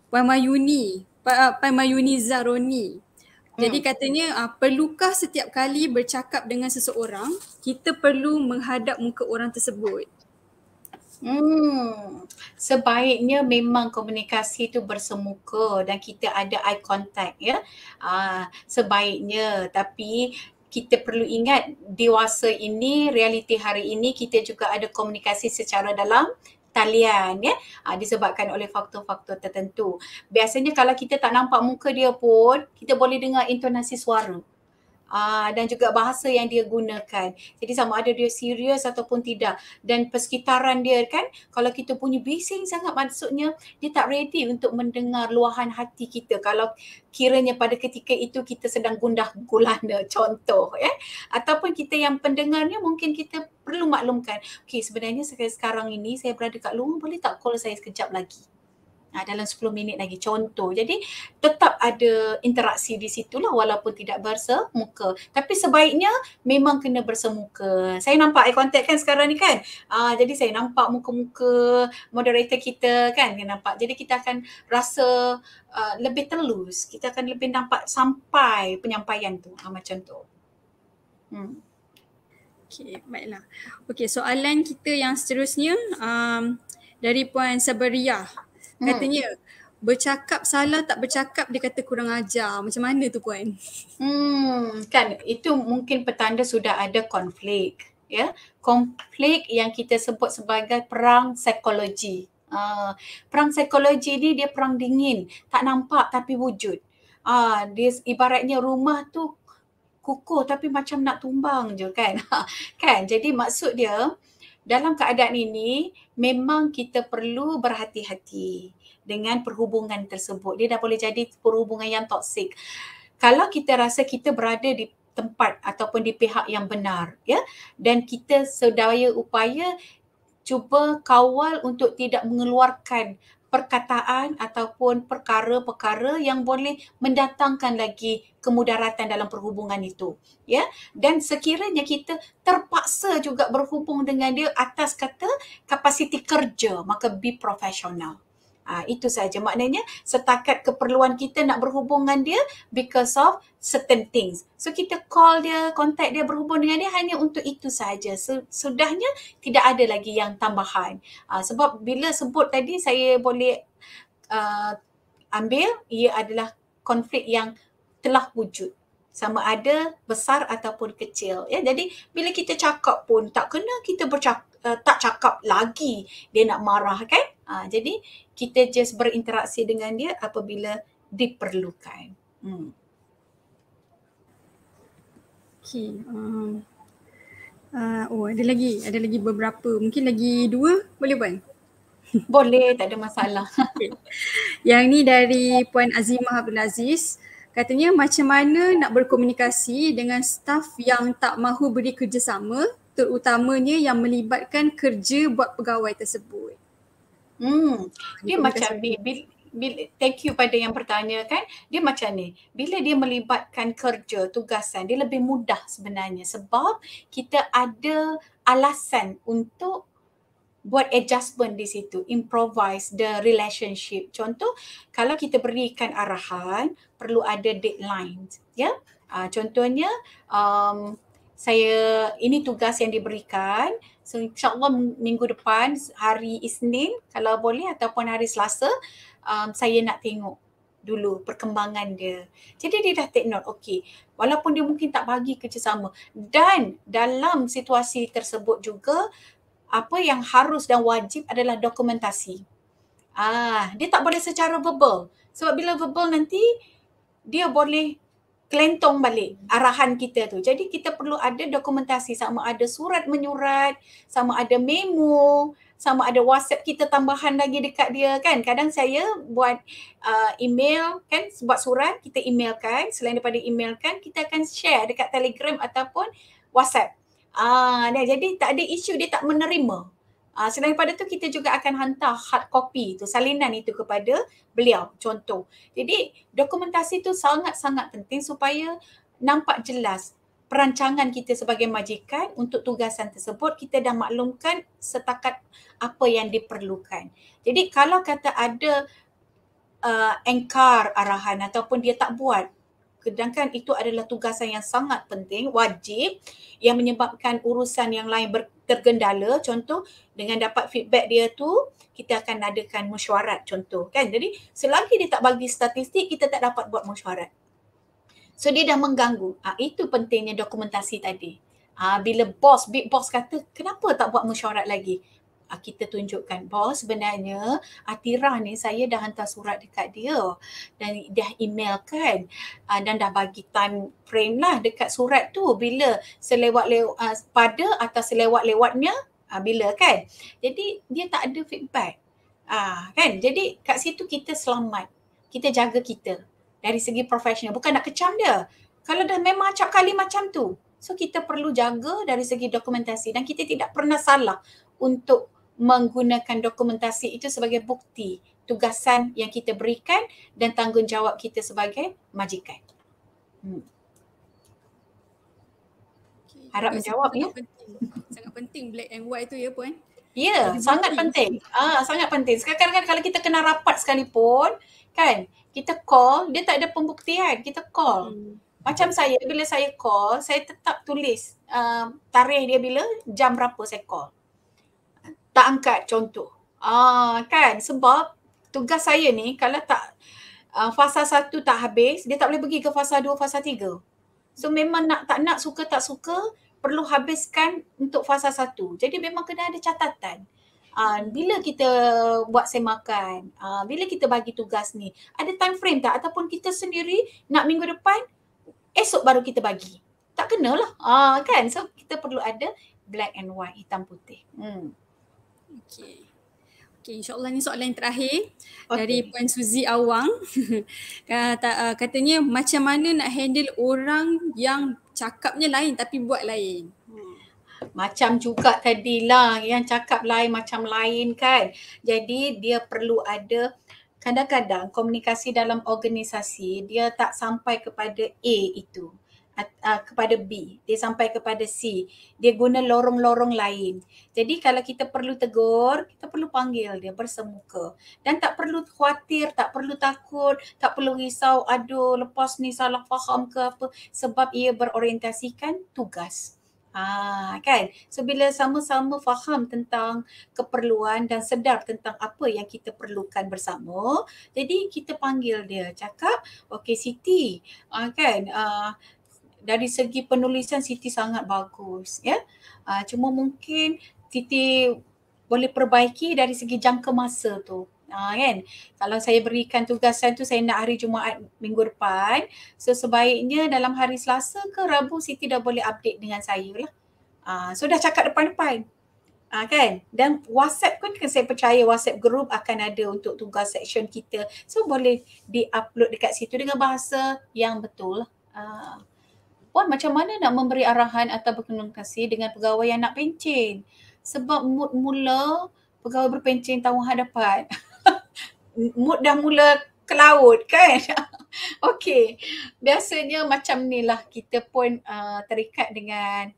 Puan Mayuni, Puan ah, Mayuni Zaroni. Jadi hmm. katanya uh, perlukah setiap kali bercakap dengan seseorang, kita perlu menghadap muka orang tersebut? Hmm. Sebaiknya memang komunikasi itu bersemuka dan kita ada eye contact ya. Ah, sebaiknya tapi kita perlu ingat dewasa ini realiti hari ini kita juga ada komunikasi secara dalam talian ya Aa, ah, disebabkan oleh faktor-faktor tertentu biasanya kalau kita tak nampak muka dia pun kita boleh dengar intonasi suara Aa, ah, dan juga bahasa yang dia gunakan. Jadi sama ada dia serius ataupun tidak. Dan persekitaran dia kan, kalau kita punya bising sangat maksudnya dia tak ready untuk mendengar luahan hati kita. Kalau kiranya pada ketika itu kita sedang gundah gulana contoh. ya, eh? Ataupun kita yang pendengarnya mungkin kita perlu maklumkan. Okey sebenarnya sekarang ini saya berada kat luar boleh tak call saya sekejap lagi uh, dalam 10 minit lagi contoh. Jadi tetap ada interaksi di situ lah walaupun tidak bersemuka. Tapi sebaiknya memang kena bersemuka. Saya nampak eye contact kan sekarang ni kan. Uh, jadi saya nampak muka-muka moderator kita kan. Dia nampak. Jadi kita akan rasa uh, lebih telus. Kita akan lebih nampak sampai penyampaian tu uh, macam tu. Hmm. Okay, baiklah. Okay, soalan kita yang seterusnya um, dari Puan Sabariah. Hmm. Katanya hmm. bercakap salah tak bercakap dia kata kurang ajar. Macam mana tu puan? Hmm kan itu mungkin petanda sudah ada konflik ya. Konflik yang kita sebut sebagai perang psikologi. Uh, perang psikologi ni dia perang dingin, tak nampak tapi wujud. Ah uh, dia ibaratnya rumah tu kukuh tapi macam nak tumbang je kan. kan? Jadi maksud dia uh, dalam keadaan ini memang kita perlu berhati-hati dengan perhubungan tersebut. Dia dah boleh jadi perhubungan yang toksik. Kalau kita rasa kita berada di tempat ataupun di pihak yang benar ya dan kita sedaya upaya cuba kawal untuk tidak mengeluarkan perkataan ataupun perkara-perkara yang boleh mendatangkan lagi kemudaratan dalam perhubungan itu ya dan sekiranya kita terpaksa juga berhubung dengan dia atas kata kapasiti kerja maka be professional Ha, itu saja maknanya setakat keperluan kita nak berhubungan dia because of certain things. So kita call dia, contact dia, berhubung dengan dia hanya untuk itu saja. Sudahnya tidak ada lagi yang tambahan. Ha, sebab bila sebut tadi saya boleh uh, ambil ia adalah konflik yang telah wujud sama ada besar ataupun kecil ya jadi bila kita cakap pun tak kena kita bercakap uh, tak cakap lagi dia nak marah kan uh, jadi kita just berinteraksi dengan dia apabila diperlukan hmm okay. um. Uh, oh ada lagi ada lagi beberapa mungkin lagi dua boleh puan boleh tak ada masalah yang ni dari puan Azimah Abdul Aziz katanya macam mana nak berkomunikasi dengan staf yang tak mahu beri kerjasama terutamanya yang melibatkan kerja buat pegawai tersebut. Hmm. Dia macam ni bila, thank you pada yang bertanya kan dia macam ni bila dia melibatkan kerja tugasan dia lebih mudah sebenarnya sebab kita ada alasan untuk buat adjustment di situ improvise the relationship contoh kalau kita berikan arahan perlu ada deadline ya yeah? uh, contohnya um, saya ini tugas yang diberikan. So insyaAllah minggu depan hari Isnin kalau boleh ataupun hari Selasa um, saya nak tengok dulu perkembangan dia. Jadi dia dah take note, okay. Walaupun dia mungkin tak bagi kerjasama. Dan dalam situasi tersebut juga, apa yang harus dan wajib adalah dokumentasi. Ah, dia tak boleh secara verbal. Sebab bila verbal nanti, dia boleh kelentong balik arahan kita tu. Jadi kita perlu ada dokumentasi sama ada surat menyurat, sama ada memo, sama ada WhatsApp kita tambahan lagi dekat dia kan. Kadang saya buat uh, email kan, buat surat kita emailkan. Selain daripada emailkan, kita akan share dekat Telegram ataupun WhatsApp. Ah, uh, jadi tak ada isu dia tak menerima. Uh, selain daripada tu kita juga akan hantar hard copy tu salinan itu kepada beliau contoh. Jadi dokumentasi tu sangat-sangat penting supaya nampak jelas perancangan kita sebagai majikan untuk tugasan tersebut kita dah maklumkan setakat apa yang diperlukan. Jadi kalau kata ada uh, engkar arahan ataupun dia tak buat sedangkan itu adalah tugasan yang sangat penting, wajib yang menyebabkan urusan yang lain ber- tergendala contoh dengan dapat feedback dia tu kita akan adakan mesyuarat contoh kan jadi selagi dia tak bagi statistik kita tak dapat buat mesyuarat so dia dah mengganggu ha, itu pentingnya dokumentasi tadi ha, bila bos big boss kata kenapa tak buat mesyuarat lagi Ah, kita tunjukkan bahawa sebenarnya Atira ni saya dah hantar surat dekat dia dan dah email kan uh, dan dah bagi time frame lah dekat surat tu bila selewat lewat uh, ah, pada atau selewat lewatnya uh, bila kan jadi dia tak ada feedback ah kan jadi kat situ kita selamat kita jaga kita dari segi profesional bukan nak kecam dia kalau dah memang acap kali macam tu so kita perlu jaga dari segi dokumentasi dan kita tidak pernah salah untuk menggunakan dokumentasi itu sebagai bukti tugasan yang kita berikan dan tanggungjawab kita sebagai majikan. Hmm. Harap menjawab sangat ya. Penting. Sangat penting black and white tu ya puan. Ya, Jadi sangat penting. penting. Ah, sangat penting. Sekarang kan kalau kita kena rapat sekalipun, kan, kita call, dia tak ada pembuktian, kita call. Hmm. Macam saya bila saya call, saya tetap tulis uh, tarikh dia bila, jam berapa saya call tak angkat contoh. Ah kan sebab tugas saya ni kalau tak uh, fasa satu tak habis dia tak boleh pergi ke fasa dua fasa tiga. So memang nak tak nak suka tak suka perlu habiskan untuk fasa satu. Jadi memang kena ada catatan. Uh, bila kita buat semakan, uh, bila kita bagi tugas ni, ada time frame tak? Ataupun kita sendiri nak minggu depan, esok baru kita bagi. Tak kenalah uh, kan? So kita perlu ada black and white, hitam putih. Hmm okay. Okey, insyaAllah ni soalan yang terakhir okay. dari Puan Suzy Awang. Kata, uh, katanya macam mana nak handle orang yang cakapnya lain tapi buat lain? Hmm. Macam juga tadi lah yang cakap lain macam lain kan. Jadi dia perlu ada kadang-kadang komunikasi dalam organisasi dia tak sampai kepada A itu uh, kepada B, dia sampai kepada C, dia guna lorong-lorong lain. Jadi kalau kita perlu tegur, kita perlu panggil dia bersemuka. Dan tak perlu khawatir, tak perlu takut, tak perlu risau, aduh lepas ni salah faham ke apa. Sebab ia berorientasikan tugas. Ah, kan? So bila sama-sama faham tentang keperluan dan sedar tentang apa yang kita perlukan bersama, jadi kita panggil dia, cakap, okay Siti, ah, kan? Ah, dari segi penulisan Siti sangat bagus ya. Uh, cuma mungkin Siti boleh perbaiki dari segi jangka masa tu. Ha, kan? Kalau saya berikan tugasan tu saya nak hari Jumaat minggu depan So sebaiknya dalam hari Selasa ke Rabu Siti dah boleh update dengan saya lah ha, So dah cakap depan-depan ha, kan? Dan WhatsApp pun kan saya percaya WhatsApp group akan ada untuk tugas section kita So boleh di-upload dekat situ dengan bahasa yang betul ha. Puan macam mana nak memberi arahan atau berkenan kasih dengan pegawai yang nak pencin? Sebab mood mula pegawai berpencin tahun hadapan. mood dah mula ke laut kan? Okey. Biasanya macam ni lah kita pun uh, terikat dengan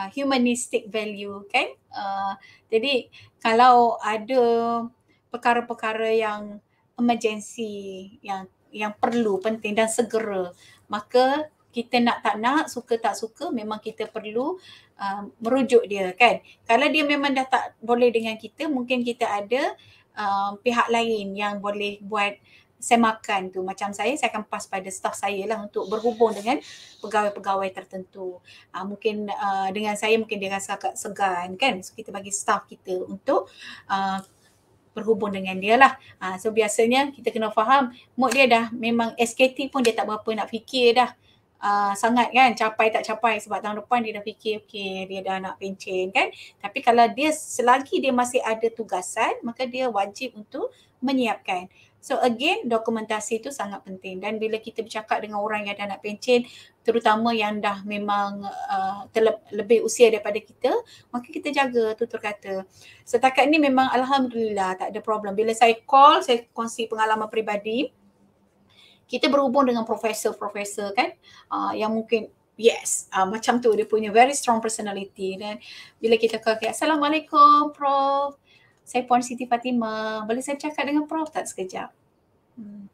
uh, humanistic value kan? Uh, jadi kalau ada perkara-perkara yang emergency yang yang perlu penting dan segera maka kita nak tak nak, suka tak suka, memang kita perlu uh, merujuk dia kan. Kalau dia memang dah tak boleh dengan kita, mungkin kita ada uh, pihak lain yang boleh buat semakan tu. Macam saya, saya akan pas pada staff saya lah untuk berhubung dengan pegawai-pegawai tertentu. Uh, mungkin uh, dengan saya, mungkin dia rasa agak segan kan. So, kita bagi staff kita untuk uh, berhubung dengan dia lah. Uh, so, biasanya kita kena faham mood dia dah memang SKT pun dia tak berapa nak fikir dah uh, sangat kan capai tak capai sebab tahun depan dia dah fikir okey dia dah nak pencen kan tapi kalau dia selagi dia masih ada tugasan maka dia wajib untuk menyiapkan So again dokumentasi itu sangat penting dan bila kita bercakap dengan orang yang dah nak pencen terutama yang dah memang uh, lebih usia daripada kita maka kita jaga tutur kata. Setakat ni memang alhamdulillah tak ada problem. Bila saya call saya kongsi pengalaman peribadi kita berhubung dengan profesor-profesor kan uh, yang mungkin yes uh, macam tu dia punya very strong personality dan bila kita kata assalamualaikum prof saya Puan Siti Fatimah boleh saya cakap dengan prof tak sekejap hmm.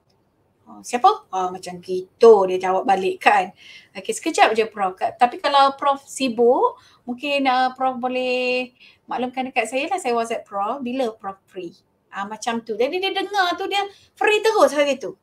uh, siapa uh, macam gitu dia jawab balik kan okey sekejap je prof tapi kalau prof sibuk mungkin uh, prof boleh maklumkan dekat saya lah saya WhatsApp prof bila prof free uh, macam tu jadi dia dengar tu dia free terus hari tu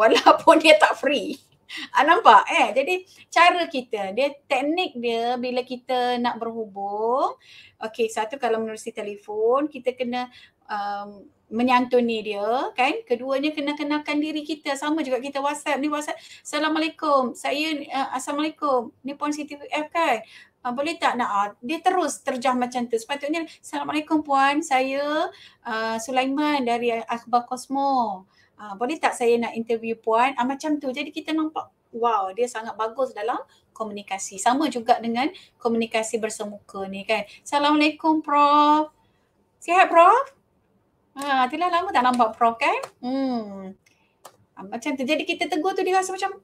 walaupun dia tak free. Ah, nampak eh? Jadi cara kita, dia teknik dia bila kita nak berhubung. okay satu kalau menerusi telefon, kita kena um, menyantuni dia kan keduanya kena kenalkan diri kita sama juga kita WhatsApp ni WhatsApp assalamualaikum saya uh, assalamualaikum ni puan Siti kan uh, boleh tak nak uh, dia terus terjah macam tu sepatutnya assalamualaikum puan saya uh, Sulaiman dari Akhbar Kosmo uh, boleh tak saya nak interview puan uh, macam tu jadi kita nampak wow dia sangat bagus dalam komunikasi sama juga dengan komunikasi bersemuka ni kan assalamualaikum prof sihat prof ha uh, telah lama tak nampak prof kan hmm uh, macam tu jadi kita tegur tu dia rasa macam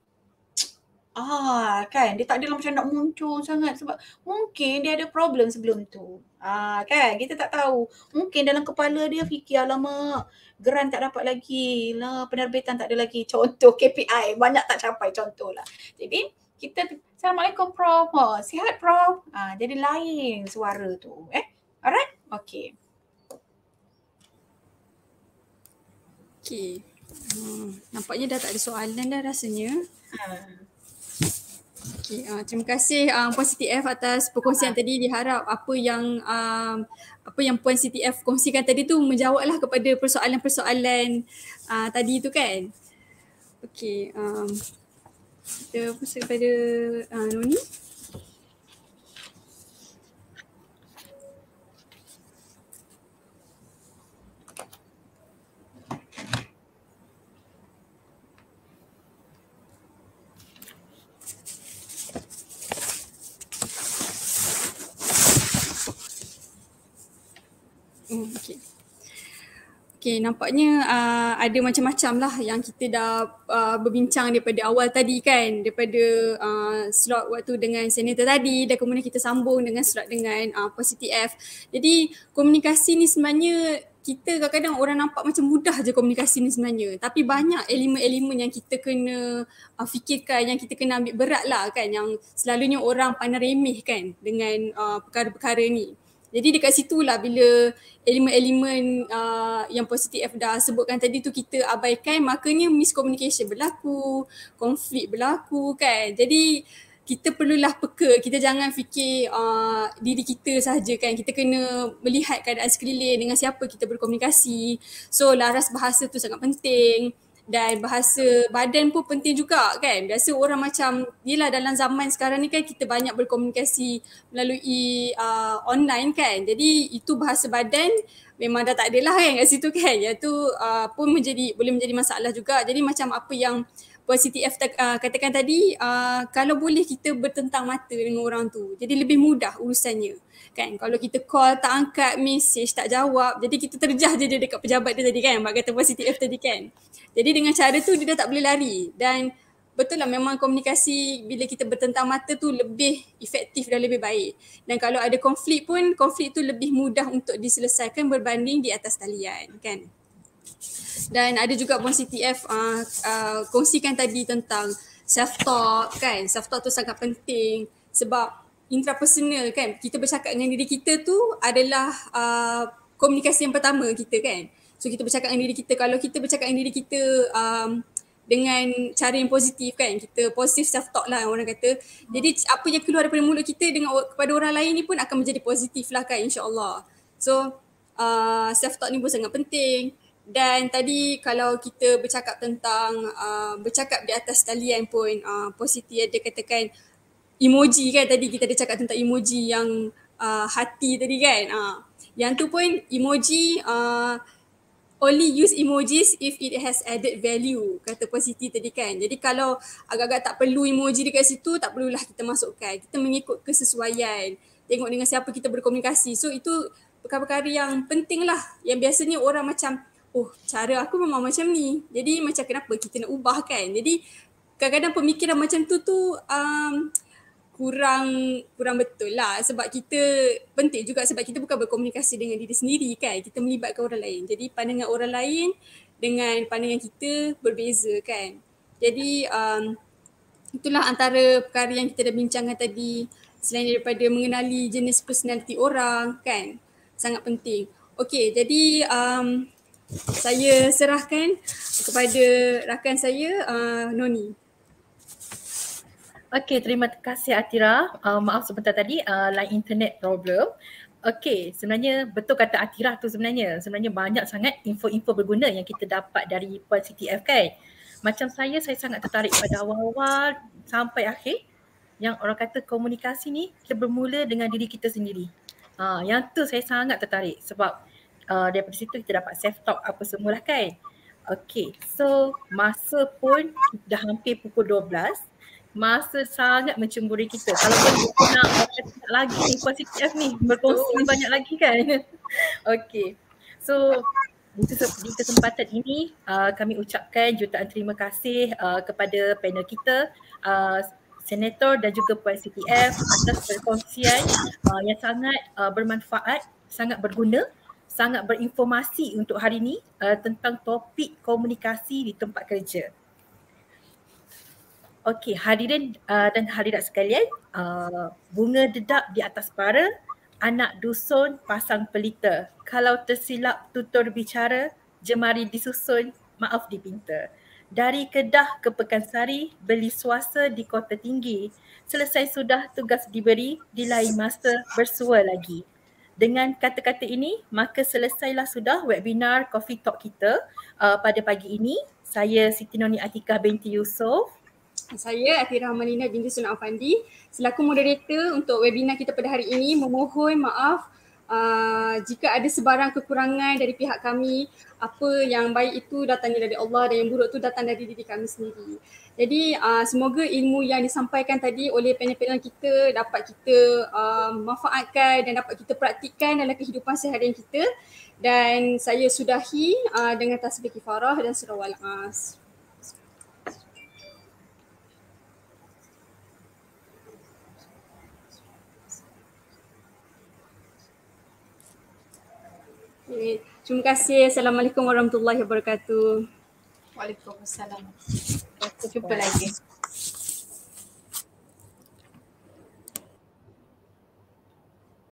Ah, kan? Dia tak adalah macam nak muncul sangat sebab mungkin dia ada problem sebelum tu. Ah, kan? Kita tak tahu. Mungkin dalam kepala dia fikir, alamak, geran tak dapat lagi lah, penerbitan tak ada lagi. Contoh KPI, banyak tak capai contoh lah. Jadi, kita, Assalamualaikum Prof. Oh, sihat Prof. Ah, jadi lain suara tu. Eh? Alright? Okay. Okay. Hmm, nampaknya dah tak ada soalan dah rasanya. Hmm. Okay, uh, ah, terima kasih um, Puan CTF atas perkongsian tadi. Diharap apa yang um, apa yang Puan CTF kongsikan tadi tu menjawablah kepada persoalan-persoalan uh, tadi tu kan. Okay, um, kita pusing kepada uh, Noni. Okay, nampaknya uh, ada macam-macam lah yang kita dah uh, berbincang daripada awal tadi kan daripada uh, slot waktu dengan senator tadi dan kemudian kita sambung dengan slot dengan uh, positif. Jadi komunikasi ni sebenarnya kita kadang-kadang orang nampak macam mudah je komunikasi ni sebenarnya tapi banyak elemen-elemen yang kita kena uh, fikirkan yang kita kena ambil berat lah kan yang selalunya orang pandang remeh kan dengan uh, perkara-perkara ni. Jadi dekat situ lah bila elemen-elemen uh, yang positif dah sebutkan tadi tu kita abaikan makanya miscommunication berlaku, konflik berlaku kan. Jadi kita perlulah peka, kita jangan fikir uh, diri kita sahaja kan. Kita kena melihat keadaan sekeliling dengan siapa kita berkomunikasi. So laras bahasa tu sangat penting dan bahasa badan pun penting juga kan biasa orang macam yelah dalam zaman sekarang ni kan kita banyak berkomunikasi melalui uh, online kan jadi itu bahasa badan memang dah tak adalah kan kat situ kan iaitu uh, pun menjadi boleh menjadi masalah juga jadi macam apa yang Puan CTF uh, katakan tadi uh, kalau boleh kita bertentang mata dengan orang tu jadi lebih mudah urusannya kan kalau kita call tak angkat message tak jawab jadi kita terjah je dia dekat pejabat dia tadi kan bagi kata CTF tadi kan jadi dengan cara tu dia dah tak boleh lari dan betul lah memang komunikasi bila kita bertentang mata tu lebih efektif dan lebih baik dan kalau ada konflik pun konflik tu lebih mudah untuk diselesaikan berbanding di atas talian kan dan ada juga pun CTF uh, ah, uh, ah, kongsikan tadi tentang self-talk kan self-talk tu sangat penting sebab intrapersonal kan kita bercakap dengan diri kita tu adalah uh, komunikasi yang pertama kita kan so kita bercakap dengan diri kita kalau kita bercakap dengan diri kita um, dengan cara yang positif kan kita positive self talk lah orang kata jadi apa yang keluar daripada mulut kita dengan kepada orang lain ni pun akan menjadi positif lah kan insyaallah so uh, self talk ni pun sangat penting dan tadi kalau kita bercakap tentang uh, bercakap di atas talian pun uh, positif ada katakan emoji kan tadi kita ada cakap tentang emoji yang uh, hati tadi kan uh, yang tu pun emoji uh, only use emojis if it has added value kata positif tadi kan jadi kalau agak-agak tak perlu emoji dekat situ tak perlulah kita masukkan kita mengikut kesesuaian tengok dengan siapa kita berkomunikasi so itu perkara-perkara yang penting lah yang biasanya orang macam oh cara aku memang macam ni jadi macam kenapa kita nak ubah kan jadi kadang-kadang pemikiran macam tu tu um, kurang kurang betul lah sebab kita penting juga sebab kita bukan berkomunikasi dengan diri sendiri kan kita melibatkan orang lain jadi pandangan orang lain dengan pandangan kita berbeza kan jadi um, itulah antara perkara yang kita dah bincangkan tadi selain daripada mengenali jenis personaliti orang kan sangat penting okey jadi um, saya serahkan kepada rakan saya uh, Noni Okay, terima kasih Atira. Uh, maaf sebentar tadi, uh, line internet problem. Okay, sebenarnya betul kata Atira tu sebenarnya. Sebenarnya banyak sangat info-info berguna yang kita dapat dari Puan CTF kan. Macam saya, saya sangat tertarik pada awal-awal sampai akhir yang orang kata komunikasi ni kita bermula dengan diri kita sendiri. Uh, yang tu saya sangat tertarik sebab uh, daripada situ kita dapat safe talk apa semualah kan. Okay, so masa pun dah hampir pukul 12 masa sangat mencemburi kita. Kalau pun kita nak lagi ni positif ni berkongsi oh. banyak lagi kan. Okey. So di kesempatan ini uh, kami ucapkan jutaan terima kasih uh, kepada panel kita uh, Senator dan juga Puan CTF atas perkongsian uh, yang sangat uh, bermanfaat, sangat berguna, sangat berinformasi untuk hari ini uh, tentang topik komunikasi di tempat kerja. Okey, hadirin uh, dan hadirat sekalian, uh, bunga dedap di atas para, anak dusun pasang pelita. Kalau tersilap tutur bicara, jemari disusun, maaf dipinta. Dari Kedah ke Pekansari, beli suasa di kota tinggi. Selesai sudah tugas diberi, di lain masa bersua lagi. Dengan kata-kata ini, maka selesailah sudah webinar Coffee Talk kita uh, pada pagi ini. Saya Siti Noni Atikah binti Yusof, saya Akhir Rahmanina binti Sunan Afandi selaku moderator untuk webinar kita pada hari ini memohon maaf uh, jika ada sebarang kekurangan dari pihak kami apa yang baik itu datangnya dari Allah dan yang buruk itu datang dari diri kami sendiri. Jadi uh, semoga ilmu yang disampaikan tadi oleh panel-panel kita dapat kita uh, manfaatkan dan dapat kita praktikkan dalam kehidupan seharian kita dan saya sudahi uh, dengan tasbih kifarah dan surah al-as. Terima kasih. Assalamualaikum warahmatullahi wabarakatuh. Waalaikumsalam. Kita jumpa lagi.